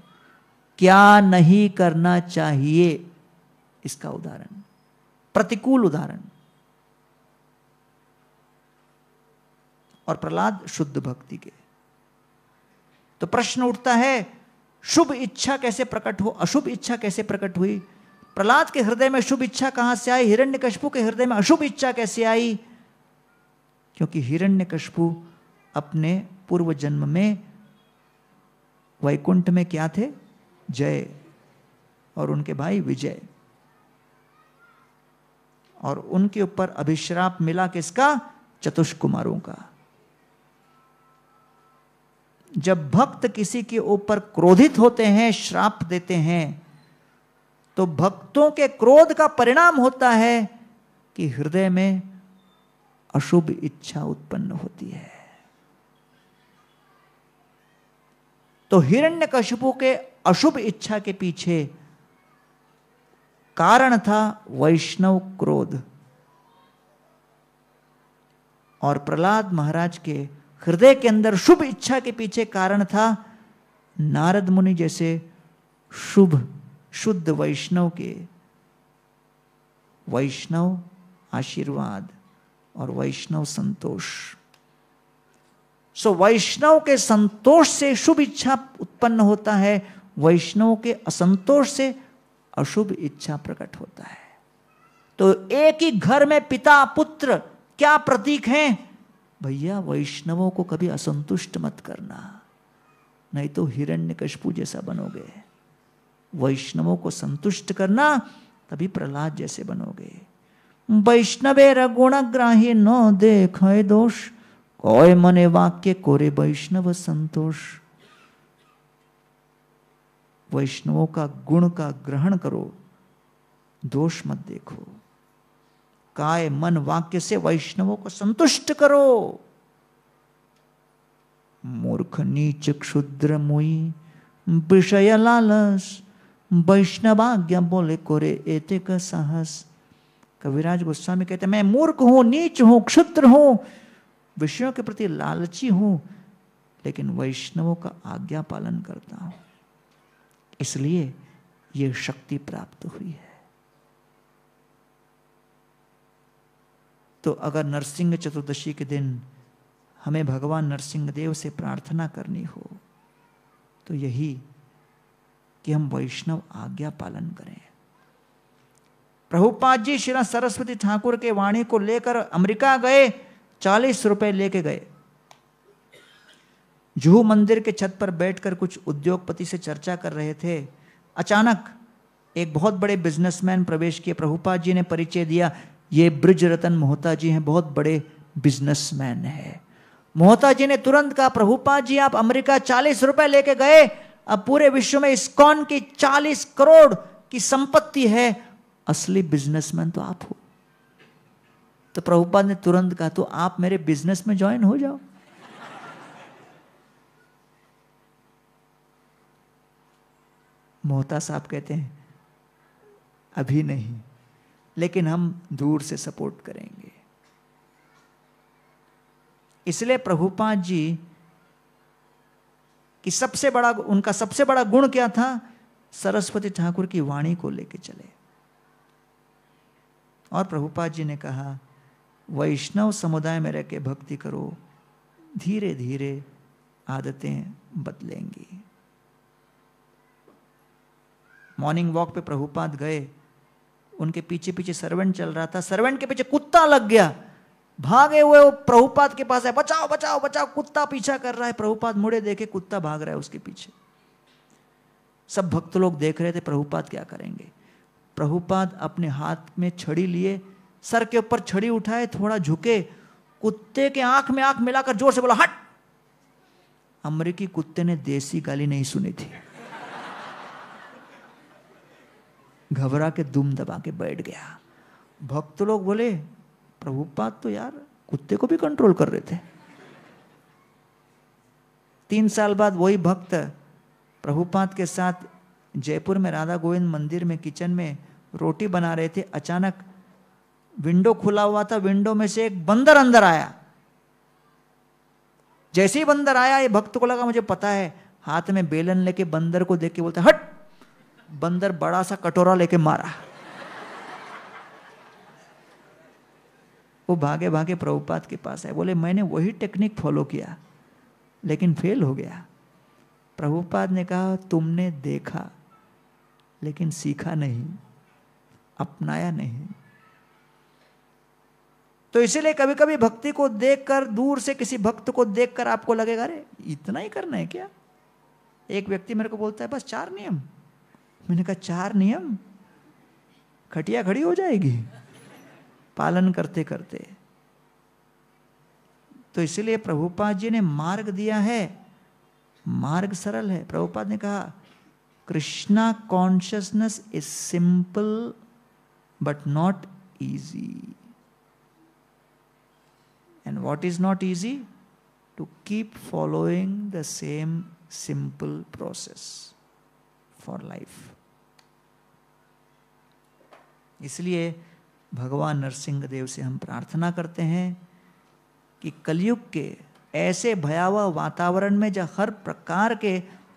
क्या नहीं करना चाहिए इसका उदाहरण प्रतिकूल उदाहरण और प्रहलाद शुद्ध भक्ति के तो प्रश्न उठता है शुभ इच्छा कैसे प्रकट हो अशुभ इच्छा कैसे प्रकट हुई प्रहलाद के हृदय में शुभ इच्छा कहां से आई कशपू के हृदय में अशुभ इच्छा कैसे आई क्योंकि हिरण्यकशपु अपने पूर्व जन्म में वैकुंठ में क्या थे जय और उनके भाई विजय और उनके ऊपर अभिश्राप मिला किसका चतुष्कुमारों का जब भक्त किसी के ऊपर क्रोधित होते हैं श्राप देते हैं तो भक्तों के क्रोध का परिणाम होता है कि हृदय में अशुभ इच्छा उत्पन्न होती है तो हिरण्य कशुपु के अशुभ इच्छा के पीछे कारण था वैष्णव क्रोध और प्रहलाद महाराज के हृदय के अंदर शुभ इच्छा के पीछे कारण था नारद मुनि जैसे शुभ शुद्ध वैष्णव के वैष्णव आशीर्वाद और वैष्णव संतोष सो वैष्णव के संतोष से शुभ इच्छा उत्पन्न होता है वैष्णव के असंतोष से अशुभ इच्छा प्रकट होता है तो एक ही घर में पिता पुत्र क्या प्रतीक हैं भैया वैष्णवों को कभी असंतुष्ट मत करना नहीं तो हिरण्य कशपू जैसा बनोगे वैष्णवों को संतुष्ट करना तभी प्रहलाद जैसे बनोगे वैष्णवे गुणग्राही न देख दोष कोय मने वाक्य कोरे वैष्णव संतोष वैष्णवों का गुण का ग्रहण करो दोष मत देखो काय मन वाक्य से वैष्णवों को संतुष्ट करो मूर्ख नीच क्षुद्र मुई विषय लालस वैष्णवाज्ञा बोले कोरे एते का साहस कविराज तो गोस्वामी कहते मैं मूर्ख हूं नीच हूं क्षुत्र हूं विषयों के प्रति लालची हूं लेकिन वैष्णवों का आज्ञा पालन करता हूं इसलिए यह शक्ति प्राप्त हुई है तो अगर नरसिंह चतुर्दशी के दिन हमें भगवान नरसिंह देव से प्रार्थना करनी हो तो यही कि हम वैष्णव आज्ञा पालन करें प्रभुपाद जी श्री सरस्वती ठाकुर के वाणी को लेकर अमेरिका गए चालीस रुपए लेके गए जूहू मंदिर के छत पर बैठकर कुछ उद्योगपति से चर्चा कर रहे थे अचानक एक बहुत बड़े बिजनेसमैन प्रवेश किए प्रभुपाद जी ने परिचय दिया ये ब्रज रतन मोहता जी हैं बहुत बड़े बिजनेसमैन है मोहता जी ने तुरंत कहा प्रभुपाद जी आप अमेरिका चालीस रुपए लेके गए अब पूरे विश्व में इस्कॉन की चालीस करोड़ की संपत्ति है असली बिजनेसमैन तो आप हो तो प्रभुपाद ने तुरंत कहा तो आप मेरे बिजनेस में ज्वाइन हो जाओ मोहता साहब कहते हैं अभी नहीं लेकिन हम दूर से सपोर्ट करेंगे इसलिए प्रभुपाद जी की सबसे बड़ा उनका सबसे बड़ा गुण क्या था सरस्वती ठाकुर की वाणी को लेके चले और प्रभुपाद जी ने कहा वैष्णव समुदाय में रह के भक्ति करो धीरे धीरे आदतें बदलेंगी मॉर्निंग वॉक पे प्रभुपाद गए उनके पीछे पीछे सर्वेंट चल रहा था सर्वेंट के पीछे कुत्ता लग गया भागे हुए वो प्रभुपाद के पास है बचाओ बचाओ बचाओ कुत्ता पीछा कर रहा है प्रभुपाद मुड़े देखे कुत्ता भाग रहा है उसके पीछे सब भक्त लोग देख रहे थे प्रभुपाद क्या करेंगे प्रभुपाद अपने हाथ में छड़ी लिए सर के ऊपर छड़ी उठाए थोड़ा झुके कुत्ते के आंख में आंख मिलाकर जोर से बोला हट अमरीकी कुत्ते ने देसी गाली नहीं सुनी थी घबरा के दुम दबा के बैठ गया भक्त लोग बोले प्रभुपाद तो यार कुत्ते को भी कंट्रोल कर रहे थे तीन साल बाद वही भक्त प्रभुपाद के साथ जयपुर में राधा गोविंद मंदिर में किचन में रोटी बना रहे थे अचानक विंडो खुला हुआ था विंडो में से एक बंदर अंदर आया जैसे ही बंदर आया ये भक्त को लगा मुझे पता है हाथ में बेलन लेके बंदर को देख के बोलते हट बंदर बड़ा सा कटोरा लेके मारा वो भागे भागे प्रभुपाद के पास है बोले मैंने वही टेक्निक फॉलो किया लेकिन फेल हो गया प्रभुपाद ने कहा तुमने देखा लेकिन सीखा नहीं अपनाया नहीं तो इसीलिए कभी कभी भक्ति को देखकर दूर से किसी भक्त को देखकर आपको लगेगा अरे इतना ही करना है क्या एक व्यक्ति मेरे को बोलता है बस चार नियम मैंने कहा चार नियम खटिया खड़ी हो जाएगी पालन करते करते तो इसीलिए प्रभुपाद जी ने मार्ग दिया है मार्ग सरल है प्रभुपाद ने कहा Krishna consciousness is simple but not easy. And what is not easy? To keep following the same simple process for life. इसलिए भगवान नरसिंह देव से हम प्रार्थना करते हैं कि कलयुग के ऐसे भयावह वातावरण में जहाँ हर प्रकार के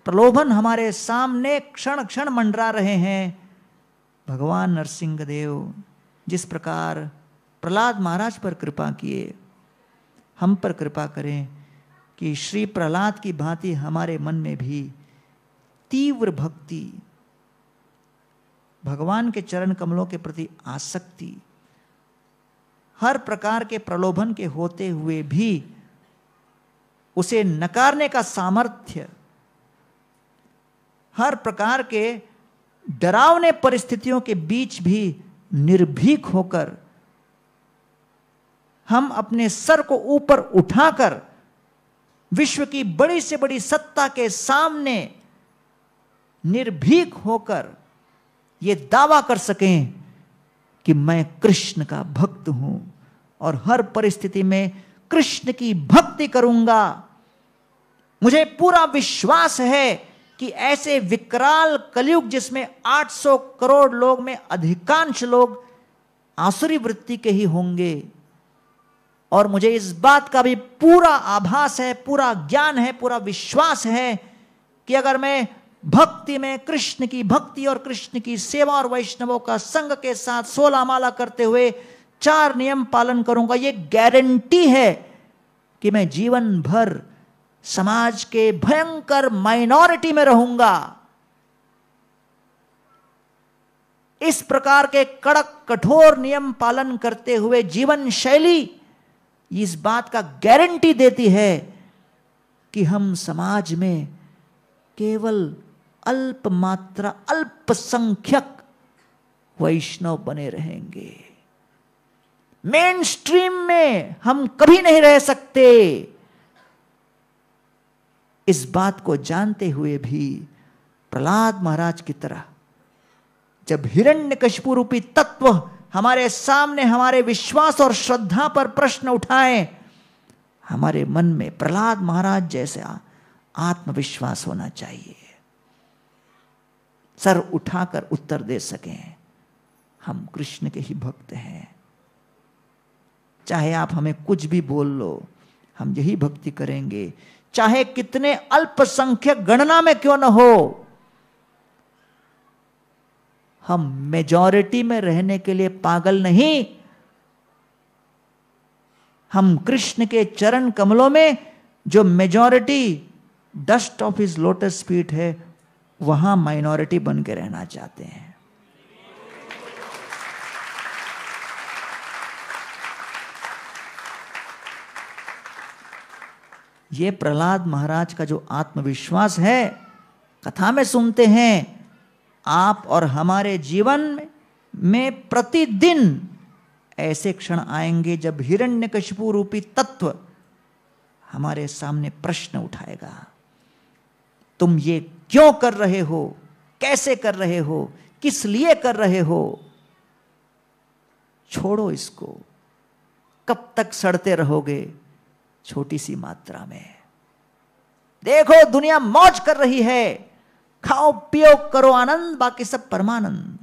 प्रलोभन हमारे सामने क्षण क्षण मंडरा रहे हैं भगवान नरसिंह देव जिस प्रकार प्रहलाद महाराज पर कृपा किए हम पर कृपा करें कि श्री प्रहलाद की भांति हमारे मन में भी तीव्र भक्ति भगवान के चरण कमलों के प्रति आसक्ति हर प्रकार के प्रलोभन के होते हुए भी उसे नकारने का सामर्थ्य हर प्रकार के डरावने परिस्थितियों के बीच भी निर्भीक होकर हम अपने सर को ऊपर उठाकर विश्व की बड़ी से बड़ी सत्ता के सामने निर्भीक होकर यह दावा कर सकें कि मैं कृष्ण का भक्त हूं और हर परिस्थिति में कृष्ण की भक्ति करूंगा मुझे पूरा विश्वास है कि ऐसे विकराल कलयुग जिसमें 800 करोड़ लोग में अधिकांश लोग आसुरी वृत्ति के ही होंगे और मुझे इस बात का भी पूरा आभास है पूरा ज्ञान है पूरा विश्वास है कि अगर मैं भक्ति में कृष्ण की भक्ति और कृष्ण की सेवा और वैष्णवों का संग के साथ सोलह माला करते हुए चार नियम पालन करूंगा ये गारंटी है कि मैं जीवन भर समाज के भयंकर माइनॉरिटी में रहूंगा इस प्रकार के कड़क कठोर नियम पालन करते हुए जीवन शैली इस बात का गारंटी देती है कि हम समाज में केवल अल्प मात्रा अल्पसंख्यक वैष्णव बने रहेंगे मेन स्ट्रीम में हम कभी नहीं रह सकते इस बात को जानते हुए भी प्रहलाद महाराज की तरह जब हिरण्य रूपी तत्व हमारे सामने हमारे विश्वास और श्रद्धा पर प्रश्न उठाए हमारे मन में प्रहलाद महाराज जैसा आत्मविश्वास होना चाहिए सर उठाकर उत्तर दे सके हम कृष्ण के ही भक्त हैं चाहे आप हमें कुछ भी बोल लो हम यही भक्ति करेंगे चाहे कितने अल्पसंख्यक गणना में क्यों ना हो हम मेजॉरिटी में रहने के लिए पागल नहीं हम कृष्ण के चरण कमलों में जो majority dust of his lotus feet है वहां माइनॉरिटी बन के रहना चाहते हैं ये प्रहलाद महाराज का जो आत्मविश्वास है कथा में सुनते हैं आप और हमारे जीवन में, प्रतिदिन ऐसे क्षण आएंगे जब हिरण्य रूपी तत्व हमारे सामने प्रश्न उठाएगा तुम ये क्यों कर रहे हो कैसे कर रहे हो किस लिए कर रहे हो छोड़ो इसको कब तक सड़ते रहोगे छोटी सी मात्रा में देखो दुनिया मौज कर रही है खाओ पियो करो आनंद बाकी सब परमानंद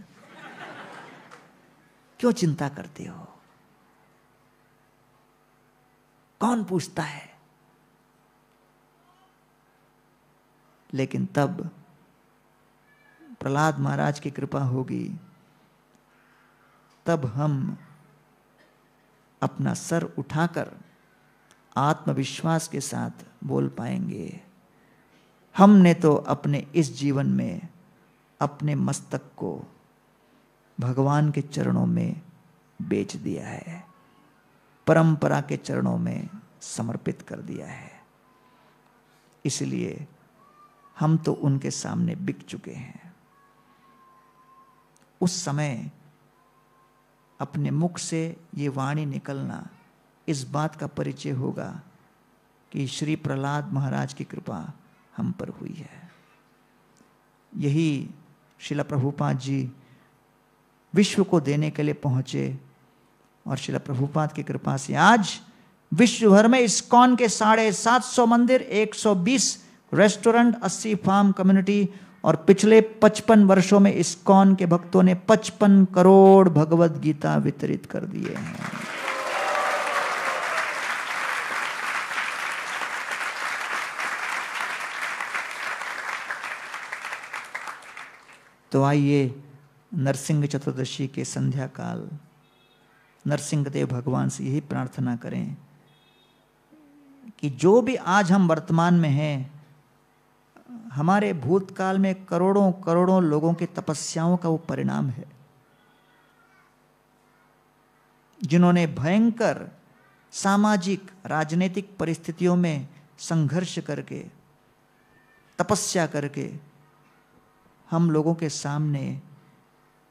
क्यों चिंता करते हो कौन पूछता है लेकिन तब प्रहलाद महाराज की कृपा होगी तब हम अपना सर उठाकर आत्मविश्वास के साथ बोल पाएंगे हमने तो अपने इस जीवन में अपने मस्तक को भगवान के चरणों में बेच दिया है परंपरा के चरणों में समर्पित कर दिया है इसलिए हम तो उनके सामने बिक चुके हैं उस समय अपने मुख से ये वाणी निकलना इस बात का परिचय होगा कि श्री प्रहलाद महाराज की कृपा हम पर हुई है यही शिला प्रभुपाद जी विश्व को देने के लिए पहुंचे और शिला प्रभुपाद की कृपा से आज विश्व भर में इस्कॉन के साढ़े सात सौ मंदिर 120 रेस्टोरेंट 80 फार्म कम्युनिटी और पिछले 55 वर्षों में इस्कॉन के भक्तों ने 55 करोड़ भगवत गीता वितरित कर दिए हैं तो आइए नरसिंह चतुर्दशी के संध्या काल नरसिंह देव भगवान से यही प्रार्थना करें कि जो भी आज हम वर्तमान में हैं हमारे भूतकाल में करोड़ों करोड़ों लोगों की तपस्याओं का वो परिणाम है जिन्होंने भयंकर सामाजिक राजनीतिक परिस्थितियों में संघर्ष करके तपस्या करके हम लोगों के सामने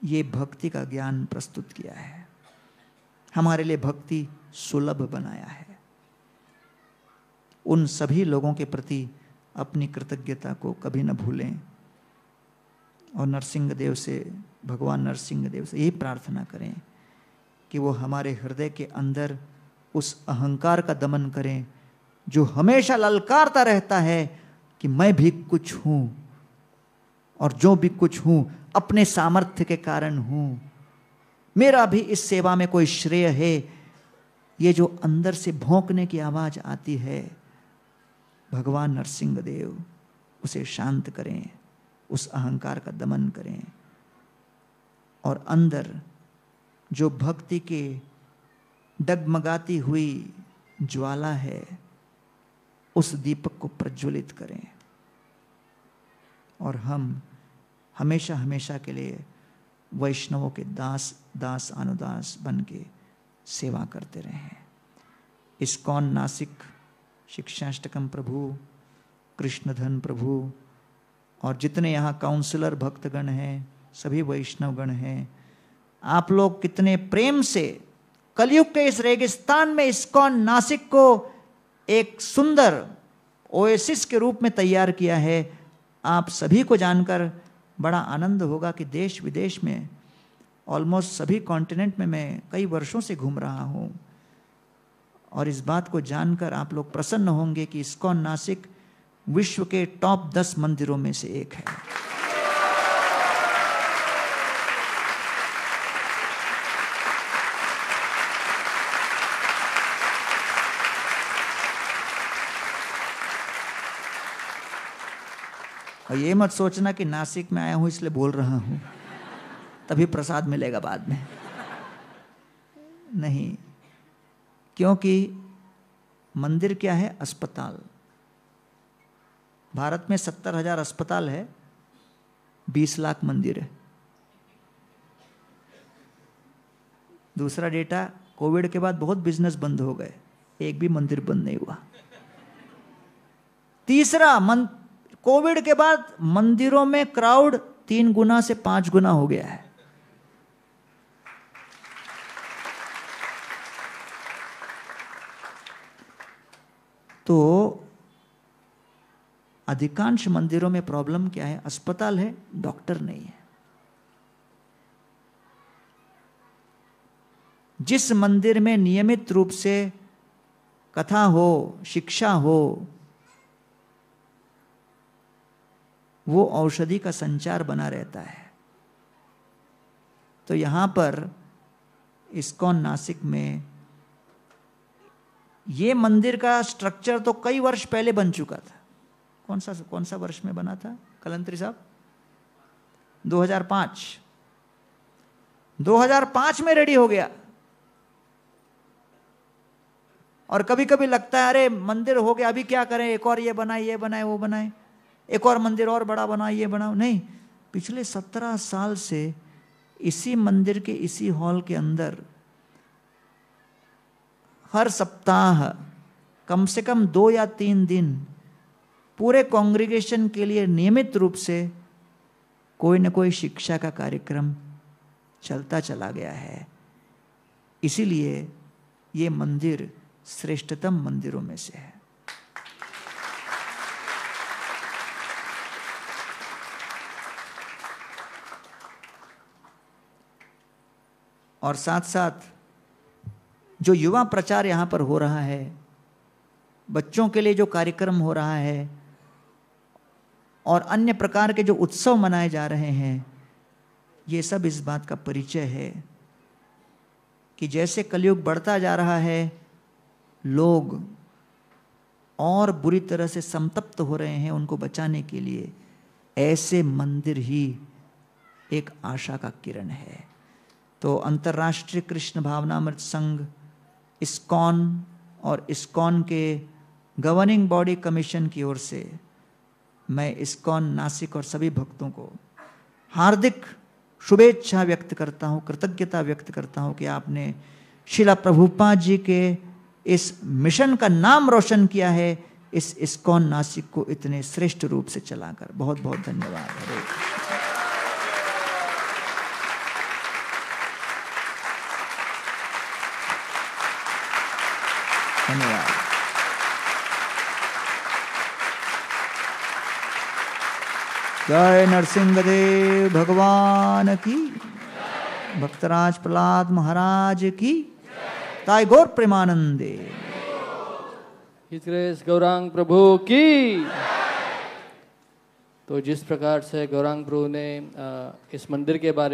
ये भक्ति का ज्ञान प्रस्तुत किया है हमारे लिए भक्ति सुलभ बनाया है उन सभी लोगों के प्रति अपनी कृतज्ञता को कभी न भूलें और नरसिंह देव से भगवान नरसिंह देव से ये प्रार्थना करें कि वो हमारे हृदय के अंदर उस अहंकार का दमन करें जो हमेशा ललकारता रहता है कि मैं भी कुछ हूँ और जो भी कुछ हूं अपने सामर्थ्य के कारण हूं मेरा भी इस सेवा में कोई श्रेय है ये जो अंदर से भोंकने की आवाज़ आती है भगवान नरसिंह देव उसे शांत करें उस अहंकार का दमन करें और अंदर जो भक्ति के डगमगाती हुई ज्वाला है उस दीपक को प्रज्वलित करें और हम हमेशा हमेशा के लिए वैष्णवों के दास दास अनुदास बन के सेवा करते रहें इस्कॉन नासिक शिक्षाष्टकम प्रभु कृष्णधन प्रभु और जितने यहाँ काउंसलर भक्तगण हैं सभी वैष्णवगण हैं आप लोग कितने प्रेम से कलयुग के इस रेगिस्तान में इस्कॉन नासिक को एक सुंदर ओएसिस के रूप में तैयार किया है आप सभी को जानकर बड़ा आनंद होगा कि देश विदेश में ऑलमोस्ट सभी कॉन्टिनेंट में मैं कई वर्षों से घूम रहा हूँ और इस बात को जानकर आप लोग प्रसन्न होंगे कि इसको नासिक विश्व के टॉप दस मंदिरों में से एक है और ये मत सोचना कि नासिक में आया हूँ इसलिए बोल रहा हूँ तभी प्रसाद मिलेगा बाद में नहीं क्योंकि मंदिर क्या है अस्पताल भारत में सत्तर हजार अस्पताल है बीस लाख मंदिर है दूसरा डेटा कोविड के बाद बहुत बिजनेस बंद हो गए एक भी मंदिर बंद नहीं हुआ तीसरा मन कोविड के बाद मंदिरों में क्राउड तीन गुना से पांच गुना हो गया है तो अधिकांश मंदिरों में प्रॉब्लम क्या है अस्पताल है डॉक्टर नहीं है जिस मंदिर में नियमित रूप से कथा हो शिक्षा हो वो औषधि का संचार बना रहता है तो यहां पर इसको नासिक में ये मंदिर का स्ट्रक्चर तो कई वर्ष पहले बन चुका था कौन सा कौन सा वर्ष में बना था कलंत्री साहब 2005 2005 में रेडी हो गया और कभी कभी लगता है अरे मंदिर हो गया अभी क्या करें एक और ये बनाए ये बनाए वो बनाए एक और मंदिर और बड़ा बना ये बना नहीं पिछले सत्रह साल से इसी मंदिर के इसी हॉल के अंदर हर सप्ताह कम से कम दो या तीन दिन पूरे कॉन्ग्रीगेशन के लिए नियमित रूप से कोई न कोई शिक्षा का कार्यक्रम चलता चला गया है इसीलिए ये मंदिर श्रेष्ठतम मंदिरों में से है और साथ साथ जो युवा प्रचार यहाँ पर हो रहा है बच्चों के लिए जो कार्यक्रम हो रहा है और अन्य प्रकार के जो उत्सव मनाए जा रहे हैं ये सब इस बात का परिचय है कि जैसे कलयुग बढ़ता जा रहा है लोग और बुरी तरह से संतप्त हो रहे हैं उनको बचाने के लिए ऐसे मंदिर ही एक आशा का किरण है तो अंतर्राष्ट्रीय कृष्ण भावनामृत संघ इस्कॉन और इस्कॉन के गवर्निंग बॉडी कमीशन की ओर से मैं इस्कॉन नासिक और सभी भक्तों को हार्दिक शुभेच्छा व्यक्त करता हूँ कृतज्ञता व्यक्त करता हूँ कि आपने शिला प्रभुपा जी के इस मिशन का नाम रोशन किया है इस इस्कॉन नासिक को इतने श्रेष्ठ रूप से चलाकर बहुत बहुत धन्यवाद जय देव भगवान की भक्तराज प्रहलाद महाराज की ताय गौर प्रेमानंदे गौरांग प्रभु की तो जिस प्रकार से गौरांग प्रभु ने इस मंदिर के बारे में